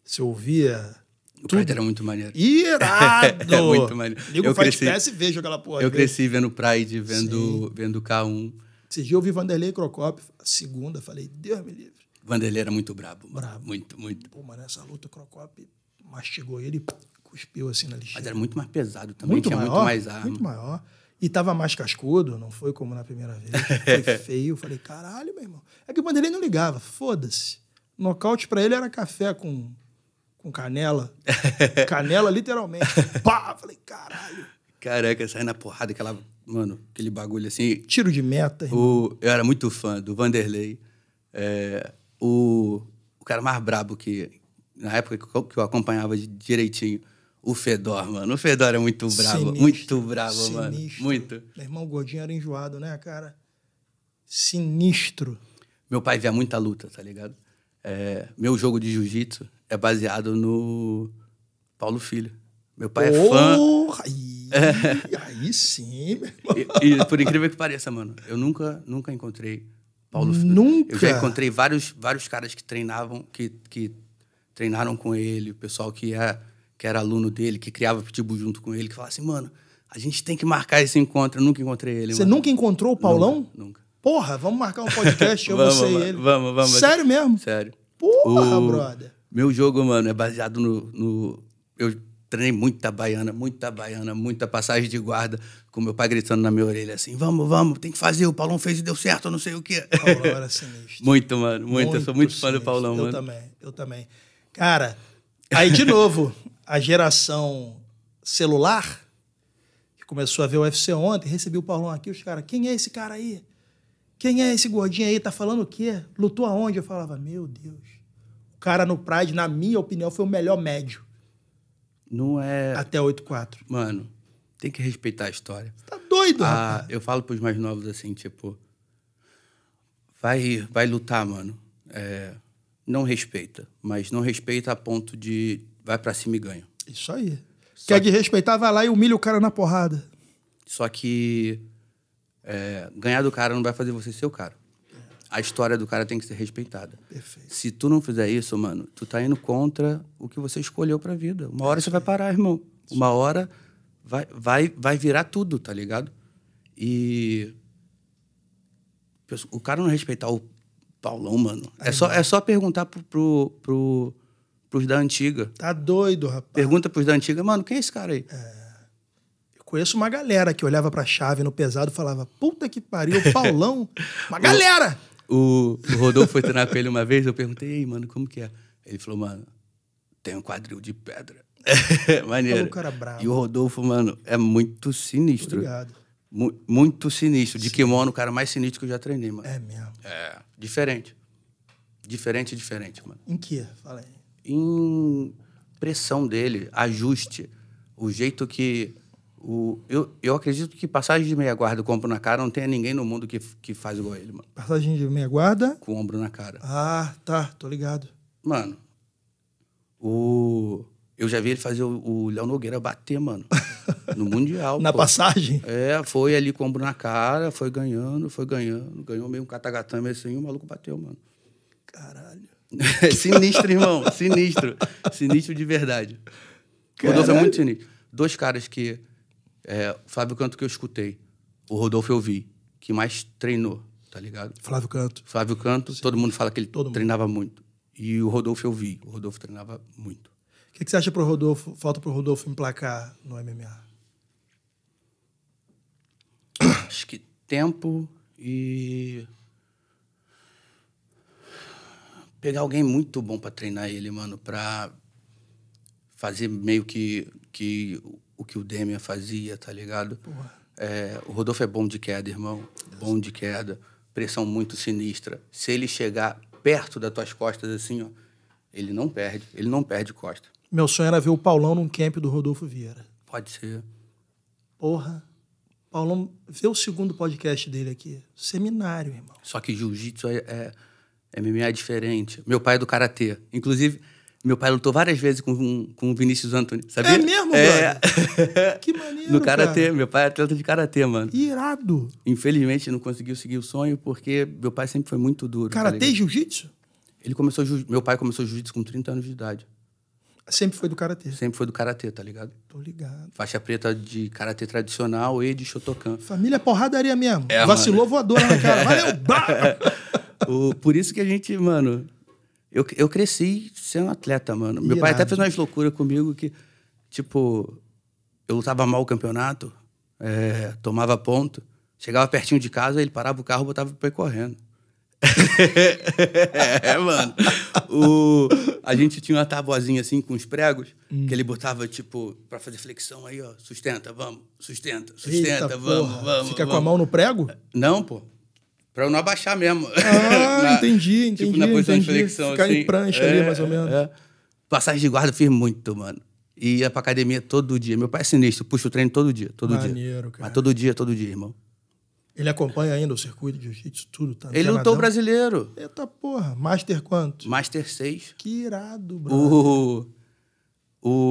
A: Você ouvia...
B: O tudo. Pride era muito maneiro. Irado! é muito maneiro. eu cresci, PS e vejo aquela porra. Eu cresci vendo Pride, vendo, vendo K1...
A: Esse dia eu vi Vanderlei Crocop, segunda, falei, Deus me livre. Vanderlei era muito brabo. Bravo. Muito, muito. Pô, mas nessa luta, Crocop mastigou ele e cuspiu assim na lixeira. Mas era muito mais pesado também, muito tinha maior, muito mais arma. Muito maior. E tava mais cascudo, não foi como na primeira vez. Foi feio. Falei, caralho, meu irmão. É que o Vanderlei não ligava, foda-se. Nocaute para ele era café com, com canela. canela, literalmente. Pá! Falei,
B: caralho. Caraca, saindo na porrada, aquela mano, aquele bagulho assim. Tiro de meta. O, eu era muito fã do Vanderlei. É, o, o cara mais brabo que. Na época que eu, que eu acompanhava direitinho. O Fedor, mano. O Fedor é muito bravo. Sinistro, muito bravo, sinistro. mano.
A: Muito. Meu irmão gordinho era enjoado, né, cara? Sinistro.
B: Meu pai via muita luta, tá ligado? É, meu jogo de jiu-jitsu é baseado no Paulo Filho. Meu pai oh, é fã. Aí. Aí sim, meu irmão. E, e, por incrível que pareça, mano, eu nunca, nunca encontrei Paulo Nunca. Eu já encontrei vários, vários caras que treinavam, que, que treinaram com ele, o pessoal que é que era aluno dele, que criava pitbull junto com ele, que falava assim, mano, a gente tem que marcar esse encontro. Eu nunca encontrei ele. Você mano. nunca
A: encontrou o Paulão? Nunca. nunca. Porra, vamos marcar um podcast, eu, vamos, você e ele.
B: Vamos, vamos. Sério mesmo? Sério. Porra, o... brother. Meu jogo, mano, é baseado no. no... Eu treinei muita baiana, muita baiana, muita passagem de guarda, com meu pai gritando na minha orelha assim: vamos, vamos, tem que fazer, o Paulão fez
A: e deu certo, não sei o quê. Paulão era sinistro.
B: muito, mano, muito. muito eu sou muito sinistro. fã do Paulão, eu mano. Eu também,
A: eu também. Cara, aí de novo, a geração celular, que começou a ver o UFC ontem, recebeu o Paulão aqui, os caras: quem é esse cara aí? Quem é esse gordinho aí? Tá falando o quê? Lutou aonde? Eu falava: meu Deus. O cara no Pride, na minha opinião, foi o melhor médio não é. Até 8,4.
B: Mano, tem que respeitar a história. Você tá doido, ah, rapaz. Eu falo pros mais novos assim, tipo. Vai, vai lutar, mano. É, não respeita. Mas não respeita a ponto de vai para cima e ganha. Isso aí.
A: Só Quer que... de respeitar, vai lá e humilha o cara na porrada.
B: Só que é, ganhar do cara não vai fazer você ser o cara a história do cara tem que ser respeitada. Perfeito. Se tu não fizer isso, mano, tu tá indo contra o que você escolheu pra vida. Uma hora você vai parar, irmão. Uma hora vai, vai, vai virar tudo, tá ligado? E. O cara não respeitar o Paulão, mano. é só, é só perguntar pro, pro, pro, pros da antiga. Tá doido, rapaz. Pergunta pros da antiga, mano, quem é esse cara aí? É
A: conheço uma galera que olhava pra chave no pesado e falava: Puta que pariu, Paulão. uma galera!
B: O, Rodolfo foi treinar com ele uma vez, eu perguntei, Ei, mano, como que é? Ele falou, mano, tem um quadril de pedra. Maneiro. É um cara bravo. E o Rodolfo, mano, é muito sinistro. Obrigado. Mu muito sinistro. De kimono, o cara mais sinistro que eu já treinei, mano. É mesmo? É. Diferente. Diferente, diferente, mano. Em que? Fala aí. Em pressão dele, ajuste. O jeito que o, eu, eu acredito que passagem de meia guarda com ombro na cara não tenha ninguém no mundo que, que faz igual ele, mano.
A: Passagem de meia guarda?
B: Com ombro na cara.
A: Ah, tá, tô ligado. Mano,
B: o, eu já vi ele fazer o, o Léo Nogueira bater, mano. No Mundial. na pô. passagem? É, foi ali com ombro na cara, foi ganhando, foi ganhando. Ganhou meio um catagatame assim, o maluco bateu, mano. Caralho. É sinistro, irmão. Sinistro. Sinistro de verdade. Caralho. O Rodolfo é muito sinistro. Dois caras que é, Flávio Canto que eu escutei. O Rodolfo eu vi, que mais treinou, tá ligado? Flávio Canto. Flávio Canto, Sim. todo mundo fala que ele todo treinava mundo. muito. E o Rodolfo eu vi, o Rodolfo treinava muito.
A: O que, que, você acha pro Rodolfo, falta pro Rodolfo emplacar no MMA? Acho que tempo
B: e pegar alguém muito bom para treinar ele, mano, para fazer meio que que o que o Demian fazia, tá ligado? É, o Rodolfo é bom de queda, irmão. Bom de queda. Pressão muito sinistra. Se ele chegar perto das tuas costas, assim, ó, ele não perde. Ele não perde costa.
A: Meu sonho era ver o Paulão num camp do Rodolfo Vieira. Pode ser. Porra. Paulão, vê o segundo podcast dele aqui. Seminário, irmão.
B: Só que jiu-jitsu é, é, é MMA diferente. Meu pai é do karatê. Inclusive, meu pai lutou várias vezes com, com o Vinícius Antônio, sabia? É mesmo, é...
A: que maneiro, No Karatê, cara.
B: meu pai é atleta de Karatê, mano.
A: Irado.
B: Infelizmente, não conseguiu seguir o sonho porque meu pai sempre foi muito duro. Tá karatê tá e jiu-jitsu? Ele começou, meu pai começou jiu-jitsu com 30 anos de idade. Sempre foi do Karatê? Sempre foi do Karatê, tá ligado?
A: Tô ligado.
B: Faixa preta de Karatê tradicional e de Shotokan.
A: Família é porradaria mesmo. É, Vacilou mano.
B: voadora na cara. Valeu, o, Por isso que a gente, mano eu, eu cresci sendo atleta, mano. Meu pai até fez umas loucuras comigo que, tipo, eu lutava mal o campeonato, é, tomava ponto, chegava pertinho de casa, ele parava o carro, botava o ir correndo. é, mano. O, a gente tinha uma tabuazinha assim com os pregos, hum. que ele botava, tipo, pra fazer flexão aí, ó. Sustenta, vamos, sustenta, sustenta, Eita, vamos, porra. vamos. Fica vamos. com a mão no prego? Não, pô. Pra eu não abaixar mesmo. Ah, na, entendi, entendi. Tipo, na posição entendi. de flexão. Ficar assim. em prancha é, ali, mais ou menos. É, é. Passagem de guarda eu fiz muito, mano. E ia pra academia todo dia. Meu pai é sinistro, puxa o treino todo dia, todo Maneiro, dia. Maneiro, cara. Mas todo dia, todo dia, irmão.
A: Ele acompanha ainda o circuito de jiu-jitsu, tudo, tá? Ele lutou brasileiro. Eita porra, Master quanto?
B: Master 6.
A: Que irado, bro.
B: O,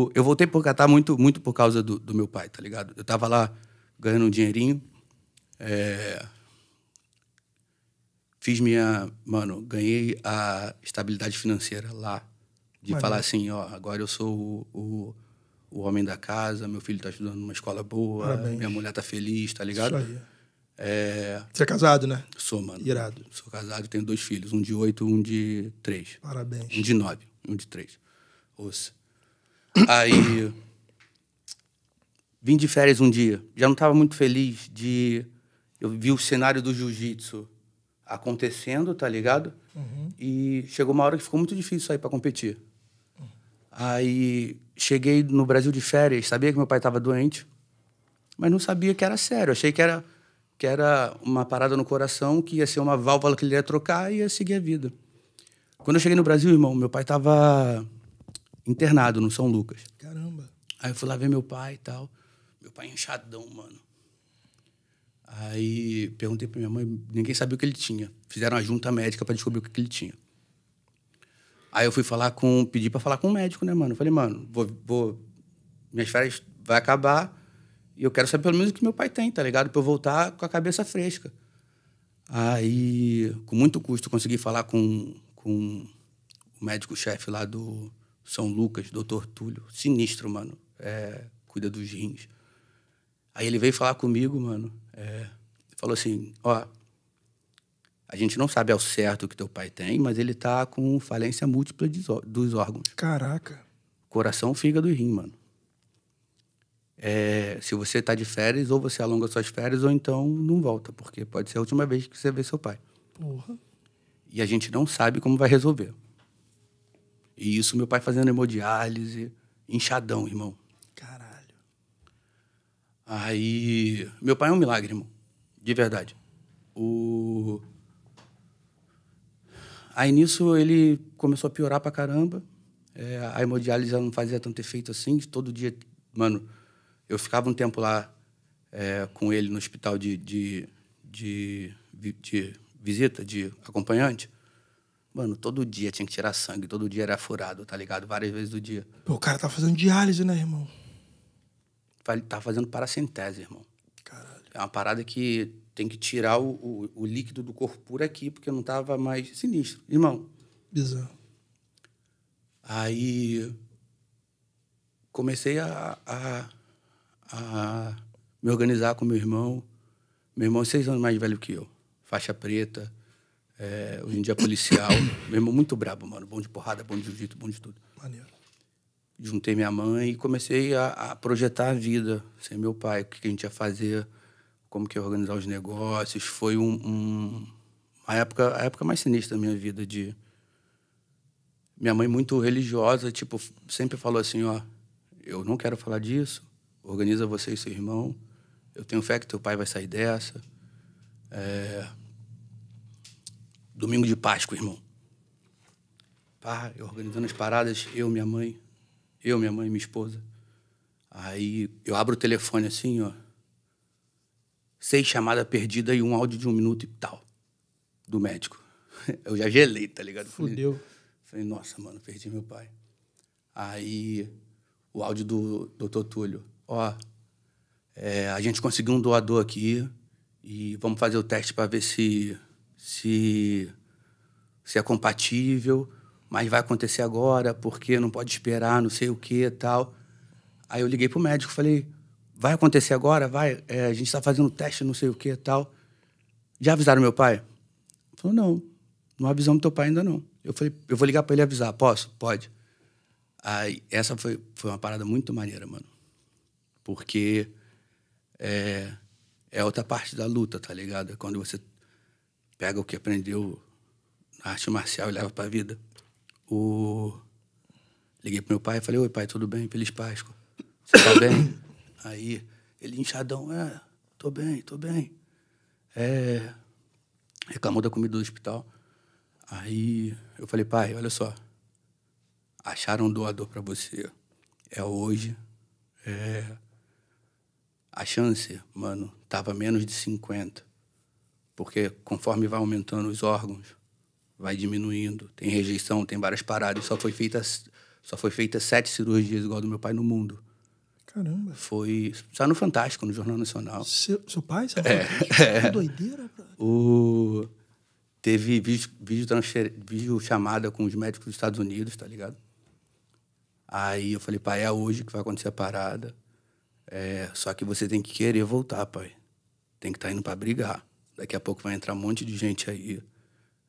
B: o, eu voltei pro Catar muito, muito por causa do, do meu pai, tá ligado? Eu tava lá ganhando um dinheirinho. É, Fiz minha. Mano, ganhei a estabilidade financeira lá. De falar assim: ó, agora eu sou o, o, o, homem da casa, meu filho tá estudando numa escola boa, Parabéns. minha mulher tá feliz, tá ligado? Isso aí. É... Você é casado, né? Sou, mano. Irado. Sou casado, tenho dois filhos, um de oito um de três. Parabéns. Um de nove, um de três. Ouça. Aí. Vim de férias um dia. Já não estava muito feliz de. Eu vi o cenário do jiu-jitsu acontecendo, tá ligado? Uhum. E chegou uma hora que ficou muito difícil sair para competir. Uhum. Aí cheguei no Brasil de férias, sabia que meu pai estava doente, mas não sabia que era sério. Achei que era que era uma parada no coração, que ia ser uma válvula que ele ia trocar e ia seguir a vida. Quando eu cheguei no Brasil, irmão, meu pai estava internado no São Lucas. Caramba. Aí eu fui lá ver meu pai e tal. Meu pai inchadão, mano. Aí perguntei para minha mãe, ninguém sabia o que ele tinha. Fizeram a junta médica para descobrir o que, que ele tinha. Aí eu fui falar com, pedi para falar com o um médico, né, mano? falei, mano, vou, vou, minhas férias vai acabar e eu quero saber pelo menos o que meu pai tem, tá ligado? Para eu voltar com a cabeça fresca. Aí, com muito custo, consegui falar com, com o médico-chefe lá do São Lucas, doutor Túlio. Sinistro, mano. É, cuida dos rins. Aí ele veio falar comigo, mano. É. Falou assim, ó, a gente não sabe ao certo o que teu pai tem, mas ele tá com falência múltipla dos órgãos.
A: Caraca.
B: Coração, fígado e rim, mano. É, se você tá de férias, ou você alonga suas férias, ou então não volta, porque pode ser a última vez que você vê seu pai. Porra. E a gente não sabe como vai resolver. E isso, meu pai fazendo hemodiálise, inchadão, irmão. Aí, meu pai é um milagre, irmão. De verdade. O... Aí nisso ele começou a piorar pra caramba. É, a hemodiálise não fazia tanto efeito assim. Todo dia, mano, eu ficava um tempo lá é, com ele no hospital de, de, de, de, visita, de acompanhante. Mano, todo dia tinha que tirar sangue, todo dia era furado, tá ligado? Várias vezes do dia.
A: Pô, o cara tá fazendo diálise, né, irmão?
B: Tá fazendo paracentese, irmão. Caralho. É uma parada que tem que tirar o, o, o líquido do corpo por aqui, porque não tava mais sinistro. Irmão. Bizarro. Aí comecei a, a, a, me organizar com meu irmão. Meu irmão é seis anos mais velho que eu. Faixa preta, é, hoje em dia é policial. meu irmão é muito brabo, mano. Bom de porrada, bom de jiu-jitsu, bom de tudo. Maneiro juntei minha mãe e comecei a, a projetar a vida sem meu pai, o que, a gente ia fazer, como que ia organizar os negócios. Foi um, um, uma época, a época mais sinistra da minha vida de minha mãe muito religiosa, tipo, sempre falou assim, ó, eu não quero falar disso, organiza você e seu irmão, eu tenho fé que teu pai vai sair dessa. É... Domingo de Páscoa, irmão. Pá, eu organizando as paradas, eu, minha mãe, eu, minha mãe, minha esposa. Aí eu abro o telefone assim, ó. Seis chamadas perdidas e um áudio de um minuto e tal. Do médico. Eu já gelei, tá ligado? Fudeu. Falei, falei nossa, mano, perdi meu pai. Aí o áudio do doutor Túlio. Ó, é, a gente conseguiu um doador aqui e vamos fazer o teste para ver se, se, se é compatível mas vai acontecer agora, porque não pode esperar, não sei o que tal. Aí eu liguei pro médico, falei, vai acontecer agora, vai, é, a gente está fazendo teste, não sei o que tal. Já avisaram meu pai? Ele falou, não, não avisamos teu pai ainda não. Eu falei, eu vou ligar para ele avisar, posso? Pode. Aí, essa foi, foi uma parada muito maneira, mano. Porque é, é outra parte da luta, tá ligado? É quando você pega o que aprendeu na arte marcial e leva pra vida o... Liguei pro meu pai e falei, oi pai, tudo bem? Feliz Páscoa. Você tá bem? Aí, ele inchadão, é, tô bem, tô bem. É... Reclamou da comida do hospital. Aí eu falei, pai, olha só. Acharam um doador para você. É hoje. É... A chance, mano, tava menos de 50. Porque conforme vai aumentando os órgãos, vai diminuindo. Tem rejeição, tem várias paradas. Só foi feita, só foi feita sete cirurgias igual do meu pai no mundo. Caramba. Foi. Só no Fantástico, no Jornal Nacional. Seu, seu pai? Seu é. é. Que doideira, O... Teve vídeo, vídeo, vídeo chamada com os médicos dos Estados Unidos, tá ligado? Aí eu falei, pai, é hoje que vai acontecer a parada. É, só que você tem que querer voltar, pai. Tem que estar tá indo para brigar. Daqui a pouco vai entrar um monte de gente aí.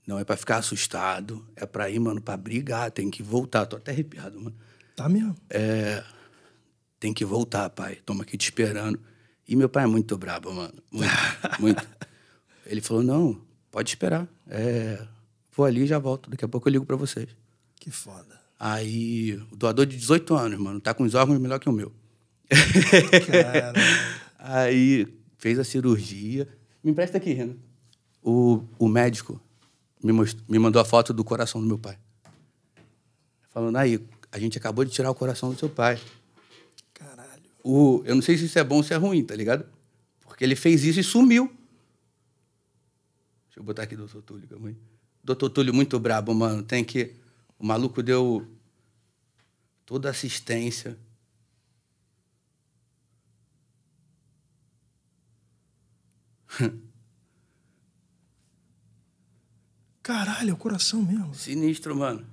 B: Não é para ficar assustado, é para ir, mano, para brigar, tem que voltar. Tô até arrepiado, mano. Tá mesmo? É, tem que voltar, pai. Toma aqui te esperando. E meu pai é muito brabo, mano. Muito, muito. Ele falou: não, pode esperar. É, vou ali e já volto. Daqui a pouco eu ligo para vocês. Que foda. Aí, o doador de 18 anos, mano, tá com os órgãos melhor que o meu. Cara. Aí, fez a cirurgia. Me empresta aqui, Renan. O, o médico me, me mandou a foto do coração do meu pai. Falando, aí, a gente acabou de tirar o coração do seu pai. Caralho. O, eu não sei se isso é bom ou se é ruim, tá ligado? Porque ele fez isso e sumiu. Deixa eu botar aqui doutor Túlio, calma é Doutor Túlio muito brabo, mano. Tem que. O maluco deu toda assistência.
A: Caralho, é o coração mesmo. Sinistro, mano.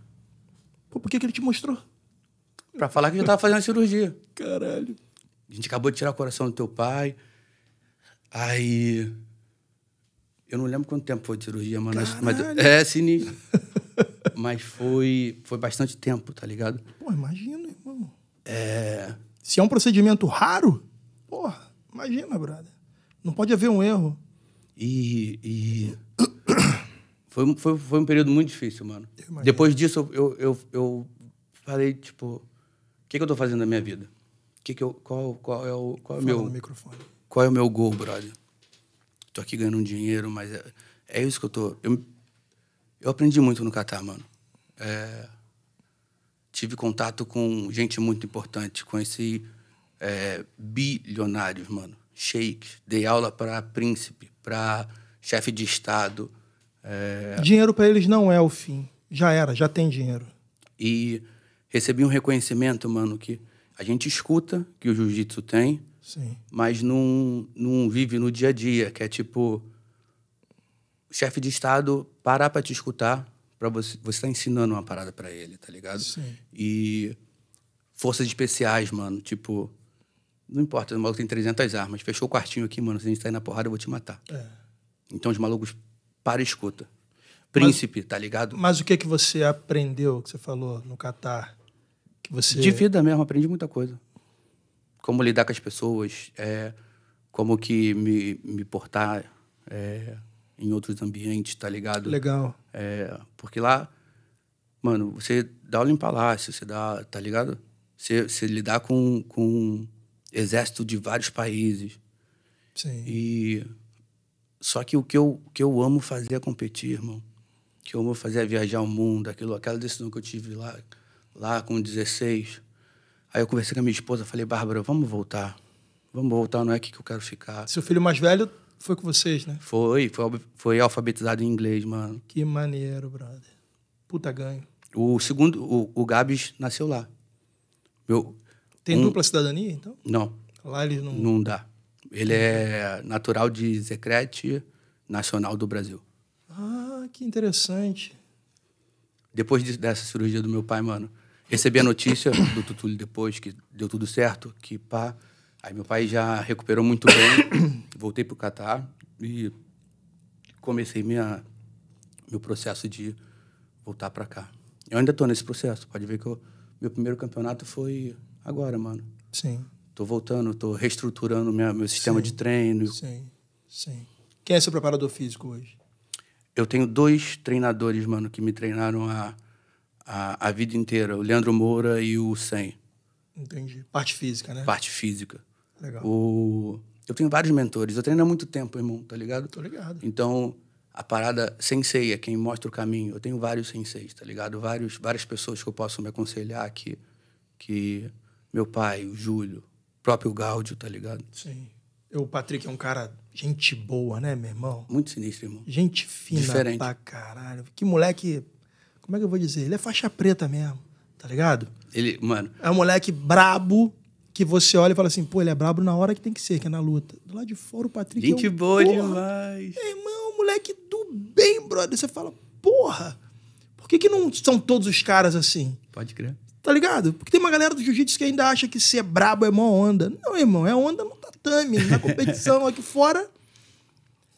A: Pô, por que, que ele te mostrou?
B: Pra falar que já tava fazendo a cirurgia. Caralho. A gente acabou de tirar o coração do teu pai. Aí. Eu não lembro quanto tempo foi de cirurgia, mano. Caralho. Mas, é sinistro. mas foi, foi bastante tempo, tá
A: ligado? Pô, imagina, irmão. É. Se é um procedimento raro, porra, imagina, brother. Não pode haver um erro. E. e...
B: Foi, foi, foi um período muito difícil, mano. Depois disso, eu, eu, eu falei, tipo, o que, que eu tô fazendo na minha vida? Que que eu, qual, qual é o qual é meu qual é o meu gol, brother? Tô aqui ganhando um dinheiro, mas é, é isso que eu tô. Eu, eu aprendi muito no Catar, mano. É, tive contato com gente muito importante, conheci é, bilionários, mano. Sheik, dei aula para príncipe, para chefe de estado, é... Dinheiro
A: para eles não é o fim. Já era, já tem dinheiro.
B: E recebi um reconhecimento, mano, que a gente escuta que o jiu-jitsu tem, Sim. mas não, não vive no dia a dia, que é tipo o chefe de estado parar para te escutar, para você você tá ensinando uma parada para ele, tá ligado? Sim. E forças especiais, mano, tipo não importa, o maluco tem 300 armas, fechou o quartinho aqui, mano, se a gente sair na porrada eu vou te matar. É. Então os malucos para escuta. Príncipe, mas, tá ligado? Mas o
A: que que você aprendeu, que você falou no Catar? Que você... De vida mesmo, aprendi muita coisa.
B: Como lidar com as pessoas, é, como que me, me portar é, em outros ambientes, tá ligado? Legal. É, porque lá, mano, você dá aula em palácio, você dá, tá ligado? Você, você lidar com, com um exército de vários países. Sim. E só que o que eu, que eu amo fazer é competir, irmão. que eu amo fazer é viajar o mundo. Aquilo, aquela decisão que eu tive lá, lá com 16. Aí eu conversei com a minha esposa, falei, Bárbara, vamos voltar. Vamos voltar, não é aqui que eu quero ficar. Seu
A: filho mais velho foi com vocês, né?
B: Foi, foi, foi alfabetizado em inglês, mano.
A: Que maneiro, brother. Puta ganho.
B: O segundo, o, o Gabs nasceu lá. Meu, Tem um... dupla cidadania, então? Não. Lá eles não. Não dá. Ele é uhum. natural de Zecrete, nacional do Brasil.
A: Ah, que interessante.
B: Depois de, dessa cirurgia do meu pai, mano, recebi a notícia do Tutulho depois que deu tudo certo, que pá. Aí meu pai já recuperou muito bem. Voltei pro Catar e comecei minha meu processo de voltar para cá. Eu ainda tô nesse processo. Pode ver que o meu primeiro campeonato foi agora, mano. Sim tô voltando, tô reestruturando minha, meu sistema sim, de treino. Sim,
A: sim. Quem é seu preparador físico hoje?
B: Eu tenho dois treinadores, mano, que me treinaram a, a, a vida inteira. O Leandro Moura e o Sem.
A: Entendi. Parte física, né?
B: Parte física. Legal. O... Eu tenho vários mentores. Eu treino há muito tempo, irmão, tá ligado? Tô ligado. Então, a parada sensei é quem mostra o caminho. Eu tenho vários senseis, tá ligado? Vários, várias pessoas que eu posso me aconselhar que, que meu pai, o Júlio, próprio Gáudio, tá ligado?
A: Sim. O Patrick é um cara gente boa, né, meu irmão? Muito sinistro, irmão. Gente fina Diferente. pra caralho. Que moleque. Como é que eu vou dizer? Ele é faixa preta mesmo, tá ligado? Ele, mano. É um moleque brabo que você olha e fala assim, pô, ele é brabo na hora que tem que ser, que é na luta. Do lado de fora, o Patrick gente é um, boa porra, demais. É, irmão, moleque do bem, brother. Você fala, porra, por que, que não são todos os caras assim? Pode crer. Tá ligado? Porque tem uma galera do jiu-jitsu que ainda acha que ser brabo é mó onda. Não, irmão, é onda no tatame, na competição aqui fora.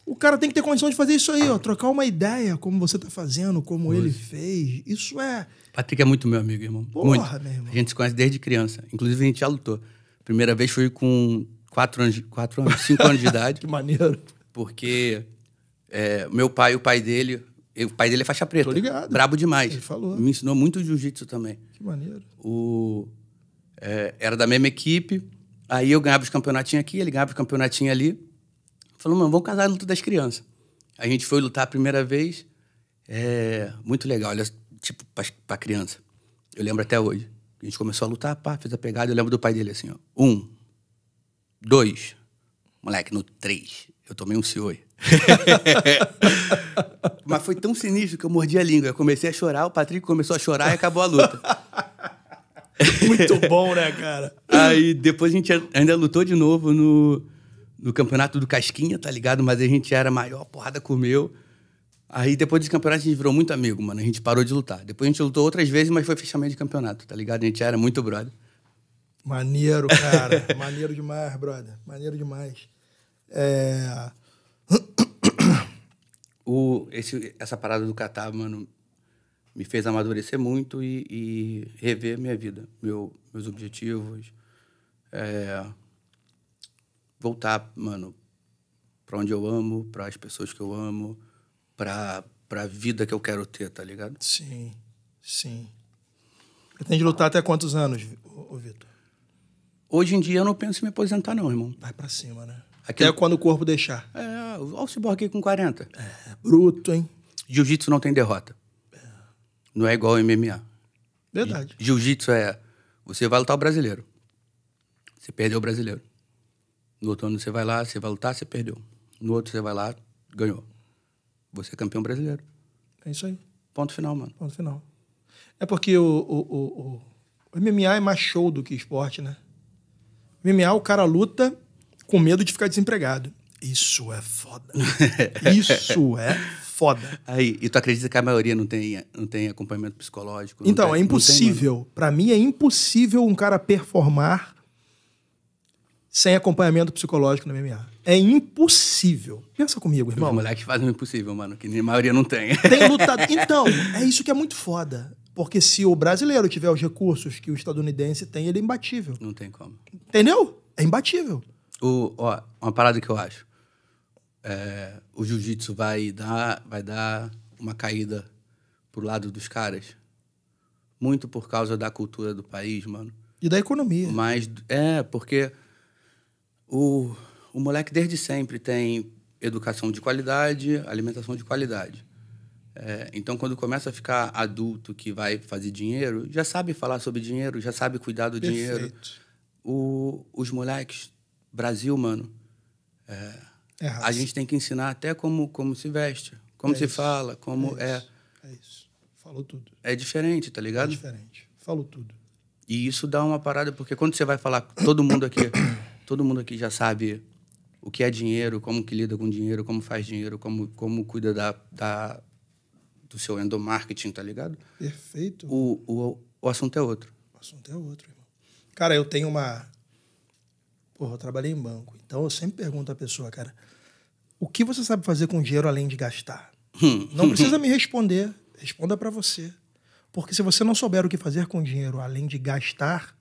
A: O cara tem que ter condição de fazer isso aí, ó. Trocar uma ideia, como você tá fazendo, como ele fez. Isso é.
B: Patrick é muito meu amigo, irmão. Porra, muito. meu irmão. A gente se conhece desde criança. Inclusive, a gente já lutou. Primeira vez foi com 4 anos, quatro anos, 5 anos de idade. que maneiro. Porque é, meu pai e o pai dele o pai dele é faixa preta. Tô ligado. Brabo demais. Ele falou. Me ensinou muito jiu-jitsu também. Que maneiro. O, é, era da mesma equipe. Aí eu ganhava os campeonatinhos aqui, ele ganhava os campeonatinhos ali. Falou, mano, vamos casar a luta das crianças. A gente foi lutar a primeira vez. É, muito legal, olha, tipo, pra, pra criança. Eu lembro até hoje. A gente começou a lutar, pá, fez a pegada. Eu lembro do pai dele assim, ó. Um, dois, moleque, no três. Eu tomei um cioi. Mas foi tão sinistro que eu mordi a língua. Eu comecei a chorar, o Patrick começou a chorar e acabou a luta.
A: Muito bom, né, cara?
B: Aí depois a gente ainda lutou de novo no, no campeonato do Casquinha, tá ligado? Mas a gente era maior, porrada comeu. Aí depois desse campeonato a gente virou muito amigo, mano. A gente parou de lutar. Depois a gente lutou outras vezes, mas foi fechamento de campeonato, tá ligado? A gente era muito brother.
A: Maneiro, cara. Maneiro demais, brother. Maneiro demais.
B: É... O, esse, essa parada do Catar, mano, me fez amadurecer muito e, e rever minha vida, meu, meus objetivos. É... voltar, mano, para onde eu amo, para as pessoas que eu amo, para a vida que eu quero ter, tá ligado?
A: Sim, sim. Pretende lutar até quantos anos, Vitor? Hoje em dia eu não penso em me aposentar, não, irmão. Vai para cima, né? Aquilo... Até quando o corpo deixar. É, olha o Cyborg com 40. É, bruto, hein?
B: Jiu-jitsu não tem derrota. É. Não é igual ao MMA. Verdade. Jiu-jitsu é. Você vai lutar o brasileiro. Você perdeu o brasileiro. No outro ano você vai lá, você vai lutar, você perdeu. No outro você vai lá, ganhou. Você é campeão
A: brasileiro. É isso aí. Ponto final, mano. Ponto final. É porque o, o, o, o MMA é mais show do que esporte, né? MMA, o cara luta com medo de ficar desempregado. Isso é foda. Isso é foda.
B: Aí, e tu acredita que a maioria não tem, não tem acompanhamento psicológico? Então, tem, é impossível.
A: Para mim, é impossível um cara performar sem acompanhamento psicológico no MMA. É impossível. Pensa comigo, irmão. mulher que faz o impossível,
B: mano, que a maioria não tem.
A: Tem lutado. Então, é isso que é muito foda. Porque se o brasileiro tiver os recursos que o estadunidense tem, ele é imbatível. Não tem como. Entendeu? É imbatível.
B: O, ó, uma parada que eu acho. É, o jiu-jitsu vai dar, vai dar uma caída pro lado dos caras. Muito por causa da cultura do país, mano. E da economia. Mas é, porque o, o moleque desde sempre tem educação de qualidade, alimentação de qualidade. É, então, quando começa a ficar adulto que vai fazer dinheiro, já sabe falar sobre dinheiro, já sabe cuidar do Perfeito. dinheiro. O, os moleques Brasil, mano, é, é a gente tem que ensinar até como, como se veste, como é se isso. fala, como é, é. é. isso. Falou tudo. É diferente, tá ligado? É diferente. Falou tudo. E isso dá uma parada, porque quando você vai falar, todo mundo aqui, todo mundo aqui já sabe o que é dinheiro, como que lida com dinheiro, como faz dinheiro, como, como cuida da, da do seu endomarketing, tá ligado?
A: Perfeito.
B: O, o, o assunto é outro.
A: O assunto é outro, irmão. Cara, eu tenho uma, Porra, eu trabalhei em banco. Então eu sempre pergunto à pessoa, cara, o que você sabe fazer com dinheiro além de gastar? não precisa me responder, responda para você. Porque se você não souber o que fazer com dinheiro além de gastar,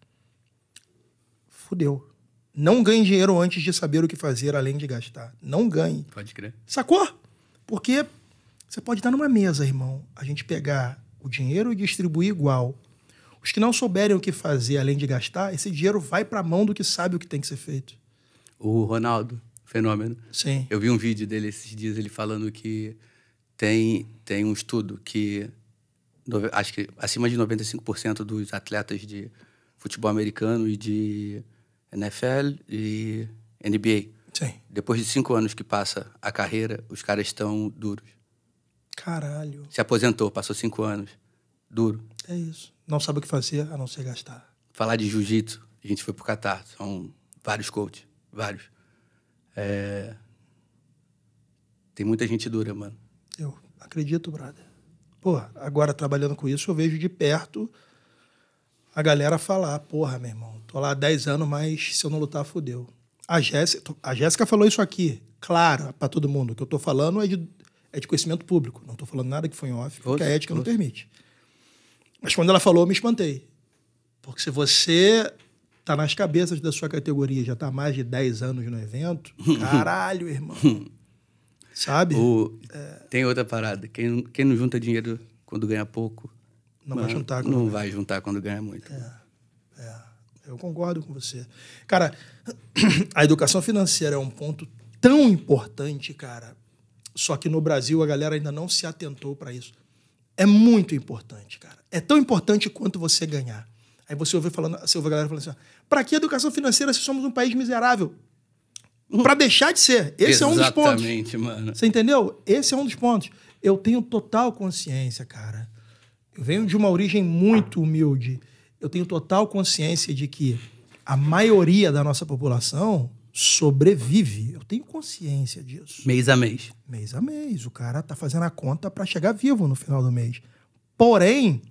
A: fudeu. Não ganhe dinheiro antes de saber o que fazer além de gastar. Não ganhe. Pode crer. Sacou? Porque você pode estar numa mesa, irmão, a gente pegar o dinheiro e distribuir igual. Os que não souberem o que fazer além de gastar, esse dinheiro vai para a mão do que sabe o que tem que ser feito.
B: O Ronaldo, fenômeno. Sim. Eu vi um vídeo dele esses dias, ele falando que tem, tem um estudo que acho que acima de 95% dos atletas de futebol americano e de NFL e NBA. Sim. Depois de cinco anos que passa a carreira, os caras estão duros.
A: Caralho.
B: Se aposentou, passou cinco anos. Duro.
A: É isso não sabe o que fazer a não ser gastar.
B: Falar de jiu-jitsu, a gente foi pro Catar, são vários coaches, vários. É... Tem muita gente dura, mano.
A: Eu acredito, brother. Porra, agora trabalhando com isso, eu vejo de perto a galera falar, porra, meu irmão, tô lá há 10 anos, mas se eu não lutar, fodeu. A Jéssica, a Jéssica falou isso aqui, claro, para todo mundo. O que eu tô falando é de, é de conhecimento público. Não tô falando nada que foi em off, porque a ética não permite. Mas quando ela falou, eu me espantei. Porque se você tá nas cabeças da sua categoria, já tá mais de 10 anos no evento, caralho, irmão.
B: Sabe? O... É... Tem outra parada. Quem, quem não junta dinheiro quando ganha pouco.
A: Não vai juntar quando Não ganha.
B: vai juntar quando ganha muito.
A: É. é. Eu concordo com você. Cara, a educação financeira é um ponto tão importante, cara. Só que no Brasil a galera ainda não se atentou para isso. É muito importante, cara. É tão importante quanto você ganhar. Aí você ouve, falando, você ouve a galera falando assim: para que educação financeira se somos um país miserável? Hum. Para deixar de ser. Esse Exatamente, é um dos pontos.
B: Exatamente, mano. Você
A: entendeu? Esse é um dos pontos. Eu tenho total consciência, cara. Eu venho de uma origem muito humilde. Eu tenho total consciência de que a maioria da nossa população sobrevive. Eu tenho consciência disso.
B: Mês a mês.
A: Mês a mês. O cara tá fazendo a conta para chegar vivo no final do mês. Porém,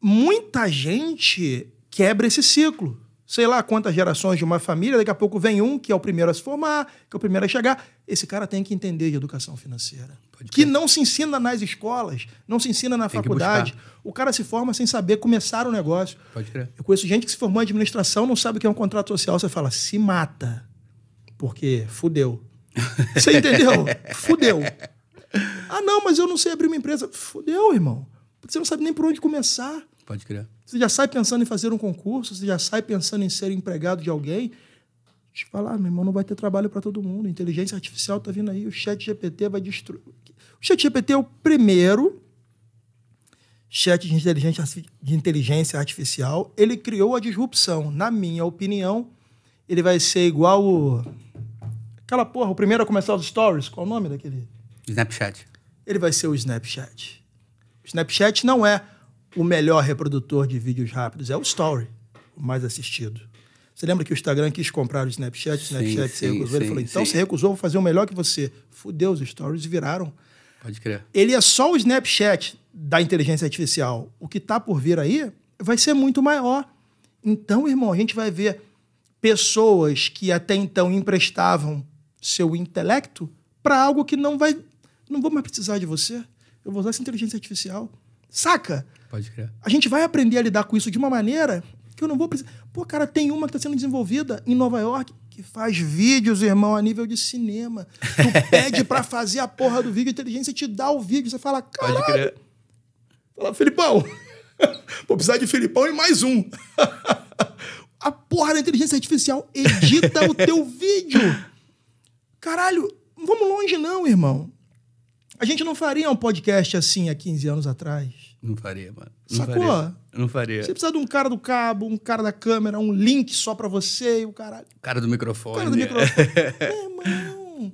A: muita gente quebra esse ciclo sei lá quantas gerações de uma família, daqui a pouco vem um que é o primeiro a se formar, que é o primeiro a chegar. Esse cara tem que entender de educação financeira. que não se ensina nas escolas, não se ensina na tem faculdade. O cara se forma sem saber começar o um negócio. Pode crer. Eu conheço gente que se formou em administração, não sabe o que é um contrato social. Você fala, se mata. Porque fudeu. Você entendeu? fudeu. Ah, não, mas eu não sei abrir uma empresa. Fudeu, irmão. Você não sabe nem por onde começar. Pode crer. Você já sai pensando em fazer um concurso, você já sai pensando em ser empregado de alguém. Te falar, meu irmão, não vai ter trabalho para todo mundo. A inteligência artificial está vindo aí, o Chat GPT vai destruir. O Chat GPT é o primeiro chat de inteligência, de inteligência artificial. Ele criou a disrupção. Na minha opinião, ele vai ser igual o. Aquela porra, o primeiro a começar os stories, qual o nome daquele?
B: Snapchat.
A: Ele vai ser o Snapchat. O Snapchat não é o melhor reprodutor de vídeos rápidos é o Story, o mais assistido. Você lembra que o Instagram quis comprar o Snapchat, o Snapchat sim, se recusou. Sim, ele falou, então se recusou, vou fazer o melhor que você. Fudeu, os stories viraram. Pode crer. Ele é só o Snapchat da inteligência artificial. O que está por vir aí vai ser muito maior. Então, irmão, a gente vai ver pessoas que até então emprestavam seu intelecto para algo que não vai... Não vou mais precisar de você. Eu vou usar essa inteligência artificial. Saca? Pode crer. A gente vai aprender a lidar com isso de uma maneira que eu não vou precisar. Pô, cara, tem uma que está sendo desenvolvida em Nova York que faz vídeos, irmão, a nível de cinema. Tu pede para fazer a porra do vídeo, a inteligência te dá o vídeo, você fala, cara Pode crer. Fala, Filipão, vou precisar de Filipão e mais um. a porra da inteligência artificial edita o teu vídeo. Caralho, não vamos longe não, irmão. A gente não faria um podcast assim há 15 anos atrás.
B: Não faria, mano. Não Sacou? Faria. Não faria. Você precisa
A: de um cara do cabo, um cara da câmera, um link só pra você e o caralho.
B: Cara do microfone. Cara do microfone. é, mano.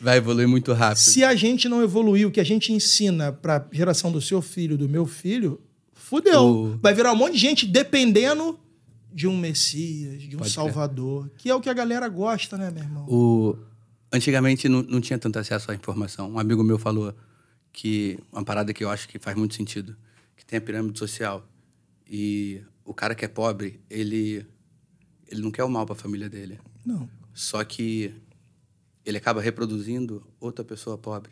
B: Vai evoluir muito rápido. Se
A: a gente não evoluir o que a gente ensina pra geração do seu filho, do meu filho, fudeu. O... Vai virar um monte de gente dependendo de um Messias, de um Pode Salvador, que é o que a galera gosta, né, meu irmão?
B: O antigamente não, não tinha tanto acesso à informação. Um amigo meu falou que uma parada que eu acho que faz muito sentido, que tem a pirâmide social e o cara que é pobre, ele ele não quer o mal para a família dele. Não. Só que ele acaba reproduzindo outra pessoa pobre.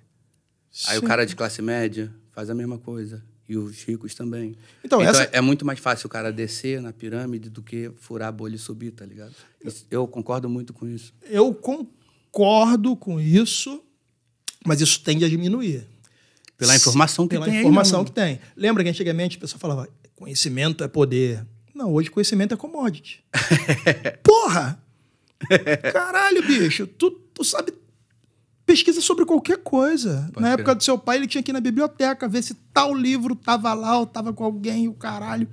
B: Sim. Aí o cara de classe média faz a mesma coisa e os ricos também. Então, então essa... é, é, muito mais fácil o cara descer na pirâmide do que furar a bolha e subir, tá ligado? Eu, eu concordo muito
A: com isso. Eu concordo concordo com isso, mas isso tende a diminuir. Pela informação que Pela tem. Pela informação aí, que tem. Lembra que antigamente a pessoa falava conhecimento é poder. Não, hoje conhecimento é commodity. Porra! Caralho, bicho, tu, tu sabe pesquisa sobre qualquer coisa. Pode na época ser. do seu pai, ele tinha que ir na biblioteca ver se tal livro tava lá ou tava com alguém, o caralho.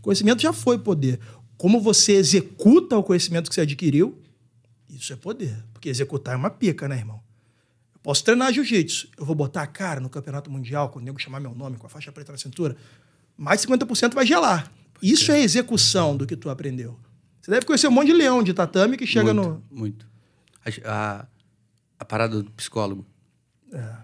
A: Conhecimento já foi poder. Como você executa o conhecimento que você adquiriu, isso é poder. Porque executar é uma pica, né, irmão? Eu posso treinar jiu-jitsu. Eu vou botar a cara no campeonato mundial, quando o nego chamar meu nome com a faixa preta na cintura, mais 50% vai gelar. Isso é execução do que tu aprendeu. Você deve conhecer um monte de leão de tatame que chega muito,
B: no. Muito. A, a, a parada do psicólogo.
A: É.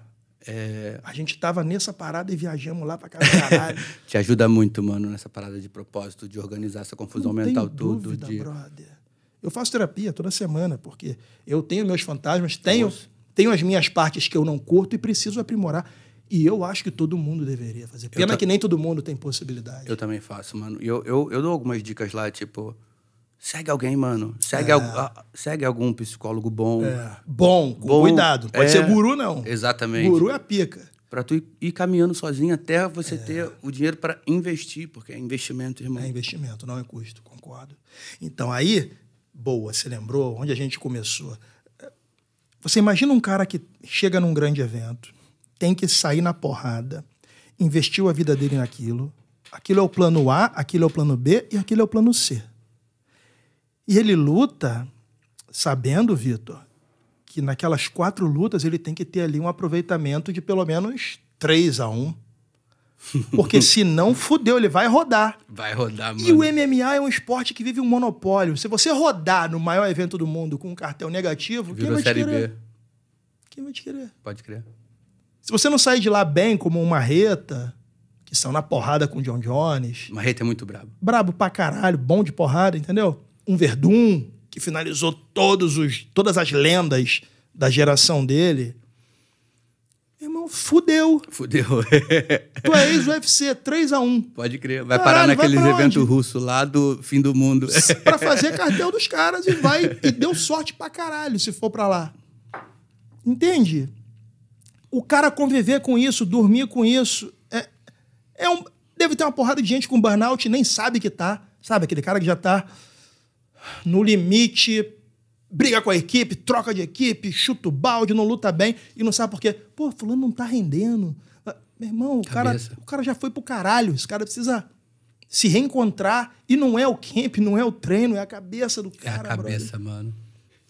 A: É... A gente tava nessa parada e viajamos lá pra caralho.
B: Te ajuda muito, mano, nessa parada de propósito, de organizar essa confusão mental dúvida, tudo. De... Brother.
A: Eu faço terapia toda semana, porque eu tenho meus fantasmas, tenho, tenho as minhas partes que eu não curto e preciso aprimorar. E eu acho que todo mundo deveria fazer. Pena ta... que nem todo mundo tem possibilidade.
B: Eu também faço, mano. E eu, eu, eu dou algumas dicas lá, tipo, segue alguém, mano. Segue, é. al... Ah, segue algum psicólogo bom. É. Bom, com bom. cuidado. Pode é. ser guru, não. Exatamente. Guru é a pica. Pra tu ir, ir caminhando sozinho até você é. ter o dinheiro para investir, porque é investimento,
A: irmão. É investimento, não é custo, concordo. Então aí boa? Você lembrou onde a gente começou? Você imagina um cara que chega num grande evento, tem que sair na porrada, investiu a vida dele naquilo, aquilo é o plano A, aquilo é o plano B e aquilo é o plano C. E ele luta sabendo, Vitor, que naquelas quatro lutas ele tem que ter ali um aproveitamento de pelo menos 3 a 1 Porque se não, fudeu, ele vai rodar.
B: Vai rodar, mano. E o
A: MMA é um esporte que vive um monopólio. Se você rodar no maior evento do mundo com um cartel negativo, Virou quem vai te querer? B. Quem vai te querer? Pode crer. Se você não sair de lá bem como uma reta, que são na porrada com o John Jones. Marreta é muito brabo. Brabo pra caralho, bom de porrada, entendeu? Um Verdun, que finalizou todos os, todas as lendas da geração dele fudeu. Fudeu. tu é ex-UFC, 3x1. Pode crer, vai Caralho, parar naqueles eventos
B: russos lá do fim do mundo. pra fazer cartel
A: dos caras e vai. E deu sorte pra caralho se for pra lá. Entende? O cara conviver com isso, dormir com isso. É, é um, deve ter uma porrada de gente com burnout, nem sabe que tá. Sabe, aquele cara que já tá no limite briga com a equipe, troca de equipe, chuta o balde, não luta bem e não sabe por quê. Pô, fulano não tá rendendo. Ah, meu irmão, o cara, o cara já foi pro caralho. Esse cara precisa se reencontrar. E não é o camp, não é o treino, é a cabeça do
B: cara. É a cabeça, brother. mano.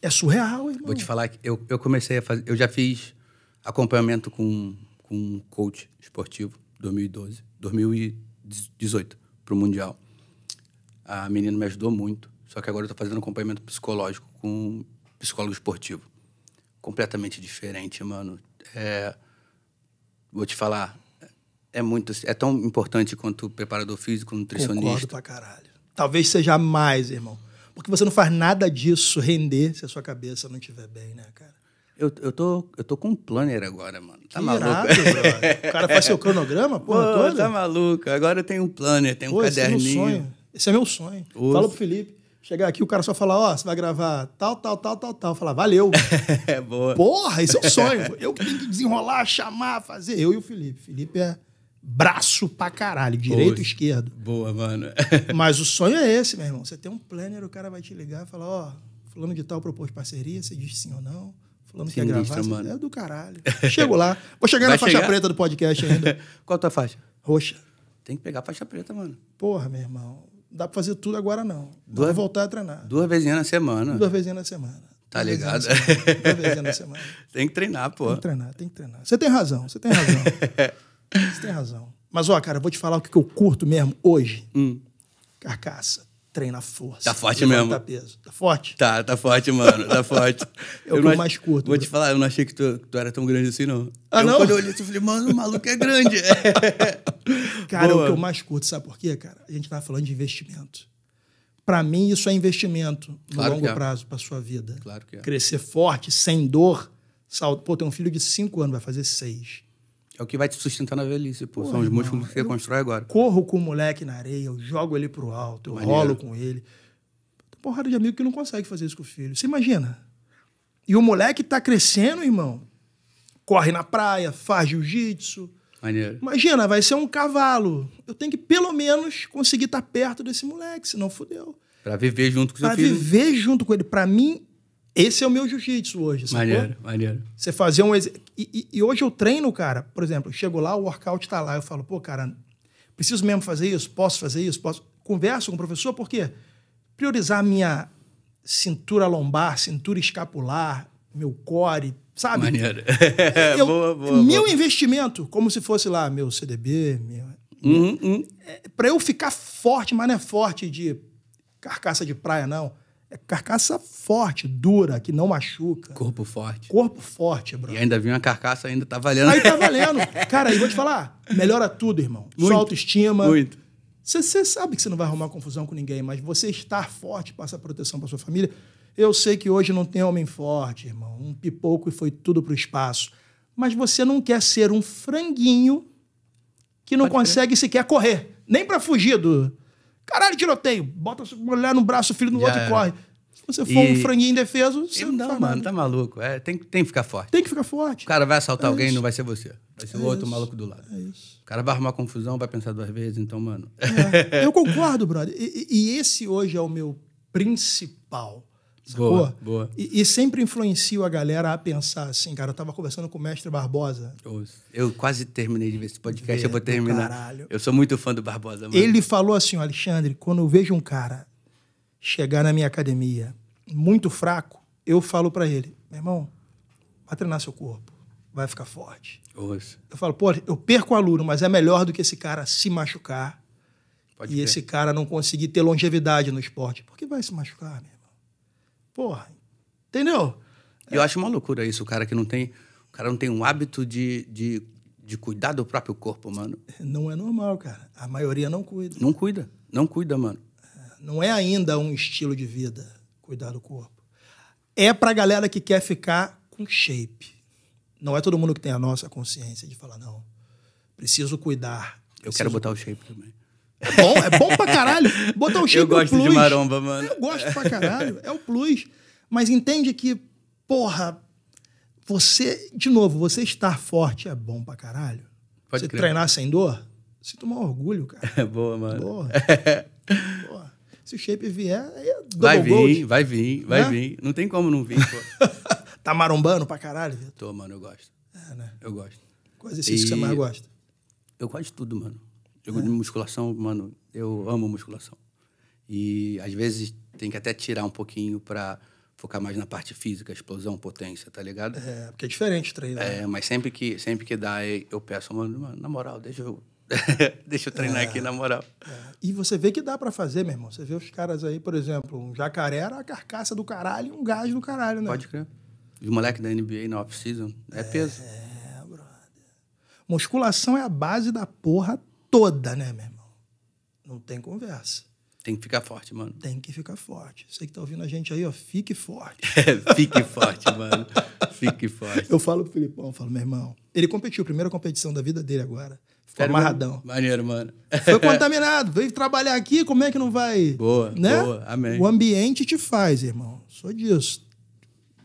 A: É surreal, irmão. Vou te
B: falar que eu, eu comecei a fazer. Eu já fiz acompanhamento com, com um coach esportivo, 2012, 2018, pro Mundial. A menina me ajudou muito. Só que agora eu tô fazendo acompanhamento psicológico com psicólogo esportivo. Completamente diferente, mano. É, vou te falar, é muito, é tão importante quanto preparador físico, nutricionista. Concordo
A: pra caralho. Talvez seja mais, irmão. Porque você não faz nada disso render se a sua cabeça não estiver bem, né, cara? Eu, eu, tô, eu tô com um planner agora, mano. Tá que maluco? Irado,
B: o cara faz seu cronograma, porra Pô, toda? Tá maluco. Agora eu tenho um
A: planner, tenho Pô, um caderninho. Esse é meu sonho. Esse é meu sonho. Fala pro Felipe. Chegar aqui, o cara só falar, ó, oh, você vai gravar tal, tal, tal, tal, tal. Falar, valeu. é, boa. Porra, esse é o sonho. eu que tenho que desenrolar, chamar, fazer. Eu e o Felipe. Felipe é braço pra caralho, direito e esquerdo. Boa, mano. Mas o sonho é esse, meu irmão. Você tem um planner, o cara vai te ligar e falar, ó, oh, fulano de tal propôs parceria, você diz sim ou não. Fulano Sinistro, quer gravar, mano. é do caralho. Chego lá. Vou chegar vai na chegar? faixa preta do podcast ainda. Qual a tua faixa? Roxa. Tem que pegar a faixa preta, mano. Porra, meu irmão dá para fazer tudo agora não.
B: Duas, vou voltar a treinar. Duas vezes na semana.
A: Duas vezes na semana.
B: Tá duas ligado? semana, duas vezes na semana. tem que treinar, pô. Tem que
A: treinar, tem que treinar. Você tem razão, você tem razão. Você tem razão. Mas, ó, cara, eu vou te falar o que eu curto mesmo hoje. Hum. Carcaça treina força. Tá forte mesmo. Tá
B: peso. Tá forte? Tá, tá forte, mano. Tá forte. É eu eu mais curto. Vou bro. te falar, eu não achei que tu, tu, era tão grande assim, não. Ah, eu, não? Quando eu olhei, eu falei, mano, o maluco é grande. cara, Boa. é o que eu mais
A: curto. Sabe por quê, cara? A gente tava falando de investimento. Para mim, isso é investimento no claro longo é. prazo para sua vida. Claro que é. Crescer forte, sem dor, salto. Pô, tem um filho de cinco anos, vai fazer seis é o que vai te sustentar na velhice, pô. São os músculos que você constrói agora. Corro com o moleque na areia, eu jogo ele pro alto, eu Maneiro. rolo com ele. Tem porrada de amigo que não consegue fazer isso com o filho. Você imagina? E o moleque tá crescendo, irmão. Corre na praia, faz jiu-jitsu. Maneiro. Imagina, vai ser um cavalo. Eu tenho que, pelo menos, conseguir estar tá perto desse moleque, senão fudeu. Pra viver
B: junto com o seu filho. Pra
A: viver junto com ele. Pra mim, esse é o meu jiu-jitsu hoje. Sacou? Maneiro, maneiro. Você fazer um. Ex... E, e, e, hoje eu treino, cara, por exemplo, eu chego lá, o workout tá lá. Eu falo, pô, cara, preciso mesmo fazer isso? Posso fazer isso? Posso. Converso com o professor, por quê? Priorizar minha cintura lombar, cintura escapular, meu core, sabe? Maneiro. Eu, boa, boa, meu boa. investimento, como se fosse lá, meu CDB, meu. Uhum, uhum. É, para eu ficar forte, mas não é forte de carcaça de praia, não é carcaça forte, dura, que não machuca. Corpo forte. Corpo forte, bro. E ainda
B: vi uma carcaça, ainda tá valendo. Aí tá valendo.
A: Cara, e vou te falar, melhora tudo, irmão. Muito, Sua autoestima. Muito. Você sabe que você não vai arrumar confusão com ninguém, mas você estar forte passa proteção para sua família. Eu sei que hoje não tem homem forte, irmão. Um pipoco e foi tudo pro espaço. Mas você não quer ser um franguinho que não Pode consegue sequer correr, nem para fugir do, Caralho, tiroteio. Bota a mulher no braço, filho no Já outro e corre. Se você for e... um franguinho indefeso, você não, não mano,
B: tá maluco. É, tem, tem que ficar forte.
A: Tem que ficar forte. O cara vai assaltar é alguém isso. não
B: vai ser você. Vai ser o é outro isso. maluco do lado. É isso. O cara vai arrumar confusão, vai pensar duas vezes, então, mano. É. Eu
A: concordo, brother. E, e, esse hoje é o meu principal Sacou? Boa, boa. E, e, sempre influencio a galera a pensar assim, cara. Eu tava conversando com o mestre Barbosa.
B: Eu, quase terminei de ver esse podcast, Vê, eu vou terminar. Caralho. Eu sou muito fã do Barbosa, mano. Ele
A: falou assim, Alexandre, quando eu vejo um cara chegar na minha academia muito fraco, eu falo para ele, meu irmão, vai treinar seu corpo, vai ficar forte. Ouça. Eu falo, pô, eu perco o aluno, mas é melhor do que esse cara se machucar Pode e ver. esse cara não conseguir ter longevidade no esporte. Porque vai se machucar, meu irmão. Porra,
B: entendeu? Eu é. acho uma loucura isso, o cara que não tem. O cara não tem um hábito de, de, de cuidar do próprio corpo, mano.
A: Não é normal, cara. A maioria não cuida.
B: Não cuida, não
A: cuida, mano. É, não é ainda um estilo de vida cuidar do corpo. É pra galera que quer ficar com shape. Não é todo mundo que tem a nossa consciência de falar, não. Preciso cuidar. Eu quero botar o shape também. É bom, é bom pra caralho. Botar um chip Eu gosto plus. de maromba, mano. Eu gosto pra caralho, é o plus. Mas entende que, porra, você, de novo, você estar forte é bom pra caralho. Pode você crer. treinar sem dor, se tomar orgulho, cara.
B: É boa, mano. Boa.
A: boa. Se o shape vier, é vai vir, gold.
B: vai vir, vai né? vir. Não tem como não vir,
A: pô. tá marombando pra caralho, Vitor? Tô, mano, eu gosto. É, né? Eu gosto. Quais exercícios e... que você mais gosta?
B: Eu gosto de tudo, mano. Eu é. musculação, mano, eu amo musculação. E às vezes tem que até tirar um pouquinho para focar mais na parte física, explosão, potência, tá ligado? É, porque
A: é diferente treinar.
B: É, mas sempre que, sempre que dá, eu peço, mano, na moral, deixa eu, deixa eu treinar é, aqui, na moral. É.
A: E você vê que dá para fazer, meu irmão. Você vê os caras aí, por exemplo, um jacaré era a carcaça do caralho e um gás do caralho, né? Pode
B: crer. E o moleque da NBA na off-season é, é peso. É, brother.
A: Musculação é a base da porra toda, né, meu irmão? Não tem conversa. Tem que ficar forte, mano. Tem que ficar forte. Você que tá ouvindo a gente aí, ó, fique forte. É,
B: fique forte, mano. Fique forte.
A: Eu falo pro Filipão, eu falo, meu irmão, ele competiu, primeira competição da vida dele agora. Ficou Sério, amarradão. Mano? Maneiro, mano. Foi contaminado, veio trabalhar aqui, como é que não vai? Boa, né? boa, amém. O ambiente te faz, irmão. Sou disso.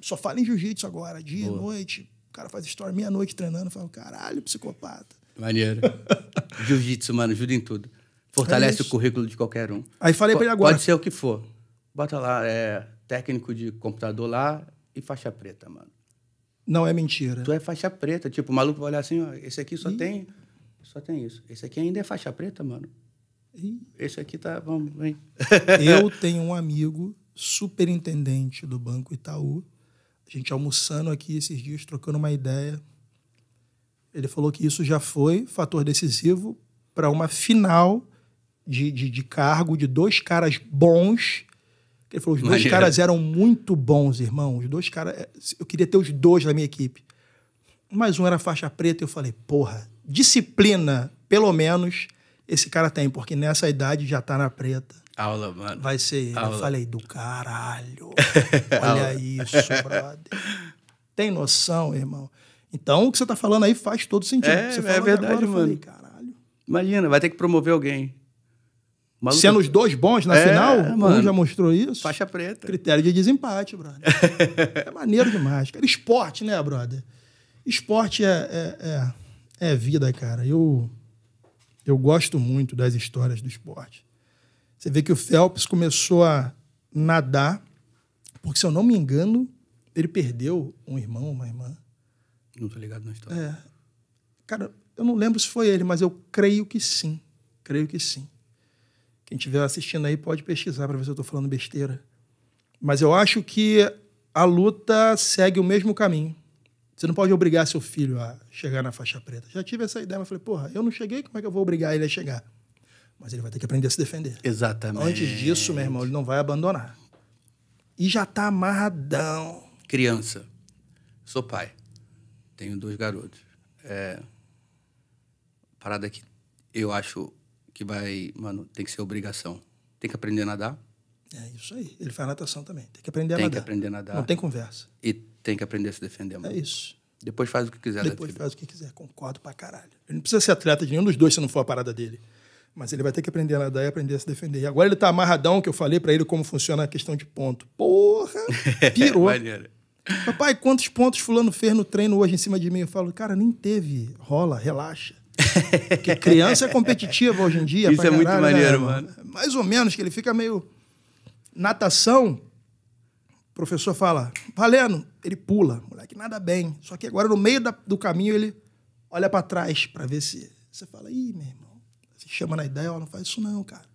A: Só fala em jiu-jitsu agora, dia, boa. noite. O cara faz história meia-noite treinando. Eu falo, caralho, psicopata. Maneiro.
B: Jiu-jitsu, mano, ajuda em tudo. Fortalece é o currículo de qualquer um. Aí falei para ele agora. Pode ser o que for. Bota lá, é técnico de computador lá e faixa preta, mano. Não é mentira. Tu é faixa preta. Tipo, o maluco vai olhar assim, ó, esse aqui só Ih. tem. Só tem isso. Esse aqui ainda é faixa preta, mano. Ih. Esse aqui tá. Vamos, vem.
A: Eu tenho um amigo, superintendente do Banco Itaú. A gente almoçando aqui esses dias, trocando uma ideia. Ele falou que isso já foi fator decisivo para uma final de, de, de, cargo de dois caras bons. Ele falou: os dois Imagina. caras eram muito bons, irmão. Os dois caras. Eu queria ter os dois na minha equipe. Mas um era faixa preta, e eu falei, porra, disciplina, pelo menos, esse cara tem, porque nessa idade já tá na preta. Aula, mano. Vai ser ele. Aula. Eu falei, do caralho. Olha isso, brother. Tem noção, irmão? Então, o que você está falando aí faz todo sentido. É, você é verdade, agora, mano. Falei, caralho. Imagina, vai ter que promover alguém. Sendo os dois bons na é, final, mano, um já mostrou isso. Faixa preta. Critério de desempate, brother. é maneiro demais, cara. Esporte, né, brother? Esporte é, é, é, é vida, cara. Eu, eu gosto muito das histórias do esporte. Você vê que o Phelps começou a nadar, porque se eu não me engano, ele perdeu um irmão, uma irmã.
B: Não tô tá ligado na história. É.
A: Cara, eu não lembro se foi ele, mas eu creio que sim. Creio que sim. Quem estiver assistindo aí pode pesquisar para ver se eu estou falando besteira. Mas eu acho que a luta segue o mesmo caminho. Você não pode obrigar seu filho a chegar na faixa preta. Já tive essa ideia, mas falei, porra, eu não cheguei, como é que eu vou obrigar ele a chegar? Mas ele vai ter que aprender a se defender. Exatamente. Antes disso, meu irmão, ele não vai abandonar. E já tá amarradão.
B: Criança, sou pai. Tenho dois garotos. É, parada que eu acho que vai, mano, tem que ser obrigação. Tem que aprender a nadar.
A: É isso aí. Ele faz natação também. Tem que aprender a tem nadar. Tem que aprender a nadar. Não tem
B: conversa. E tem que aprender a se defender, mano. É isso. Depois faz o que quiser. Depois
A: faz o que quiser. Concordo pra caralho. Ele não precisa ser atleta de nenhum dos dois se não for a parada dele. Mas ele vai ter que aprender a nadar e aprender a se defender. E agora ele tá amarradão, que eu falei para ele como funciona a questão de ponto. Porra! Pirou. Papai, quantos pontos fulano fez no treino hoje em cima de mim? Eu falo, cara, nem teve. Rola, relaxa. Porque criança é competitiva hoje em dia. Isso é caralho, muito né, maneiro, né? mano. É mais ou menos, que ele fica meio... Natação, o professor fala, valendo. Ele pula, moleque, nada bem. Só que agora, no meio da, do caminho, ele olha para trás para ver se... Você fala, ih, meu irmão. Você chama na ideia, ó, não faz isso não, cara.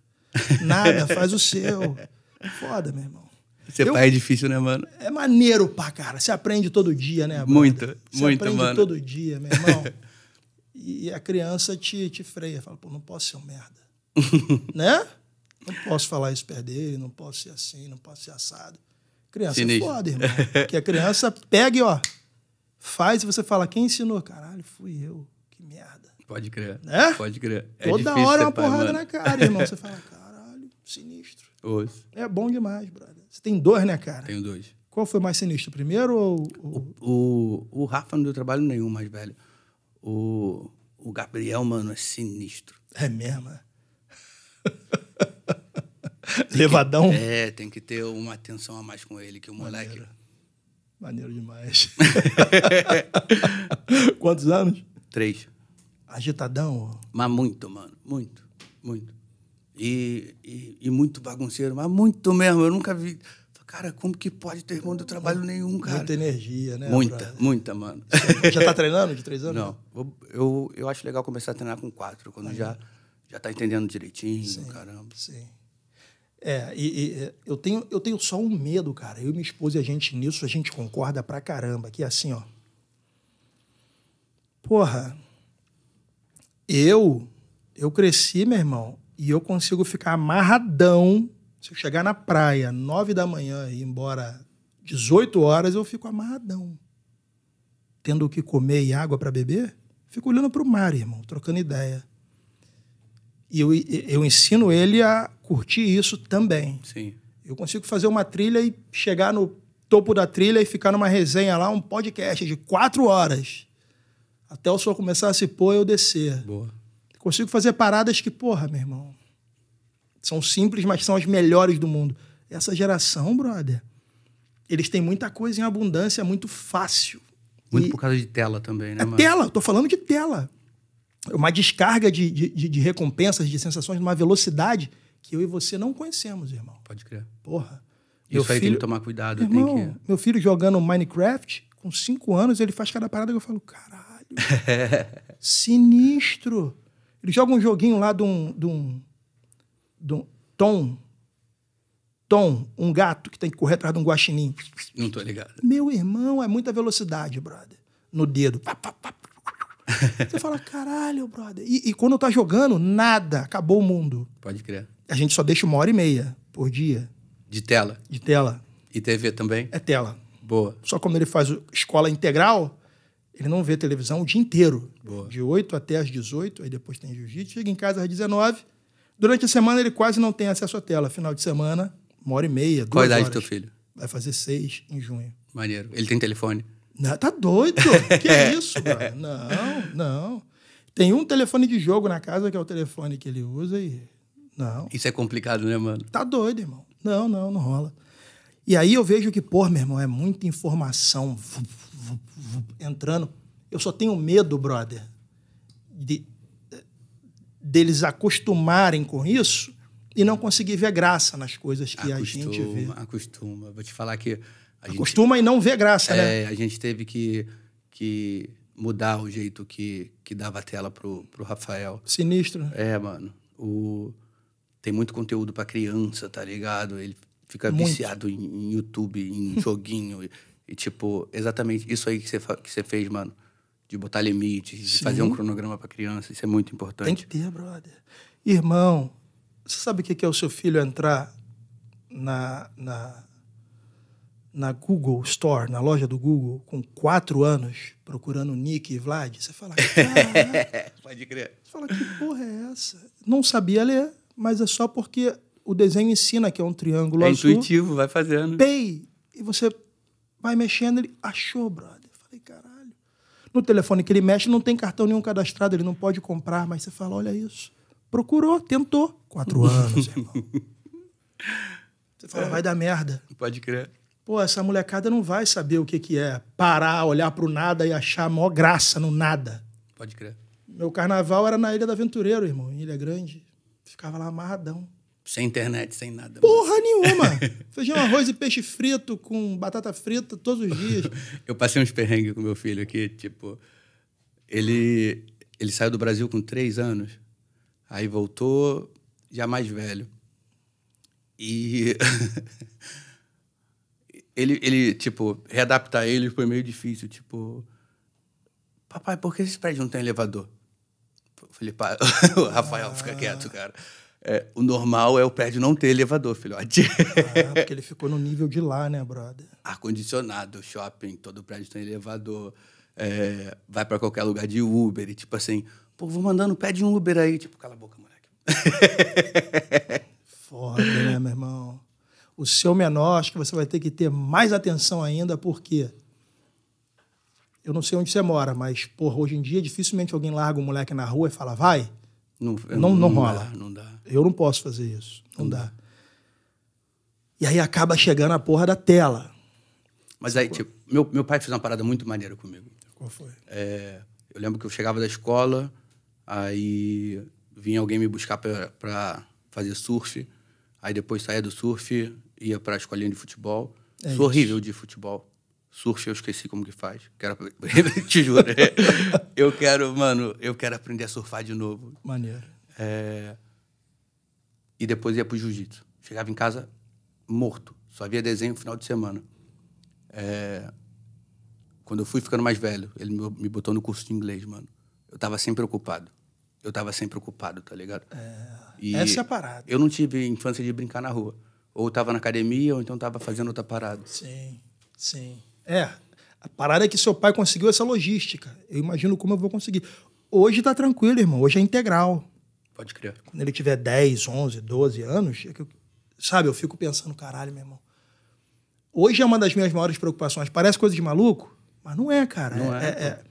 A: Nada, faz o seu. Foda, meu irmão.
B: Ser eu, pai é difícil, né, mano?
A: É maneiro, pá, cara. Você aprende todo dia, né? Brother? Muito, Você muito, aprende mano. todo dia, meu irmão. e a criança te, te freia. Fala, pô, não posso ser um merda. né? Não posso falar isso perto dele, não posso ser assim, não posso ser assado. Criança é Sinistro. foda, irmão. que a criança pega e, ó, faz e você fala, quem ensinou? Caralho, fui eu. Que merda. Pode crer.
B: Né? Pode crer. É Toda hora é uma porrada na cara, irmão. Você fala,
A: caralho, sinistro. Ouço. É bom demais, brother. Você tem dois, né, cara? Tenho dois. Qual foi mais sinistro, o primeiro ou... ou... O, o, o Rafa não deu trabalho nenhum, mais velho. O,
B: o Gabriel, mano, é sinistro.
A: É mesmo? É? Levadão? Que, é,
B: tem que ter uma atenção a mais com ele, que o moleque... Maneiro,
A: Maneiro demais.
B: Quantos anos? Três.
A: Agitadão?
B: Mas muito, mano. Muito, muito e, e, e, muito bagunceiro, mas muito mesmo. Eu nunca vi. Cara, como que pode ter irmão de trabalho nenhum,
A: cara? Muita energia, né? Muita, pra... muita, mano. já está treinando de três anos?
B: Não. Eu, eu acho legal começar a treinar com quatro, quando já já está entendendo direitinho, sim, caramba. Sim.
A: É, e, e, é, eu, tenho, eu tenho só um medo, cara. Eu e minha esposa, a gente nisso, a gente concorda pra caramba. Que é assim, ó. Porra, eu eu cresci, meu irmão, e eu consigo ficar amarradão. Se eu chegar na praia nove da manhã e ir embora 18 horas, eu fico amarradão. Tendo o que comer e água para beber, fico olhando para o mar, irmão, trocando ideia. E eu, eu ensino ele a curtir isso também. Sim. Eu consigo fazer uma trilha e chegar no topo da trilha e ficar numa resenha lá, um podcast de quatro horas. Até o sol começar a se pôr e eu descer. Boa. Consigo fazer paradas que, porra, meu irmão, são simples, mas são as melhores do mundo. Essa geração, brother, eles têm muita coisa em abundância, muito fácil.
B: Muito e... por causa de tela também, né? É mano? tela,
A: tô falando de tela. É uma descarga de, de, de recompensas, de sensações, numa velocidade que eu e você não conhecemos, irmão. Pode crer. Porra. Meu Isso aí filho... tem que
B: tomar cuidado. Irmão,
A: que... Meu filho jogando Minecraft, com cinco anos, ele faz cada parada que eu falo, caralho. sinistro. Ele joga um joguinho lá de um, de um, de um Tom. Tom, um gato que tem que correr atrás de um guaxinim. Não tô ligado. Meu irmão, é muita velocidade, brother. No dedo. Você fala, caralho, brother. E, e, quando tá jogando, nada. Acabou o mundo. Pode crer. A gente só deixa uma hora e meia por dia. De tela? De tela. E TV também? É tela. Boa. Só quando ele faz escola integral, ele não vê televisão o dia inteiro. Boa. De 8 até as 18, aí depois tem jiu-jitsu, chega em casa às 19. Durante a semana ele quase não tem acesso à tela. Final de semana, uma hora e meia, Qual a idade do teu filho? Vai fazer seis em junho.
B: Maneiro. Ele tem telefone?
A: Não, tá doido? que é isso, cara? Não, não. Tem um telefone de jogo na casa, que é o telefone que ele usa e...
B: Não. Isso é complicado, né,
A: mano? Tá doido, irmão. Não, não, não rola. E aí eu vejo que, pô, meu irmão, é muita informação entrando. Eu só tenho medo, brother, de, deles acostumarem com isso e não conseguir ver graça nas coisas que acostuma, a gente vê. Acostuma, vou te falar que. acostuma gente, e não vê graça, né? é, né? A
B: gente teve que, que mudar o jeito que, que dava a tela pro, pro Rafael.
A: Sinistro. Né? É, mano. O,
B: tem muito conteúdo para criança, tá ligado? Ele fica muito. viciado em, em YouTube, em joguinho. E, tipo, exatamente isso aí que você, que você fez, mano. De botar limites, Sim. de fazer um cronograma pra criança. Isso é muito importante. Tem que
A: ter, brother. Irmão, você sabe o que é o seu filho entrar na, na, na Google Store, na loja do Google, com quatro anos, procurando Nick e Vlad, você fala, cara... Pode crer. Você fala, que porra é essa? Não sabia ler, mas é só porque o desenho ensina que é um triângulo é azul. É intuitivo,
B: vai fazendo.
A: Pay! E você Vai mexendo, ele achou, brother. Falei, caralho. No telefone que ele mexe, não tem cartão nenhum cadastrado, ele não pode comprar, mas você fala, olha isso. Procurou, tentou. Quatro
B: anos, irmão.
A: Você fala, é. vai dar merda. Pode crer. Pô, essa molecada não vai saber o que, que é parar, olhar pro nada e achar a maior graça no nada. Pode crer. Meu carnaval era na Ilha do Aventureiro, irmão, em Ilha Grande. Ficava lá amarradão.
B: Sem internet,
A: sem nada. Porra mas... nenhuma! Feijão, arroz e peixe frito com batata frita todos os dias.
B: eu passei uns perrengues com meu filho aqui, tipo... Ele, ele saiu do Brasil com três anos, aí voltou já mais velho. E... ele, ele, tipo, readaptar ele foi meio difícil, tipo... Papai, por que esse prédio não tem elevador? Eu falei, pá, o Rafael, fica quieto, cara. É, o normal é o prédio não ter elevador, filhote. Ah,
A: porque ele ficou no nível de lá, né, brother?
B: Ar-condicionado, shopping, todo prédio tem elevador. É, vai para qualquer lugar de Uber e tipo assim,
A: pô, vou mandando, pede um Uber aí. Tipo,
B: cala a boca, moleque. Foda, né, meu
A: irmão? O seu menor, acho que você vai ter que ter mais atenção ainda, porque eu não sei onde você mora, mas, porra, hoje em dia dificilmente alguém larga um moleque na rua e fala, vai.
B: Não, não, não, rola. Dá, não
A: dá. Eu não posso fazer isso. Não, não dá. dá. E aí acaba chegando a porra da tela.
B: Mas aí, tipo, meu, meu pai fez uma parada muito maneira comigo. Qual foi? É, eu lembro que eu chegava da escola, aí vinha alguém me buscar para fazer surf, aí depois saía do surf, ia para a escolinha de futebol. É Sou isso. horrível de futebol. Surf eu esqueci como que faz. Quero te juro. eu quero, mano, eu quero aprender a surfar de novo. Maneiro. É... E depois ia pro jiu-jitsu. Chegava em casa morto. Só via desenho no final de semana. É... Quando eu fui ficando mais velho, ele me botou no curso de inglês, mano. Eu tava sempre ocupado. Eu tava sempre ocupado, tá ligado?
A: É... E Essa é a parada.
B: Eu não tive infância de brincar na rua. Ou tava na academia, ou então tava fazendo outra parada. Sim,
A: sim. É. A parada é que seu pai conseguiu essa logística. Eu imagino como eu vou conseguir. Hoje está tranquilo, irmão. Hoje é integral. Pode crer. Quando ele tiver 10, 11, 12 anos, é eu, sabe, eu fico pensando, caralho, meu irmão. Hoje é uma das minhas maiores preocupações. Parece coisa de maluco, mas não é, cara. Não é, é, é, é.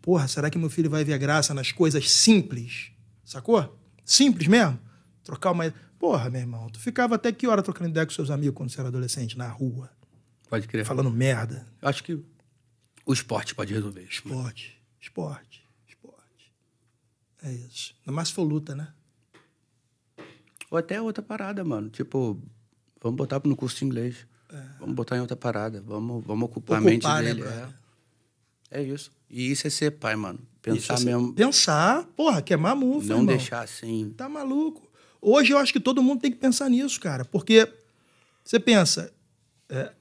A: Porra, será que meu filho vai ver graça nas coisas simples? Sacou? Simples mesmo. Trocar uma. Porra, meu irmão, tu ficava até que hora trocando ideia com seus amigos quando você era adolescente, na rua? Pode crer. Falando merda. Eu acho que o esporte pode resolver isso. Esporte, esporte, esporte. É isso. Ainda mais se for luta, né? Ou até outra parada, mano.
B: Tipo, vamos botar no curso de inglês. É. Vamos botar em outra parada. Vamos, vamos ocupar, ocupar a mente né, dele. Né, é. é isso. E isso é ser pai, mano. Pensar é mesmo.
A: Pensar, porra, que é mufa, Não irmão. deixar assim. Tá maluco. Hoje eu acho que todo mundo tem que pensar nisso, cara. Porque você pensa, é,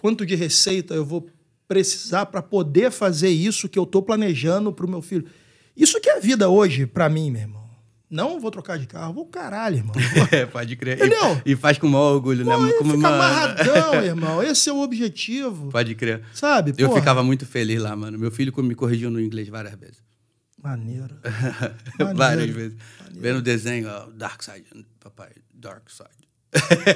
A: quanto de receita eu vou precisar para poder fazer isso que eu estou planejando para o meu filho. Isso que é vida hoje para mim, meu irmão. Não vou trocar de carro, vou caralho, irmão.
B: é, pode crer. Entendeu? E, e faz com o maior orgulho, né? Pô, né? Como fica amarradão,
A: irmão. Esse é o objetivo.
B: Pode crer. Sabe? Eu porra. ficava muito feliz lá, mano. Meu filho me corrigiu no inglês várias vezes.
A: Maneiro. várias vezes. Maneiro. Vendo o desenho,
B: ó, Dark Side, papai, Dark Side.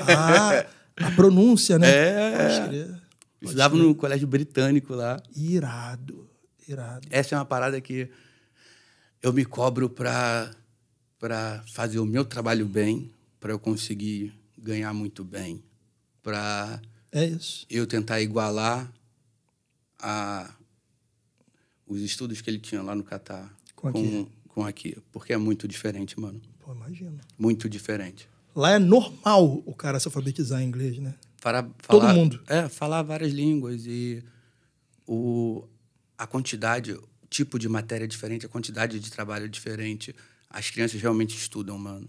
B: ah... A pronúncia, né? É. Pode é. crer. Estudava no colégio britânico lá.
A: Irado, irado.
B: Essa é uma parada que eu me cobro para para fazer o meu trabalho bem, para eu conseguir ganhar muito bem, para é isso. Eu tentar igualar a os estudos que ele tinha lá no Catar com, com com aqui, porque é muito diferente, mano.
A: Pô, imagina.
B: Muito diferente.
A: Lá é normal o cara se alfabetizar em inglês, né?
B: Para, falar, Todo mundo.
A: É, falar várias línguas e
B: o, a quantidade, o tipo de matéria é diferente, a quantidade de trabalho é diferente. As crianças realmente estudam, mano.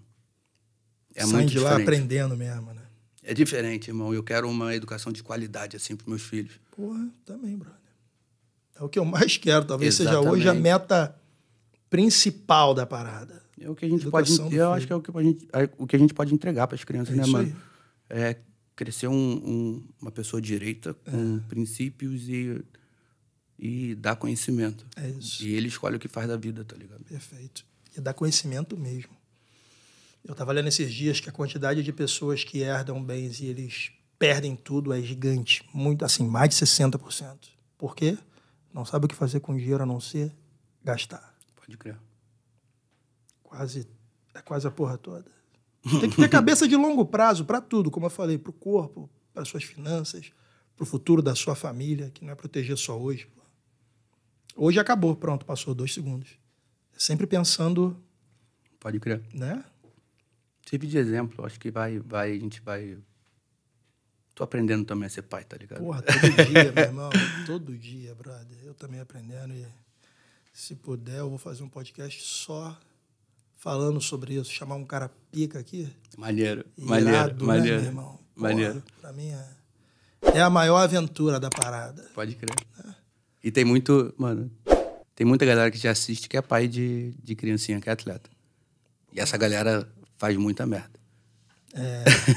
A: É Saem muito de lá aprendendo mesmo,
B: né? É diferente, irmão. Eu quero uma educação de qualidade, assim, para meus filhos.
A: Porra, também, brother. É o que eu mais quero. Talvez Exatamente. seja hoje a meta principal da parada. É o que a gente pode. Eu acho
B: que é o que a gente, é o que a gente pode entregar para as crianças, é né, mano? É crescer um, um, uma pessoa direita com é. princípios e, e dar conhecimento. É isso. E ele escolhe o que faz da vida, tá ligado? Perfeito.
A: E dar conhecimento mesmo. Eu estava lendo esses dias que a quantidade de pessoas que herdam bens e eles perdem tudo é gigante. Muito, assim, mais de 60%. Por quê? Não sabe o que fazer com dinheiro a não ser gastar. Pode crer. Quase, é quase a porra toda.
B: Tem que ter cabeça
A: de longo prazo para tudo, como eu falei, para o corpo, para suas finanças, para o futuro da sua família, que não é proteger só hoje. Hoje acabou, pronto, passou dois segundos. É sempre pensando. Pode crer. Né?
B: Tive de exemplo, acho que vai, vai, a gente vai. Tô aprendendo também a ser pai, tá ligado? Porra, todo dia, meu irmão.
A: Todo dia, brother. Eu também aprendendo e se puder, eu vou fazer um podcast só falando sobre isso. Chamar um cara pica aqui. Maneiro, Irado, maneiro, né, maneiro. Meu irmão? Maneiro. pra mim é, é a maior aventura da parada. Pode crer. É.
B: E tem muito, mano, tem muita galera que já assiste que é pai de, de criancinha, que é atleta. E essa galera faz muita merda.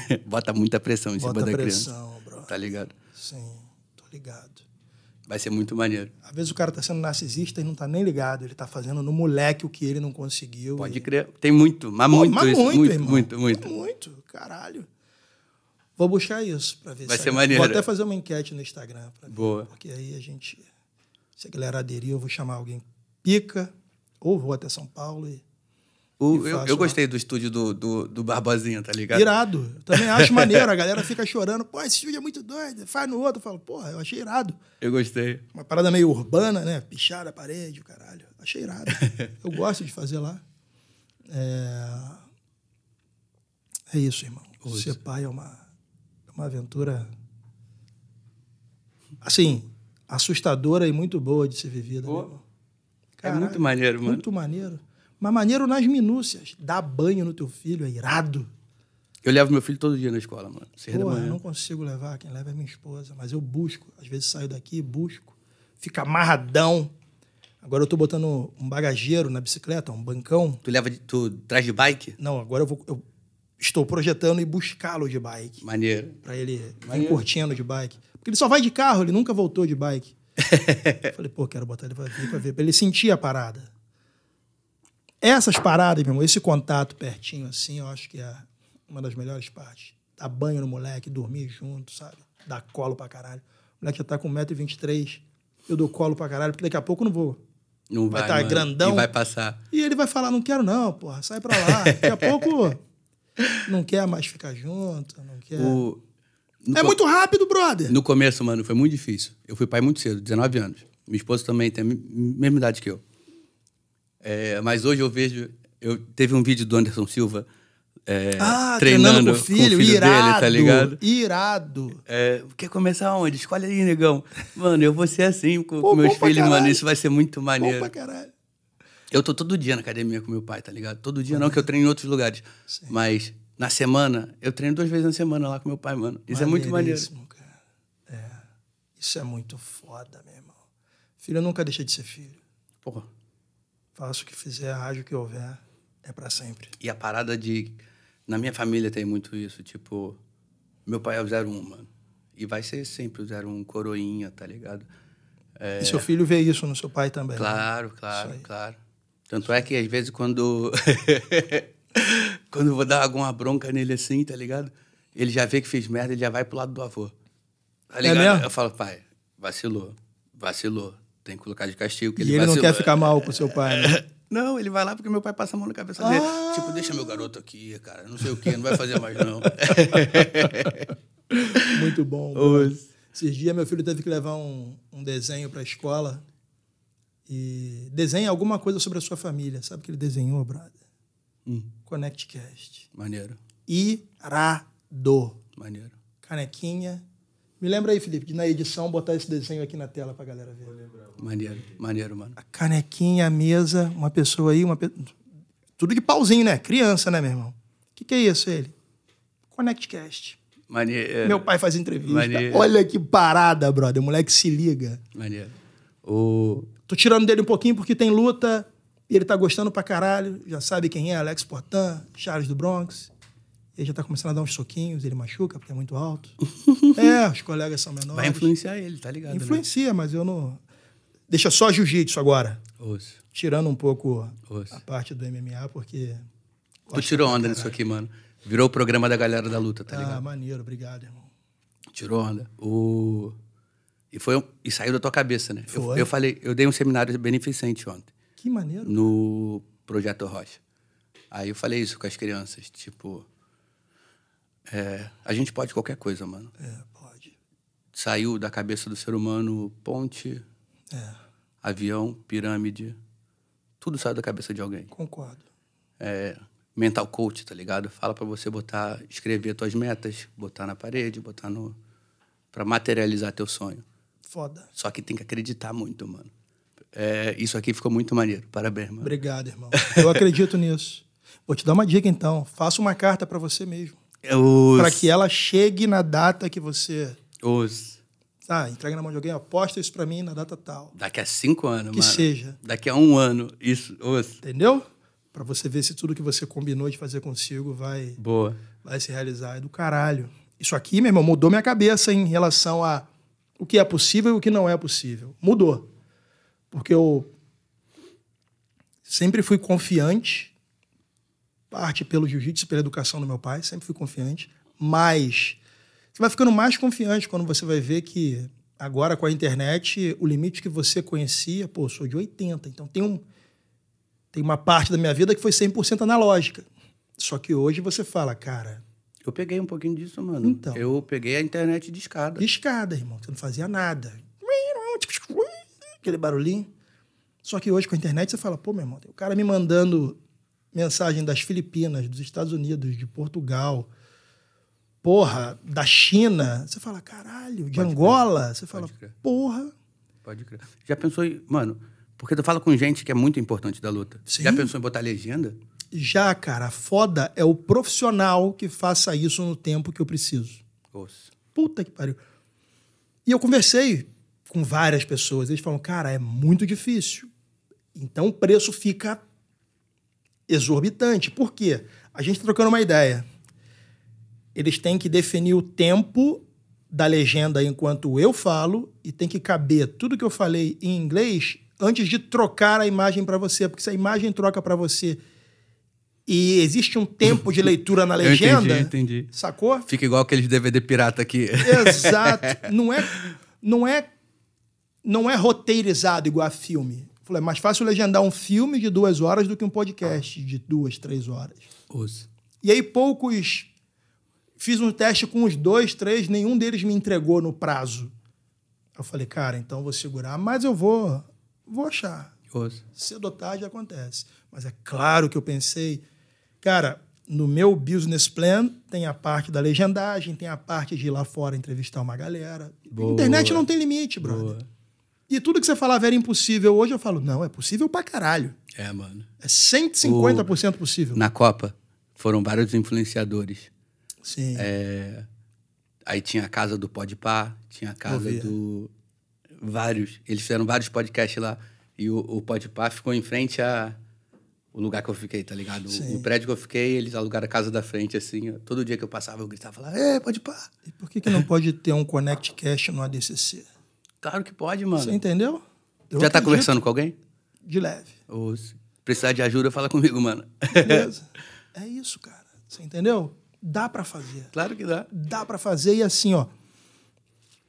B: É. Bota muita pressão em Bota cima da pressão, criança. Bro. Tá ligado?
A: Sim, tô ligado.
B: Vai ser muito maneiro.
A: Às vezes o cara tá sendo narcisista e não tá nem ligado. Ele tá fazendo no moleque o que ele não conseguiu. Pode
B: e... crer. Tem muito, mas Pô, muito mas isso. Muito, muito, irmão. muito, muito.
A: Muito, caralho. Vou buscar isso para ver Vai se ser maneiro. Vou até fazer uma enquete no Instagram. Pra Boa. Ver, porque aí a gente. Se a galera aderir, eu vou chamar alguém pica, ou vou até São Paulo e
B: o, eu, eu, gostei do estúdio do, do, do Barbosinha, tá ligado? Irado. também acho maneiro. A
A: galera fica chorando. Pô, esse estúdio é muito doido. Faz no outro. Eu falo, porra, eu achei irado. Eu gostei. Uma parada meio urbana, né? Pichar a parede, o caralho. Achei irado. eu gosto de fazer lá. É, é isso, irmão. Ser pai é uma, é uma aventura... Assim, assustadora e muito boa de ser vivida. Caralho, né, é muito maneiro, mano. Muito maneiro. Mas maneiro nas minúcias. Dá banho no teu filho, é irado.
B: Eu levo meu filho todo dia na escola, mano. Porra, manhã. Eu não
A: consigo levar, quem leva é minha esposa, mas eu busco. Às vezes saio daqui, busco. Fica amarradão. Agora eu tô botando um bagageiro na bicicleta, um bancão.
B: Tu leva, de, tu traz de bike?
A: Não, agora eu vou. Eu estou projetando e buscá-lo de bike. Maneiro. Pra ele Maneiro. curtindo de bike. Porque ele só vai de carro, ele nunca voltou de bike. Falei, pô, quero botar ele pra, vir, pra ver, pra ele sentir a parada. Essas paradas, meu irmão, esse contato pertinho, assim, eu acho que é uma das melhores partes. Dar banho no moleque, dormir junto, sabe? Dar colo pra caralho. O moleque já tá com 1,23m, eu dou colo pra caralho, porque daqui a pouco eu não vou.
B: Não vai, vai tá grandão. E vai passar.
A: E ele vai falar, não quero não, porra, sai pra lá. Daqui a pouco não quer mais ficar junto, não quer...
B: O... É muito rápido, brother. No começo, mano, foi muito difícil. Eu fui pai muito cedo, 19 anos. Minha esposa também tem a mesma idade que eu. É, mas hoje eu vejo. Eu, teve um vídeo do Anderson Silva é, ah, treinando, treinando com o filho, com o filho irado, dele, tá ligado? Irado. É, quer começar onde? Escolhe aí, negão. Mano, eu vou ser assim com, com meus filhos, mano. Isso vai ser muito maneiro. pra caralho. Eu tô todo dia na academia com meu pai, tá ligado? Todo dia, não, que eu treino em outros lugares. Sim. Mas na semana, eu treino duas vezes
A: na semana lá com meu pai, mano. Isso é muito maneiro. Cara. É. Isso é muito foda, meu irmão. Filho nunca deixa de ser filho. Porra. Faço o que fizer, o que houver, é para sempre.
B: E a parada de. Na minha família tem muito isso, tipo. Meu pai é o 01, mano. E vai ser sempre o 01, coroinha, tá ligado? É... E seu
A: filho vê isso no seu pai também.
B: Claro, né? claro, claro. Tanto é que às vezes quando. quando eu vou dar alguma bronca nele assim, tá ligado? Ele já vê que fez merda, ele já vai pro lado do avô. Tá é ligado? É eu falo, pai, vacilou, vacilou, tem que colocar de castigo. Que e ele, ele não quer ficar
A: mal com seu pai, né?
B: Não, ele vai lá porque
A: meu pai passa a mão na cabeça dele. Ah. Tipo, deixa meu
B: garoto aqui, cara, não sei o quê, não vai fazer mais não. Muito bom.
A: Esses dias meu filho teve que levar um, um desenho para a escola e desenha alguma coisa sobre a sua família. Sabe o que ele desenhou, brother? Hum. Connectcast. Maneiro. Irado. Maneiro. Canequinha me lembra aí, Felipe, de na edição botar esse desenho aqui na tela para a galera ver. Maneiro, maneiro, mano. A canequinha, a mesa, uma pessoa aí, uma pe... tudo de pauzinho, né? Criança, né, meu irmão? O que, que é isso, ele? Connectcast. Maneiro. É. Meu pai faz entrevista. Maneiro. Olha que parada, brother. O moleque se liga. Maneiro. O... Tô tirando dele um pouquinho porque tem luta e ele tá gostando pra caralho. Já sabe quem é, Alex Portan, Charles do Bronx. Ele já está começando a dar uns soquinhos, ele machuca, porque é muito alto. é, os colegas são menores. Vai influenciar ele, tá ligado? Né? Influencia, né? mas eu não. Deixa só jiu-jitsu agora. Tirando um pouco a parte do MMA, porque. Tu tirou onda nisso aqui, mano.
B: Virou o programa da galera da luta, tá ah, ligado? Ah, maneiro,
A: obrigado, irmão.
B: Tirou onda. O... E, foi um... e saiu da tua cabeça, né? Foi. Eu, eu falei, eu dei um seminário beneficente ontem. Que maneiro. No Projeto Rocha. Aí eu falei isso com as crianças, tipo é, a gente pode qualquer coisa, mano.
A: É, pode.
B: Saiu da cabeça do ser humano
A: ponte, é.
B: avião, pirâmide. Tudo sai da cabeça de alguém. Concordo. É, mental coach, tá ligado? Fala para você botar, escrever tuas metas, botar na parede, botar no para materializar teu sonho. Foda. Só que tem que acreditar muito, mano. É, isso aqui ficou muito maneiro. Parabéns, mano.
A: Obrigado, irmão. Eu acredito nisso. Vou te dar uma dica então. Faça uma carta para você mesmo.
B: É os... Para que
A: ela chegue na data que você. Os. Ah, entrega na mão de alguém, aposta isso para mim na data tal.
B: Daqui a cinco anos, Que mano. seja. Daqui a um ano, isso. Os.
A: Entendeu? Para você ver se tudo que você combinou de fazer consigo vai. Boa. Vai se realizar. É do caralho. Isso aqui, meu irmão, mudou minha cabeça em relação a o que é possível e o que não é possível. Mudou. Porque eu sempre fui confiante parte pelo jiu-jitsu, pela educação do meu pai, sempre fui confiante, mas você vai ficando mais confiante quando você vai ver que agora com a internet, o limite que você conhecia, pô, sou de 80, então tem um tem uma parte da minha vida que foi 100% analógica. Só que hoje você fala, cara, eu peguei um pouquinho disso, mano. Então. Eu peguei a
B: internet de escada.
A: De escada, irmão. Você não fazia nada. Aquele barulhinho. Só que hoje com a internet você fala, pô, meu irmão, tem o cara me mandando mensagem das Filipinas, dos Estados Unidos, de Portugal, porra, da China. Você fala, caralho, de Pode Angola. Crer. Você fala, porra.
B: Pode crer. Já pensou em. Mano, porque tu fala com gente que é muito importante da luta. Sim. Já pensou em botar
A: legenda? Já, cara. Foda é o profissional que faça isso no tempo que eu preciso. Nossa. Puta que pariu. E eu conversei com várias pessoas. Eles falam, cara, é muito difícil. Então o preço fica exorbitante. Por quê? A gente está trocando uma ideia. Eles têm que definir o tempo da legenda enquanto eu falo e tem que caber tudo que eu falei em inglês antes de trocar a imagem para você, porque se a imagem troca para você e existe um tempo de leitura na legenda, eu entendi, entendi. sacou?
B: Fica igual aqueles DVD pirata aqui. Exato.
A: Não é, não é, não é roteirizado igual a filme. Falei, é mais fácil legendar um filme de duas horas do que um podcast de duas, três horas. Ouça. E aí poucos... Fiz um teste com os dois, três, nenhum deles me entregou no prazo. Eu falei, cara, então vou segurar, mas eu vou, vou achar. Ouça. Cedo ou tarde acontece. Mas é claro que eu pensei, cara, no meu business plan tem a parte da legendagem, tem a parte de ir lá fora entrevistar uma galera. Boa. Internet não tem limite, brother. Boa. E tudo que você falava era impossível hoje, eu falo, não, é possível pra caralho. É, mano. É 150% o... possível. Na
B: Copa, foram vários influenciadores. Sim. É... Aí tinha a casa do Podpah, tinha a casa do... Vários. Eles fizeram vários podcasts lá. E o, o Podpah ficou em frente a... O lugar que eu fiquei, tá ligado? O, o, prédio que eu fiquei, eles alugaram a casa da frente, assim. Todo dia que eu passava, eu gritava
A: lá, é, Podpah! E por que, que não pode ter um Connect Cash no ADCC? Claro que pode, mano. Você entendeu? Eu Já tá conversando com alguém? De leve.
B: Ou se precisar de ajuda, fala comigo,
A: mano. Beleza. é isso, cara. Você entendeu? Dá para fazer. Claro que dá. Dá para fazer e assim, ó.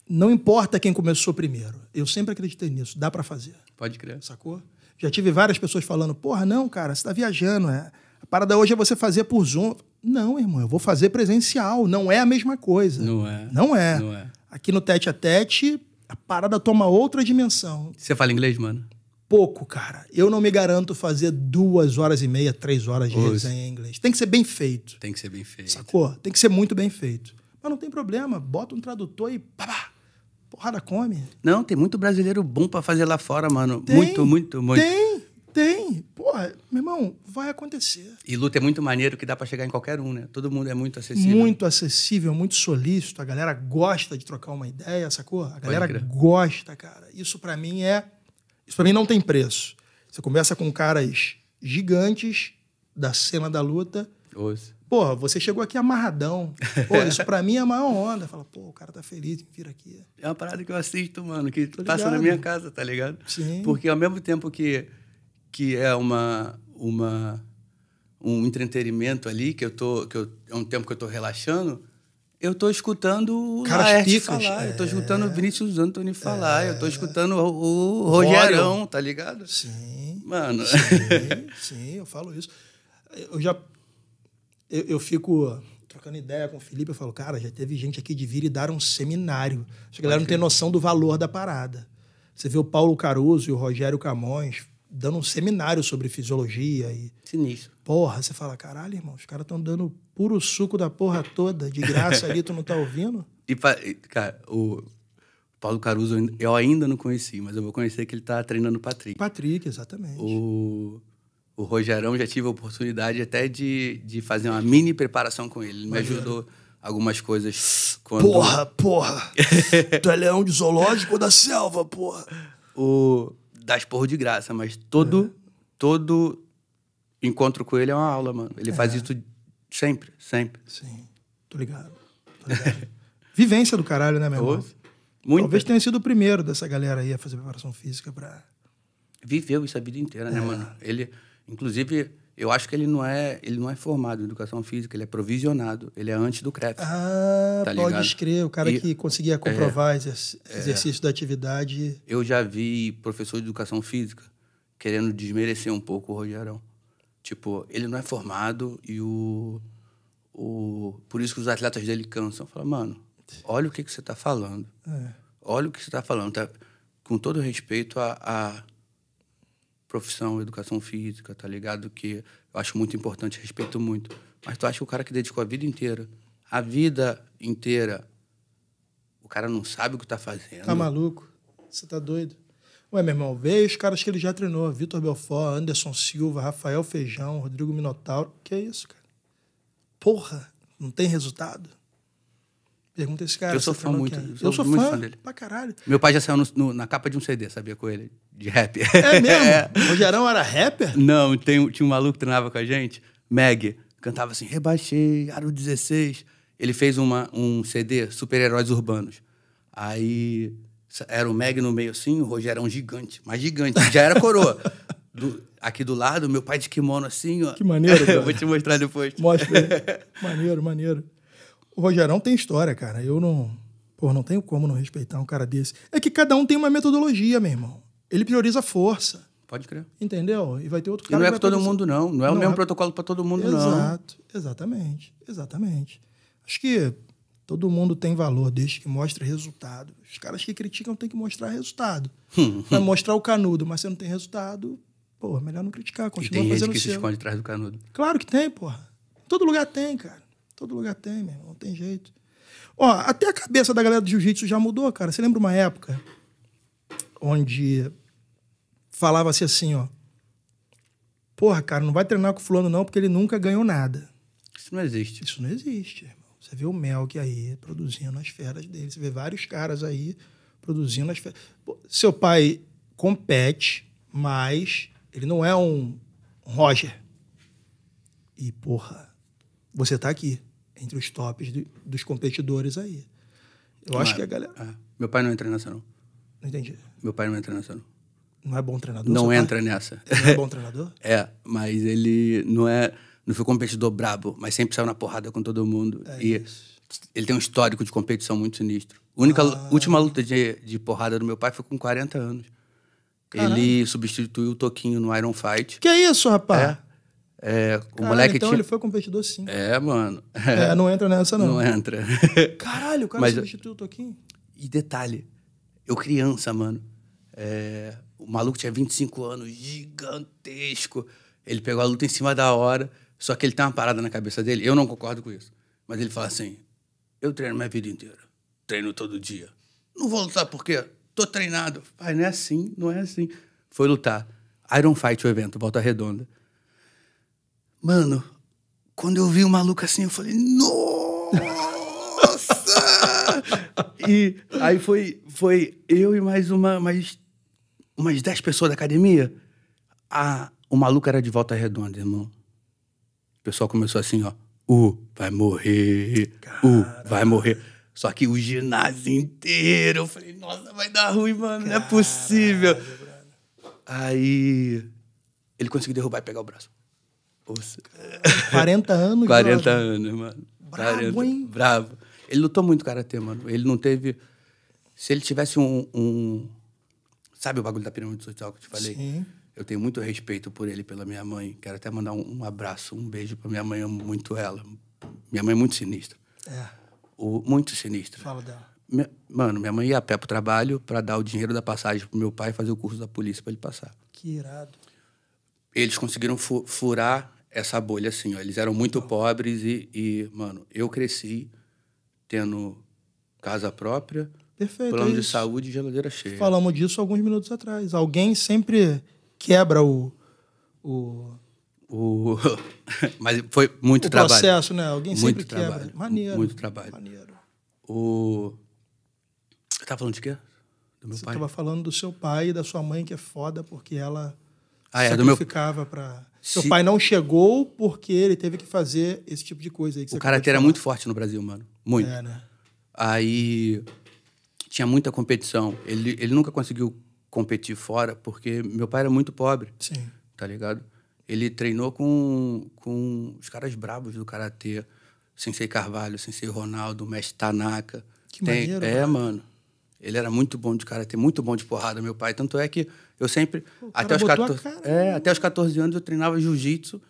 A: Não importa quem começou primeiro. Eu sempre acreditei nisso. Dá para fazer.
B: Pode crer. Sacou?
A: Já tive várias pessoas falando: porra, não, cara, você tá viajando. É. A parada hoje é você fazer por Zoom. Não, irmão, eu vou fazer presencial. Não é a mesma coisa. Não é. Não é. Não é. Aqui no tete a tete, a parada toma outra dimensão.
B: Você fala inglês, mano?
A: Pouco, cara. Eu não me garanto fazer duas horas e meia, três horas de resenha em inglês. Tem que ser bem feito. Tem que ser bem feito. Sacou? Tem que ser muito bem feito. Mas não tem problema. Bota um tradutor e pá Porrada come. Não, tem muito brasileiro
B: bom para fazer lá fora, mano. Tem, muito, muito, muito.
A: Tem. Tem. Porra, meu irmão, vai acontecer.
B: E luta é muito maneiro que dá para chegar em qualquer um, né? Todo mundo é muito acessível.
A: Muito acessível, muito solícito. A galera gosta de trocar uma ideia, sacou? A galera gosta, cara. Isso para mim é. Isso para mim não tem preço. Você conversa com caras gigantes da cena da luta. Ouça. Pô, você chegou aqui amarradão. Pô, isso pra mim é a maior onda. Fala, pô, o cara tá feliz vira aqui. É uma parada que eu assisto, mano, que
B: passa na minha casa, tá ligado? Sim. Porque ao mesmo tempo que que é uma, uma, um entretenimento ali, que eu tô, que eu, é um tempo que eu estou relaxando, eu estou escutando o Caras Laerte falar, é. eu estou escutando o é. Vinícius Antony falar, é. eu estou escutando o,
A: o Rogerão, tá ligado? Sim. Mano. Sim, sim, eu falo isso. Eu já... eu, eu fico trocando ideia com o Felipe, eu falo, cara, já teve gente aqui de vir e dar um seminário. Acho que a galera não tem noção do valor da parada. Você vê o Paulo Caruso e o Rogério Camões dando um seminário sobre fisiologia e. Sinistro. Porra, você fala, caralho, irmão, os caras estão dando puro suco da porra toda, de graça ali, tu não tá ouvindo?
B: E, cara, o Paulo Caruso eu ainda não conheci, mas eu vou conhecer que ele tá treinando o Patrick. Patrick, exatamente. O, o Rogerão já tive a oportunidade até de, de fazer uma mini preparação com ele. Ele me ajudou algumas coisas quando... Porra,
A: porra! tu é leão de zoológico ou da selva, porra?
B: O das esporro de graça, mas todo, todo encontro com ele é uma aula, mano. Ele é. faz isso sempre, sempre. Sim.
A: Tô ligado. Tô ligado. Vivência do caralho, né, meu irmão? Muito. Talvez tenha sido o primeiro dessa galera aí a fazer preparação física pra.
B: Viveu isso a vida inteira, né, é. né, mano? Ele, inclusive eu acho que ele não é, ele não é formado em educação física, ele é provisionado, ele é antes do CREF. Ah,
A: tá pode escrever, o cara e, que conseguia é, comprovar é, exercício é, da atividade.
B: Eu já vi professor de educação física querendo desmerecer um pouco o Rogerão. Tipo, ele não é formado e o, o por isso que os atletas dele cansam. Fala, mano, olha o que que você está falando. É. Olha o que você está falando, tá com todo respeito a, a profissão, educação física, tá ligado? Que eu acho muito importante, respeito muito. Mas tu acha que o cara que dedicou a vida inteira, a vida inteira, o cara não sabe o que tá fazendo?
A: Tá maluco? Você tá doido? Ué, meu irmão, vê os caras que ele já treinou: Vitor Belfort, Anderson Silva, Rafael Feijão, Rodrigo Minotauro. Que é isso, cara? Porra, não tem resultado? Pergunta esse cara. Eu sou tá fã muito. É. Eu sou, eu sou muito fã, fã, dele. Pra caralho. Meu pai
B: já saiu no, no, na capa de um CD, sabia, com ele? De rap. É mesmo? é. O Gerão era rapper? Não, tem, tinha um maluco que treinava com a gente, Meg, cantava assim, rebaixei, Aro 16. Ele fez uma, um CD, Super-Heróis Urbanos. Aí era o Meg no meio assim, o Rogerão gigante, mas gigante, já era coroa. do, aqui do lado, meu pai de kimono assim,
A: ó. Que maneiro, Eu vou te
B: mostrar depois. Mostra.
A: maneiro, maneiro. O Rogerão tem história, cara. Eu não. Pô, não tenho como não respeitar um cara desse. É que cada um tem uma metodologia, meu irmão. Ele prioriza a força. Pode crer. Entendeu? E vai ter outro cara. E não é para todo mundo, não. Não é não, o mesmo é... protocolo para todo mundo, Exato. não. Exato. Exatamente. Exatamente. Acho que todo mundo tem valor desde que mostre resultado. Os caras que criticam têm que mostrar resultado. vai mostrar o canudo, mas você não tem resultado, pô, melhor não criticar. Continua e tem fazendo gente que seu. se esconde atrás do canudo. Claro que tem, porra. Todo lugar tem, cara. Todo lugar tem, meu irmão, não tem jeito. Ó, até a cabeça da galera do jiu-jitsu já mudou, cara. Você lembra uma época onde falava-se assim, ó. Porra, cara, não vai treinar com o fulano não, porque ele nunca ganhou nada. Isso não existe. Isso não existe, irmão. Você vê o Melk aí produzindo as feras dele. Você vê vários caras aí produzindo as feras. Seu pai compete, mas ele não é um Roger. E, porra, você tá aqui entre os tops dos competidores aí. Eu não acho é, que a galera.
B: É. Meu pai não entra nessa, não. Não entendi. Meu pai não entra nessa, não.
A: Não é bom treinador? Não entra pai? nessa. Ele não é bom treinador?
B: é, mas ele não é. Não foi competidor brabo, mas sempre saiu na porrada com todo mundo. É e isso. ele tem um histórico de competição muito sinistro. A única, ah. última luta de, de porrada do meu pai foi com 40 anos. Caramba. Ele substituiu o Toquinho no Iron Fight. Que é isso, rapaz? É. É, o Caralho, moleque então tinha... ele
A: foi competidor sim.
B: É, mano. É, não entra nessa, não. Não entra.
A: Caralho, o cara Mas, substituiu o Toquinho.
B: E detalhe, eu criança, mano. É, o maluco tinha 25 anos, gigantesco. Ele pegou a luta em cima da hora, só que ele tem uma parada na cabeça dele. Eu não concordo com isso. Mas ele fala assim: eu treino minha vida inteira, treino todo dia. Não vou lutar porque tô treinado. Pai, não é assim, não é assim. Foi lutar. Iron Fight, o evento, volta redonda. Mano, quando eu vi o maluco assim, eu falei, nossa! e aí foi, foi eu e mais uma, mais umas dez pessoas da academia. A, o maluco era de volta redonda, irmão. O pessoal começou assim, ó. U, uh, vai morrer. Caramba. Uh, vai morrer. Só que o ginásio inteiro. Eu
C: falei, nossa, vai
B: dar ruim, mano. Caramba. Não é possível. Aí ele conseguiu derrubar e pegar o braço. 40 anos, 40 anos, mano. Bravo, 40, hein? Bravo. Ele lutou muito karatê, mano. Ele não teve. Se ele tivesse um. um... Sabe o bagulho da pirâmide social que eu te falei? Sim. Eu tenho muito respeito por ele, pela minha mãe. Quero até mandar um, um abraço, um beijo pra minha mãe. Eu amo muito ela. Minha mãe é muito sinistra. É. O, muito sinistra. Fala dela. Minha, mano, minha mãe ia a pé pro trabalho para dar o dinheiro da passagem pro meu pai fazer o curso da polícia para ele passar.
A: Que irado.
B: Eles conseguiram furar essa bolha, assim, ó. Eles eram muito pobres e, e mano, eu cresci tendo casa própria,
A: Perfeito, plano é de
B: saúde e geladeira cheia. Falamos
A: disso alguns minutos atrás. Alguém sempre quebra o. o... o...
B: Mas foi muito o trabalho. processo, né? Alguém muito sempre trabalho. quebra. Maneiro. Muito trabalho. Maneiro. O...
A: Você tá falando de quê? Do meu Você pai? Você tava falando do seu pai e da sua mãe, que é foda, porque ela
B: ah, é, sacrificava
A: meu... para seu Se... pai não chegou porque ele teve que fazer esse tipo de coisa aí. o karatê era
B: muito forte no Brasil, mano. Muito. É, né? Aí tinha muita competição. Ele, ele nunca conseguiu competir fora porque meu pai era muito pobre. Sim. Tá ligado? Ele treinou com, com os caras bravos do karatê. Sensei Carvalho, Sensei Ronaldo, Mestre Tanaka.
C: Que Tem, maneiro. É,
B: mano. Ele era muito bom de karatê, muito bom de porrada, meu pai. Tanto é que eu sempre. É, né? Até os, 14, é, até os 14 anos eu treinava jiu-jitsu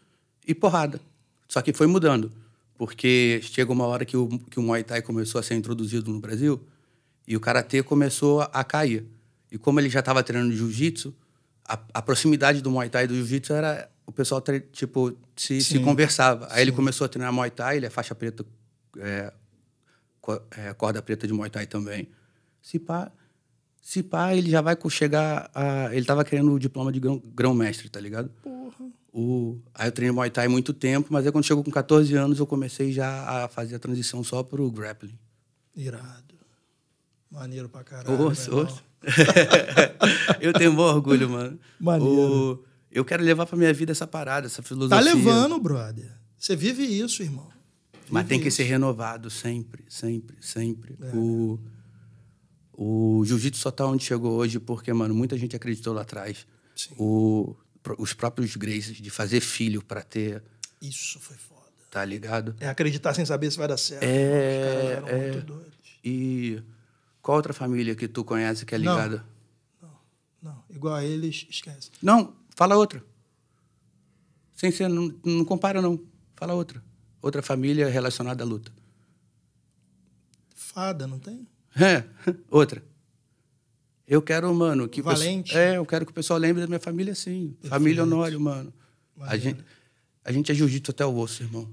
B: e porrada. Só que foi mudando. Porque chega uma hora que o, que o Muay Thai começou a ser introduzido no Brasil e o Karatê começou a, a cair. E como ele já estava treinando jiu-jitsu, a, a, proximidade do Muay Thai e do jiu-jitsu era... O pessoal, tipo, se, se conversava. Aí Sim. ele começou a treinar Muay Thai, ele é faixa preta, é, é corda preta de Muay Thai também. Se pá, se pá, ele já vai chegar a. Ele tava querendo o diploma de grão-mestre, tá ligado? Porra. O... Aí eu treinei Muay Thai muito tempo, mas aí quando chegou com 14 anos eu comecei já a fazer a transição só pro grappling.
A: Irado. Maneiro pra caralho. Osso, osso. eu tenho bom orgulho, mano. Maneiro.
B: O... Eu quero levar pra minha vida essa parada, essa tá filosofia. Tá levando,
A: brother. Você vive isso, irmão. Vive mas tem isso.
B: que ser renovado sempre, sempre, sempre. É. O... O jiu-jitsu só tá onde chegou hoje porque, mano, muita gente acreditou lá atrás. Sim. O, os próprios Graces, de fazer filho para ter. Isso foi foda. Tá ligado?
A: É acreditar sem saber se vai dar certo.
B: É. Os é... muito doidos. E qual outra família que tu conhece que é ligada? Não,
A: não, não. Igual a eles, esquece. Não, fala outra. Sem ser, não,
B: não compara, não. Fala outra. Outra família relacionada à luta.
A: Fada, não tem?
B: É, outra. Eu quero, mano, que Valente. é, eu quero que o pessoal lembre da minha família assim. Família Honório, mano. A gente, a gente é jiu-jitsu até o osso, irmão.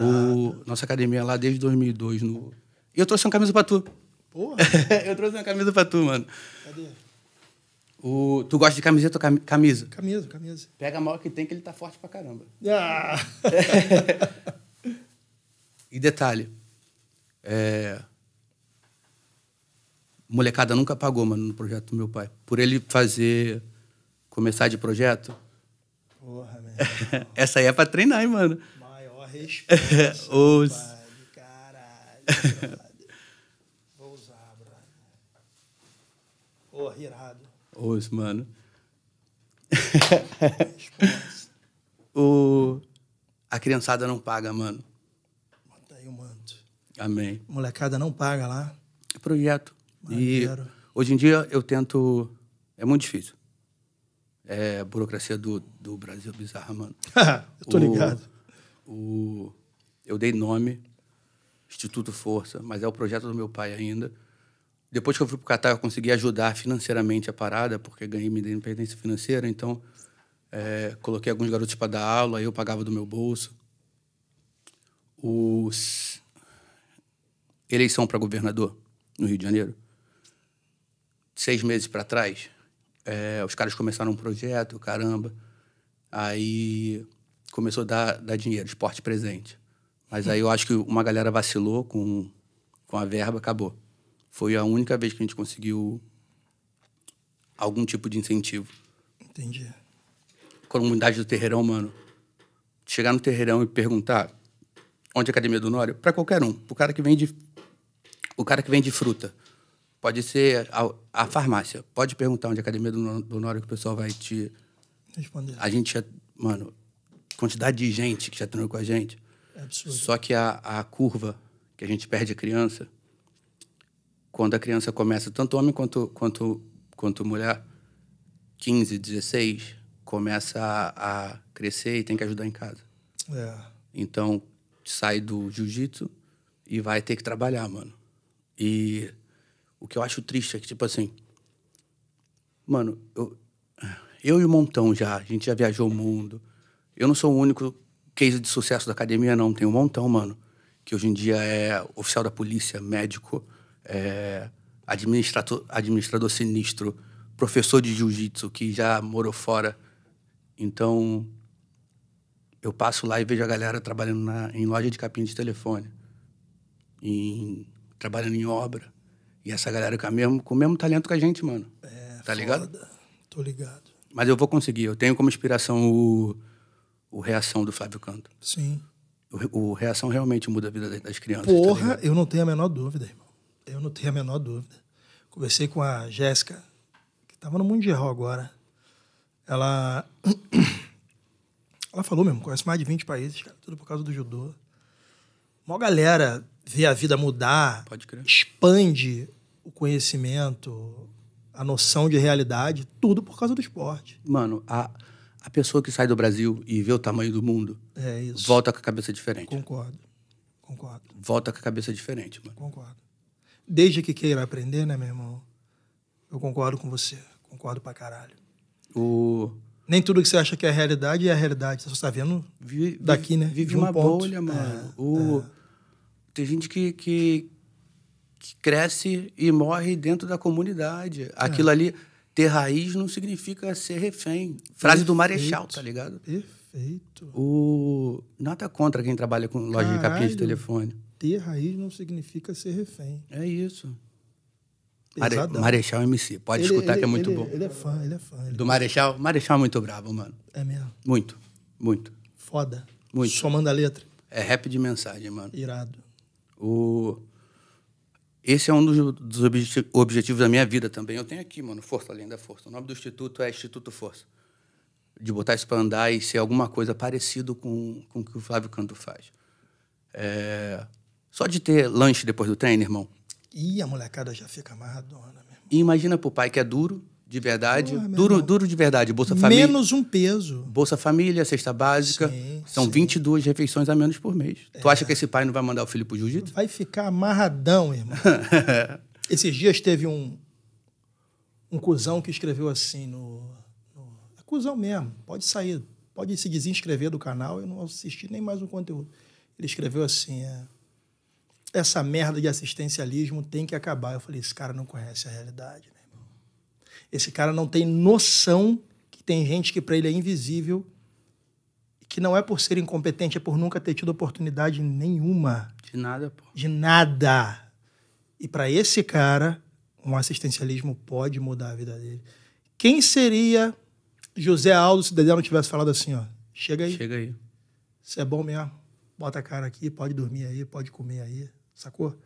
B: O, nossa academia é lá desde 2002 no. E eu trouxe uma camisa pra tu. Porra. eu trouxe uma camisa pra tu, mano. Cadê? O, tu gosta de camiseta ou camisa? Camisa, camisa. Pega a maior que tem, que ele tá forte pra caramba. Ah. e detalhe. É, molecada nunca pagou, mano, no projeto do meu pai. Por ele fazer. começar de projeto. Porra, meu. Essa aí é pra treinar, hein, mano.
A: Maior respeito.
B: Os... Pai, caralho.
A: Vou usar, brother. Porra, irado.
B: Os, mano. o... A criançada não paga, mano. Bota aí o manto. Amém.
A: Molecada não paga lá. É projeto. Maneiro. E
B: hoje em dia eu tento. É muito difícil. É a burocracia do, do Brasil é bizarra, mano. eu tô o, ligado. O, eu dei nome, Instituto Força, mas é o projeto do meu pai ainda. Depois que eu fui pro Catar, eu consegui ajudar financeiramente a parada, porque ganhei minha independência financeira, então é, coloquei alguns garotos para dar aula, aí eu pagava do meu bolso. Os... Eleição para governador no Rio de Janeiro seis meses para trás, é, os caras começaram um projeto, caramba. Aí começou a dar, dar dinheiro, esporte presente. Mas aí eu acho que uma galera vacilou com, com a verba, acabou. Foi a única vez que a gente conseguiu algum tipo de incentivo. Entendi. Comunidade do Terreirão, mano. Chegar no Terreirão e perguntar onde é a Academia do Nório, para qualquer um. O cara que vende o cara que vende fruta pode ser a, a farmácia. Pode perguntar onde a Academia do, do Nório que o pessoal vai te... Responder. A gente já... Mano, quantidade de gente que já treinou com a gente. É absurdo. Só que a, a curva que a gente perde a criança, quando a criança começa, tanto homem quanto, quanto, quanto mulher, 15, 16, começa a, a crescer e tem que ajudar em casa. É. Então, sai do jiu-jitsu e vai ter que trabalhar, mano. E o que eu acho triste é que, tipo assim. Mano, eu, eu e o Montão já, a gente já viajou o mundo. Eu não sou o único case de sucesso da academia, não. Tem um Montão, mano, que hoje em dia é oficial da polícia, médico, é administrador, administrador sinistro, professor de jiu-jitsu, que já morou fora. Então, eu passo lá e vejo a galera trabalhando na, em loja de capinha de telefone, em, trabalhando em obra e essa galera com, mesmo, com o mesmo talento que a gente, mano. É, tá foda. ligado? Tô ligado. Mas eu vou conseguir. Eu tenho como inspiração o, o Reação do Flávio Canto. Sim. O, o Reação realmente muda a vida das crianças. Tá
A: Porra, tá eu não tenho a menor dúvida, irmão. Eu não tenho a menor dúvida. Conversei com a Jéssica, que tava no Mundial agora. Ela. Ela falou mesmo, conhece mais de 20 países, cara, tudo por causa do judô. Mó galera vê a vida mudar, expande o conhecimento, a noção de realidade, tudo por causa do esporte.
B: Mano, a, a pessoa que sai do Brasil e vê o tamanho do mundo é isso. volta com a cabeça diferente. Concordo. Concordo. Volta com a cabeça diferente,
A: mano. Concordo. Desde que queira aprender, né, meu irmão? Eu concordo com você. Concordo pra caralho. O... Nem tudo que você acha que é realidade é a realidade. Você só tá vendo vi, vi, daqui, né? Vive uma bolha, mano. É, o... É tem gente que, que,
B: que cresce e morre dentro da comunidade. É. Aquilo é. ali, ter raiz
A: não significa ser refém. Frase Perfeito. do Marechal, tá ligado? Perfeito.
B: O... Nada contra quem trabalha com loja Caralho, de capinha de telefone.
A: Ter raiz não significa ser refém. É isso. Marechal MC. Pode ele, escutar ele, que é muito ele, bom. Ele é fã, ele é fã. É do
B: Marechal? Marechal é muito bravo, mano. É mesmo? Muito, muito. Foda. Muito. Somando a letra. É rap de mensagem, mano. Irado. O... Esse é um dos, dos objetivos da minha vida também. Eu tenho aqui, mano, Força Além da Força. O nome do instituto é Instituto Força. De botar isso para andar e ser alguma coisa parecido com, com o que o Flávio Canto faz. É... Só de ter lanche depois do treino, irmão.
A: E a molecada já fica amarradona
B: mesmo. E imagina pro pai que é duro, de verdade. Porra, duro, duro de verdade. Bolsa Família. Menos
A: um peso.
B: Bolsa Família, cesta básica. Sim, são sim. 22 refeições
A: a menos por mês. É. Tu
B: acha que esse pai não vai mandar o filho pro jiu-jitsu? Vai ficar amarradão, irmão.
A: Esses dias teve um, um cuzão que escreveu assim no. no é cuzão mesmo. Pode sair. Pode se desinscrever do canal. Eu não assisti nem mais o conteúdo. Ele escreveu assim. É, essa merda de assistencialismo tem que acabar. Eu falei, esse cara não conhece a realidade, né? Esse cara não tem noção que tem gente que para ele é invisível, que não é por ser incompetente, é por nunca ter tido oportunidade nenhuma. De nada, pô. De nada. E para esse cara, um assistencialismo pode mudar a vida dele. Quem seria José Aldo se Dedé não tivesse falado assim, ó? Chega aí. Chega aí. Você é bom mesmo. Bota a cara aqui, pode dormir aí, pode comer aí. Sacou?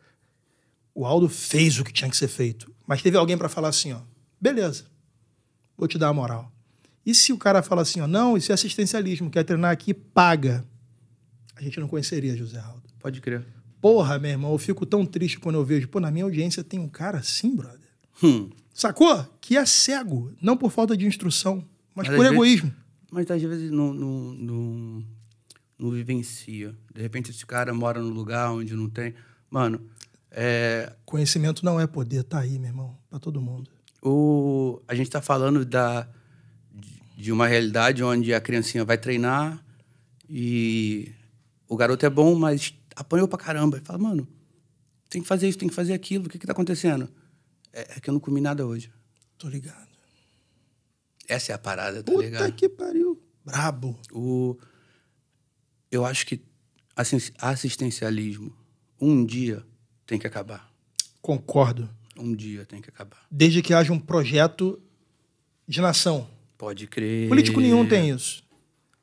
A: O Aldo fez o que tinha que ser feito. Mas teve alguém para falar assim, ó. Beleza, vou te dar a moral. E se o cara fala assim, ó, não, isso é assistencialismo, quer treinar aqui, paga. A gente não conheceria José Aldo. Pode crer. Porra, meu irmão, eu fico tão triste quando eu vejo, pô, na minha audiência tem um cara assim, brother. Hum. Sacou? Que é cego, não por falta de instrução, mas, mas por egoísmo. Vezes, mas às vezes não, não, não,
B: não, vivencia. De repente esse cara mora num lugar onde não tem. Mano,
A: é... Conhecimento não é poder, tá aí, meu irmão, pra todo mundo
B: o, a gente está falando da, de uma realidade onde a criancinha vai treinar e o garoto é bom, mas apanhou pra caramba. E fala, mano, tem que fazer isso, tem que fazer aquilo, o que que tá acontecendo? É, é que eu não comi nada hoje. Tô ligado. Essa é a parada, tá Puta ligado? Puta que pariu. Brabo. O, eu acho que assim, assistencialismo um dia tem que acabar.
A: Concordo.
B: Um dia tem que acabar.
A: Desde que haja um projeto de nação.
B: Pode crer. Político nenhum tem
A: isso.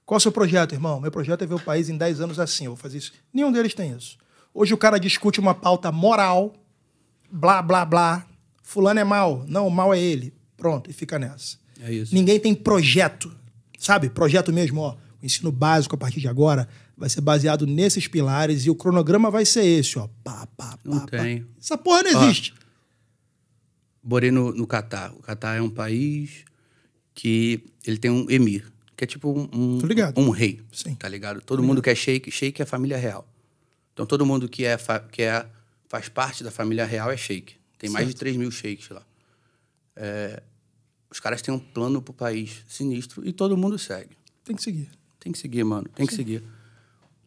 A: Qual é o seu projeto, irmão? Meu projeto é ver o país em 10 anos assim, eu vou fazer isso. Nenhum deles tem isso. Hoje o cara discute uma pauta moral, blá, blá, blá. Fulano é mal. Não, o mal é ele. Pronto, e fica nessa. É isso. Ninguém tem projeto, sabe? Projeto mesmo, ó. O ensino básico a partir de agora vai ser baseado nesses pilares e o cronograma vai ser esse, ó. Pá,
B: pá, pá, não pá. tem.
A: Essa porra não
B: ó, existe morei no, no Catar. O Catar é um país que ele tem um emir, que é tipo um, um, um rei, Sim. tá ligado? Todo ligado. mundo que é sheik, sheik é família real. Então todo mundo que é, que é faz parte da família real é sheik. Tem certo. mais de 3 mil sheiks lá. É, os caras têm um plano pro país sinistro e todo mundo segue. Tem que seguir. Tem que seguir, mano. Tem Sim. que seguir.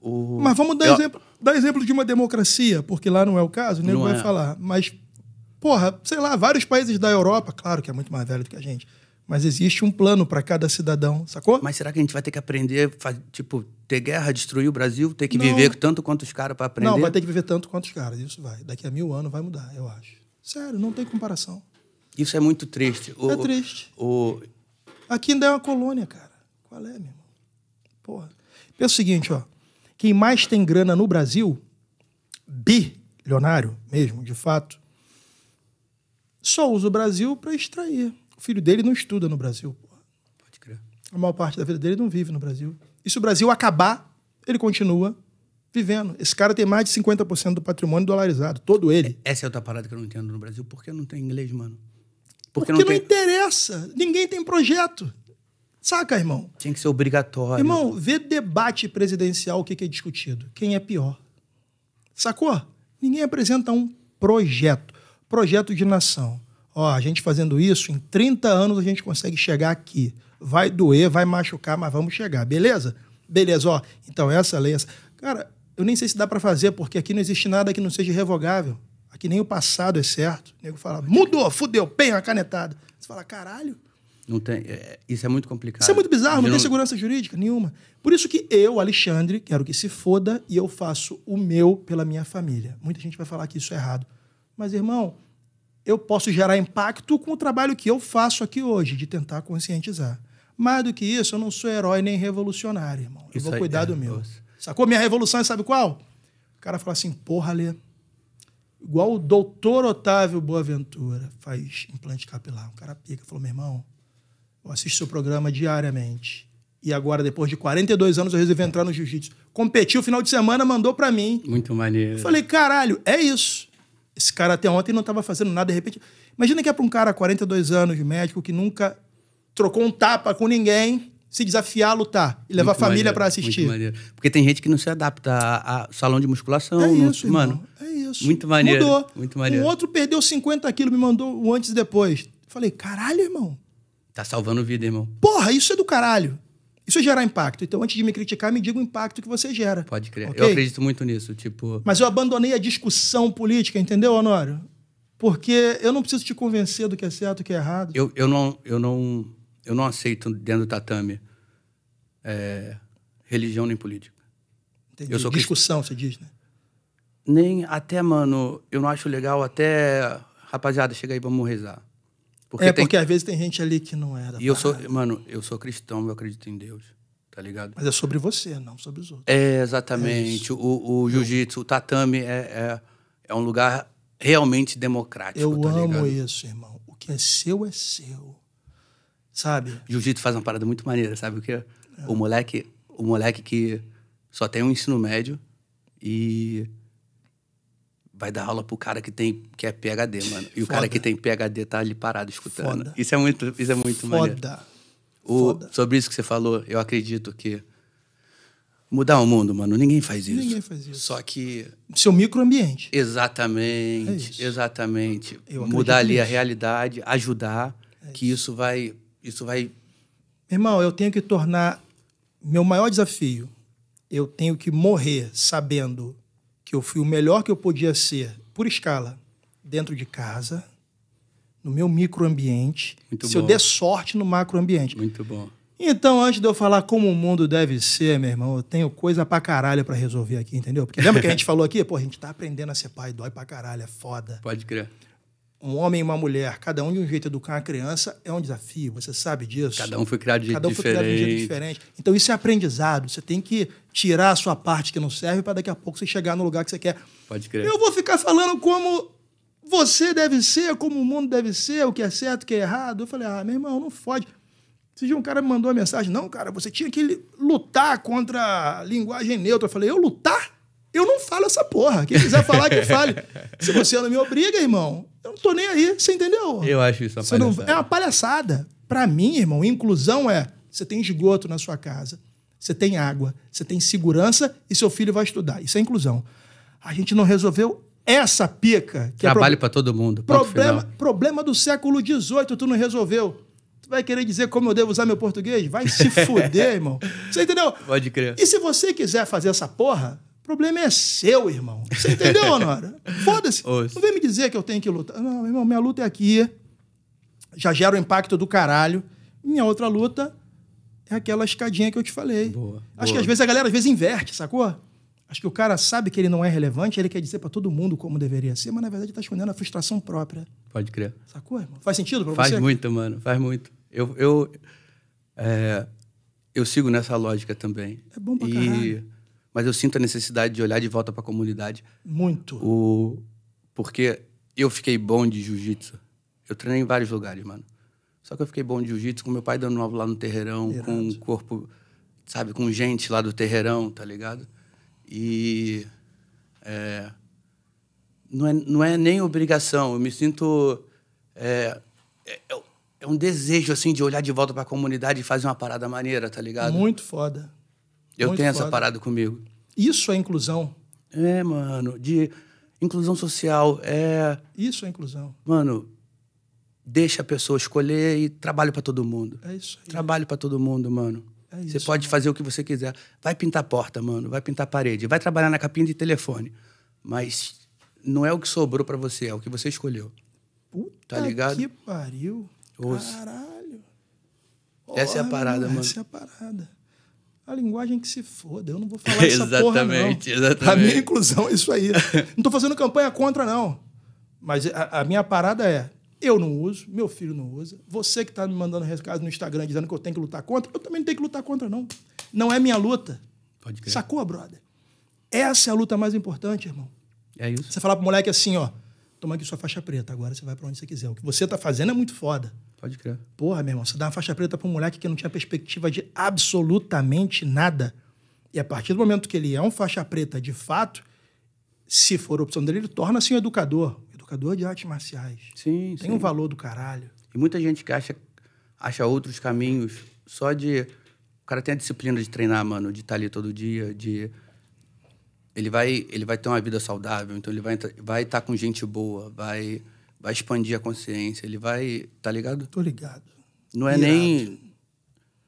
B: O... Mas vamos dar, Eu... exemplo,
A: dar exemplo de uma democracia, porque lá não é o caso, o nego vai é. falar. Mas porra, sei lá, vários países da Europa, claro que é muito mais velho do que a gente, mas existe um plano para cada cidadão,
B: sacou? Mas será que a gente vai ter que aprender, tipo, ter guerra, destruir o Brasil, ter que Não. viver tanto quanto os caras para aprender? Não, vai ter que
A: viver tanto quanto os caras, isso vai. Daqui a mil anos vai mudar, eu acho. Sério, não tem comparação.
B: Isso é muito triste. O, é triste. O...
A: Aqui ainda é uma colônia, cara. Qual é, meu irmão? Porra. Pensa o seguinte, ó. Quem mais tem grana no Brasil, bilionário mesmo, de fato, só usa o Brasil para extrair. O filho dele não estuda no Brasil. Pode crer. A maior parte da vida dele não vive no Brasil. E se o Brasil acabar, ele continua vivendo. Esse cara tem mais de 50% do patrimônio dolarizado, todo ele.
B: É, essa é outra parada que eu não entendo no Brasil. Por que não tem inglês, mano?
A: Porque, não, não tem... interessa. Ninguém tem projeto. Saca, irmão?
B: Tinha que ser obrigatório. Irmão,
A: vê debate presidencial o que é discutido. Quem é pior? Sacou? Ninguém apresenta um projeto projeto de nação. Ó, a gente fazendo isso, em 30 anos a gente consegue chegar aqui. Vai doer, vai machucar, mas vamos chegar, beleza? Beleza, ó. Então, essa lei, essa. Cara, eu nem sei se dá para fazer, porque aqui não existe nada que não seja revogável. Aqui nem o passado é certo. O nego fala, mudou, fudeu, penha, a canetada. Você fala, caralho.
B: Não tem, é, isso é muito complicado. Isso é
A: muito bizarro, não, não tem segurança jurídica nenhuma. Por isso que eu, Alexandre, quero que se foda e eu faço o meu pela minha família. Muita gente vai falar que isso é errado. Mas, irmão, eu posso gerar impacto com o trabalho que eu faço aqui hoje, de tentar conscientizar. Mais do que isso, eu não sou herói nem revolucionário, irmão. Eu isso vou cuidar é, do meu. Nossa. Sacou? Minha revolução, sabe qual? O cara fala assim, porra, Lê. Igual o doutor Otávio Boaventura faz implante capilar. Um cara pica, falou, meu irmão, eu assisto seu programa diariamente. E agora, depois de 42 anos, eu resolvi entrar no jiu-jitsu. Competiu o final de semana, mandou para mim. Muito maneiro. Eu falei, caralho, é isso. Esse cara até ontem não estava fazendo nada, de repente. Imagina que é para um cara 42 anos, médico, que nunca trocou um tapa com ninguém, se desafiar a lutar e levar muito a família para assistir.
B: Porque tem gente que não se adapta a, a salão de musculação. É mano. é
A: isso. Muito maneiro. Mudou. Muito maneiro. Um outro perdeu 50 quilos, me mandou o antes e depois. Falei, caralho, irmão. Tá
B: salvando vida, irmão.
A: Porra, isso é do caralho. Isso gerar impacto. Então, antes de me criticar, me diga o impacto que você gera.
B: Pode crer. Okay? Eu acredito muito nisso. Tipo...
A: Mas eu abandonei a discussão política, entendeu, Honório? Porque eu não preciso te convencer do que é certo e do que é errado.
B: Eu, eu, não, eu, não, eu não aceito dentro do tatame é, religião nem política.
A: Entendi. Eu sou Discussão, crist... você diz, né?
B: Nem até, mano, eu não acho legal até. Rapaziada, chega aí, vamos rezar. Porque é, tem... porque às vezes tem gente ali que não era. E eu sou, mano, eu sou cristão, eu acredito em Deus, tá ligado? Mas é sobre você, não sobre os outros. É, exatamente. É o, o jiu-jitsu, o tatame é, é, é, um lugar realmente democrático. Eu
A: tá amo isso, irmão. O que é seu é seu. Sabe?
B: Jiu-jitsu faz uma parada muito maneira, sabe o que? É. O moleque, o moleque que só tem um ensino médio e vai dar aula pro cara que tem que é PhD, mano. E Foda. o cara que tem PhD tá ali parado escutando. Foda. Isso é muito, isso é muito Foda. maneiro. O, Foda. Sobre isso que você falou, eu acredito que mudar o mundo, mano, ninguém faz isso. Ninguém faz isso. Só que seu microambiente. Exatamente. É exatamente. mudar ali nisso. a realidade, ajudar é que isso vai
A: isso vai Irmão, eu tenho que tornar meu maior desafio. Eu tenho que morrer sabendo eu fui o melhor que eu podia ser, por escala, dentro de casa, no meu microambiente, se bom. eu der sorte no macroambiente. Muito bom. Então, antes de eu falar como o mundo deve ser, meu irmão, eu tenho coisa pra caralho pra resolver aqui, entendeu? Porque lembra que a gente falou aqui? Pô, a gente tá aprendendo a ser pai, dói pra caralho, é foda. Pode crer um homem e uma mulher, cada um de um jeito educar uma criança é um desafio, você sabe disso. Cada um foi criado de cada um diferente. Foi criado de um jeito diferente. Então isso é aprendizado, você tem que tirar a sua parte que não serve para daqui a pouco você chegar no lugar que você quer. Pode crer. Eu vou ficar falando como você deve ser, como o mundo deve ser, o que é certo, o que é errado. Eu falei: "Ah, meu irmão, não fode". Esse um cara me mandou uma mensagem: "Não, cara, você tinha que lutar contra a linguagem neutra". Eu falei: "Eu lutar?" Eu não falo essa porra. Quem quiser falar, que fale. Se você não me obriga, irmão, eu não tô nem aí. Você entendeu? Eu
B: acho isso uma você palhaçada. Não... É uma
A: palhaçada. Para mim, irmão, inclusão é você tem esgoto na sua casa, você tem água, você tem segurança e seu filho vai estudar. Isso é inclusão. A gente não resolveu essa pica. É Trabalho é pro... para
B: todo mundo. Problema,
A: problema do século XVIII, tu não resolveu. Tu vai querer dizer como eu devo usar meu português? Vai se fuder, irmão. Você entendeu?
B: Pode crer. E
A: se você quiser fazer essa porra, o problema é seu, irmão. Você entendeu, Honora? Foda-se. Não vem me dizer que eu tenho que lutar. Não, irmão, minha luta é aqui. Já gera o impacto do caralho. Minha outra luta é aquela escadinha que eu te falei.
C: Boa, Acho boa. que às vezes
A: a galera às vezes inverte, sacou? Acho que o cara sabe que ele não é relevante, ele quer dizer para todo mundo como deveria ser, mas na verdade tá escondendo a frustração própria. Pode crer. Sacou, irmão? Faz sentido pra Faz você? Faz
B: muito, mano. Faz muito. Eu, eu, é, eu sigo nessa lógica também. É bom pra e mas eu sinto a necessidade de olhar de volta para a comunidade. Muito. O... Porque eu fiquei bom de jiu-jitsu. Eu treinei em vários lugares, mano. Só que eu fiquei bom de jiu-jitsu com meu pai dando aula lá no terreirão, com um corpo, sabe, com gente lá do terreirão, tá ligado? E. É, não, é, não é nem obrigação, eu me sinto. É, é, é um desejo, assim, de olhar de volta para a comunidade e fazer uma parada maneira, tá ligado? Muito
A: foda. Eu Muito tenho foda. essa parada
B: comigo. Isso é inclusão. É, mano, de inclusão social. É...
A: Isso é inclusão.
B: Mano, deixa a pessoa escolher e trabalho para todo mundo. É isso aí. Trabalho para todo mundo, mano. É isso, você pode mano. fazer o que você quiser. Vai pintar porta, mano. Vai pintar parede. Vai trabalhar na capinha de telefone. Mas não é o que sobrou para você, é o que você escolheu.
A: Puta tá ligado? que pariu. Caralho. Essa Olha, é a parada, mano. Essa é a parada a linguagem que se foda, eu não vou falar essa exatamente, porra não. Exatamente, A minha inclusão é isso aí. não estou fazendo campanha contra, não. Mas a, a, minha parada é, eu não uso, meu filho não usa, você que está me mandando recado no Instagram dizendo que eu tenho que lutar contra, eu também não tenho que lutar contra, não. Não é minha luta. Pode crer. Sacou, brother? Essa é a luta mais importante, irmão. É isso. Você falar pro moleque assim, ó, toma aqui sua faixa preta, agora você vai para onde você quiser. O que você tá fazendo é muito foda. Pode crer. Porra, meu irmão, você dá uma faixa preta para um moleque que não tinha perspectiva de absolutamente nada. E a partir do momento que ele é um faixa preta de fato, se for a opção dele, ele torna-se um educador. Educador de artes marciais. Sim, Tem sim. um valor do caralho.
B: E muita gente que acha, acha outros caminhos só de. O cara tem a disciplina de treinar, mano, de estar tá ali todo dia, de ele vai, ele vai ter uma vida saudável, então ele vai vai estar tá com gente boa, vai vai expandir a consciência, ele vai, tá ligado? Tô ligado. Não é Irado. nem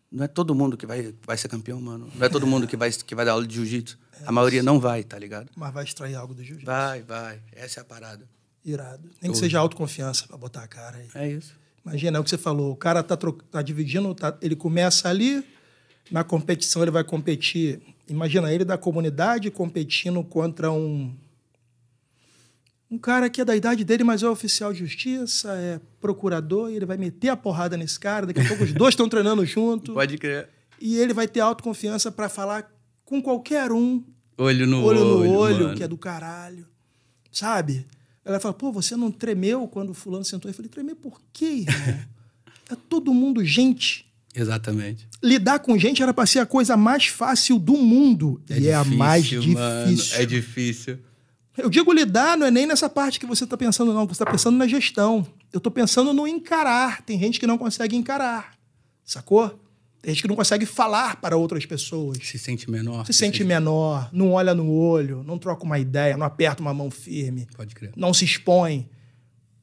B: não é todo mundo que vai vai ser campeão, mano. Não é todo mundo que vai que vai dar aula de jiu-jitsu. É, a maioria não vai, tá ligado? Mas vai extrair
A: algo do jiu-jitsu. Vai,
B: vai. Essa é a parada.
A: Irado. Nem Hoje. que seja autoconfiança para botar a cara aí. É isso. Imagina é o que você falou, o cara tá, tá dividindo, tá, ele começa ali, na competição ele vai competir Imagina ele da comunidade competindo contra um um cara que é da idade dele, mas é oficial de justiça, é procurador, e ele vai meter a porrada nesse cara. Daqui a pouco os dois estão treinando junto. Pode crer. E ele vai ter autoconfiança para falar com qualquer um.
B: Olho no olho. Olho no olho, mano. que é do
A: caralho. Sabe? Ela fala, pô, você não tremeu quando o fulano sentou? Eu falei, "Tremeu, por quê, irmão? é todo mundo gente.
B: Exatamente.
A: Lidar com gente era para ser a coisa mais fácil do mundo. É e difícil, é a mais mano, é difícil.
B: é difícil.
A: Eu digo lidar, não é nem nessa parte que você está pensando, não. Você está pensando na gestão. Eu estou pensando no encarar. Tem gente que não consegue encarar. Sacou? Tem gente que não consegue falar para outras pessoas. Se sente menor. Se, se sente, menor. Não olha no olho. Não troca uma ideia. Não aperta uma mão firme. Pode crer. Não se expõe.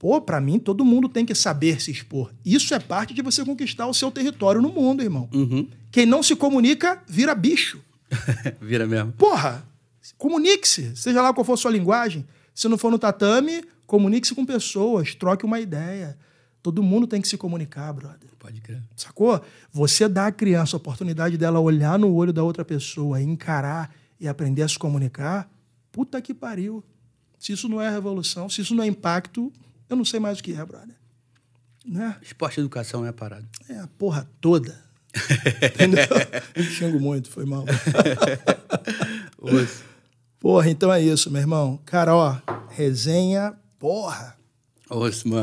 A: Pô, para mim, todo mundo tem que saber se expor. Isso é parte de você conquistar o seu território no mundo, irmão. Uhum. Quem não se comunica, vira bicho.
B: vira mesmo.
A: Porra, comunique-se, seja lá qual for a sua linguagem. Se não for no tatame, comunique-se com pessoas, troque uma ideia. Todo mundo tem que se comunicar, brother. Pode crer. Sacou? Você dá à criança a oportunidade dela olhar no olho da outra pessoa, encarar e aprender a se comunicar. Puta que pariu. Se isso não é revolução, se isso não é impacto, eu não sei mais o que é, brother. Né?
B: Esporte e educação é a parada.
A: É a porra toda. Entendeu? Xingo muito, foi mal. porra, então é isso, meu irmão. Cara, ó, resenha, porra.
B: Osso, mano.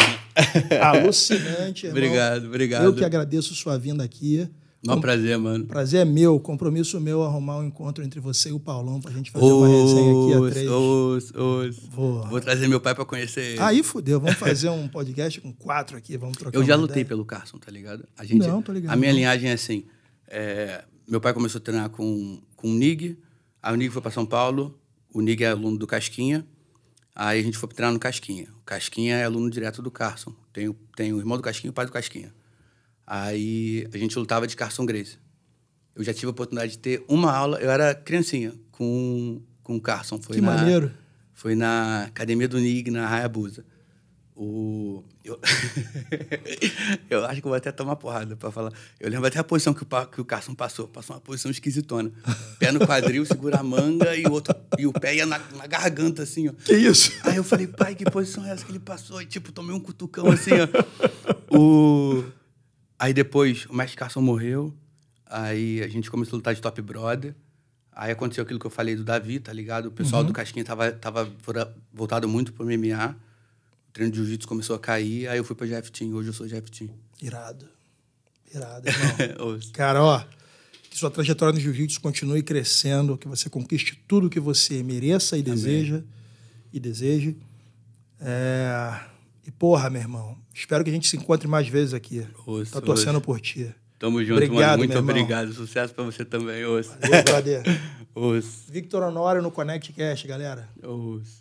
B: Alucinante, irmão. Obrigado, obrigado. Eu que
A: agradeço sua vinda aqui. É um prazer, mano. Prazer é meu, compromisso meu arrumar um encontro entre você e o Paulão pra gente fazer os, uma resenha aqui a três.
B: Os, os. Vou trazer meu pai pra conhecer ele. Aí fudeu, vamos fazer um
A: podcast com quatro aqui, vamos trocar Eu já lutei ideia.
B: pelo Carson, tá ligado? A gente, não, tô ligado. A minha não. linhagem é assim, é, meu pai começou a treinar com, com o Nig, aí o Nig foi pra São Paulo, o Nig é aluno do Casquinha, aí a gente foi treinar no Casquinha. O Casquinha é aluno direto do Carson, tem, tem o irmão do Casquinha e o pai do Casquinha. Aí a gente lutava de Carson Grace. Eu já tive a oportunidade de ter uma aula, eu era criancinha, com, com o Carson. Foi que na, maneiro! Foi na Academia do NIG, na Hayabusa. O, eu, eu acho que vou até tomar porrada para falar. Eu lembro até a posição que o, que o Carson passou. Passou uma posição esquisitona. Pé no quadril, segura a manga e o, outro, e o pé ia na, na, garganta, assim, ó. Que isso? Aí eu falei, pai, que posição é essa que ele passou? E, tipo, tomei um cutucão, assim, ó. O... Aí depois o Mestre Carson morreu, aí a gente começou a lutar de Top Brother. Aí aconteceu aquilo que eu falei do Davi, tá ligado? O pessoal uhum. do Casquinha tava, tava voltado muito pro MMA. O treino de jiu-jitsu começou a cair, aí eu fui pra Jeff Team. Hoje eu sou Jeff Team.
A: Irado. Irado, irmão. Cara, ó, que sua trajetória no jiu-jitsu continue crescendo, que você conquiste tudo que você mereça e Amém. deseja. E deseje. É... E porra, meu irmão, Espero que a gente se encontre mais vezes aqui. Ouço, tá torcendo por ti. Tamo junto, obrigado, mano. Muito obrigado.
B: Sucesso pra você também, Osso. Valeu,
A: Victor Honório no Connect Cast, galera. Osso.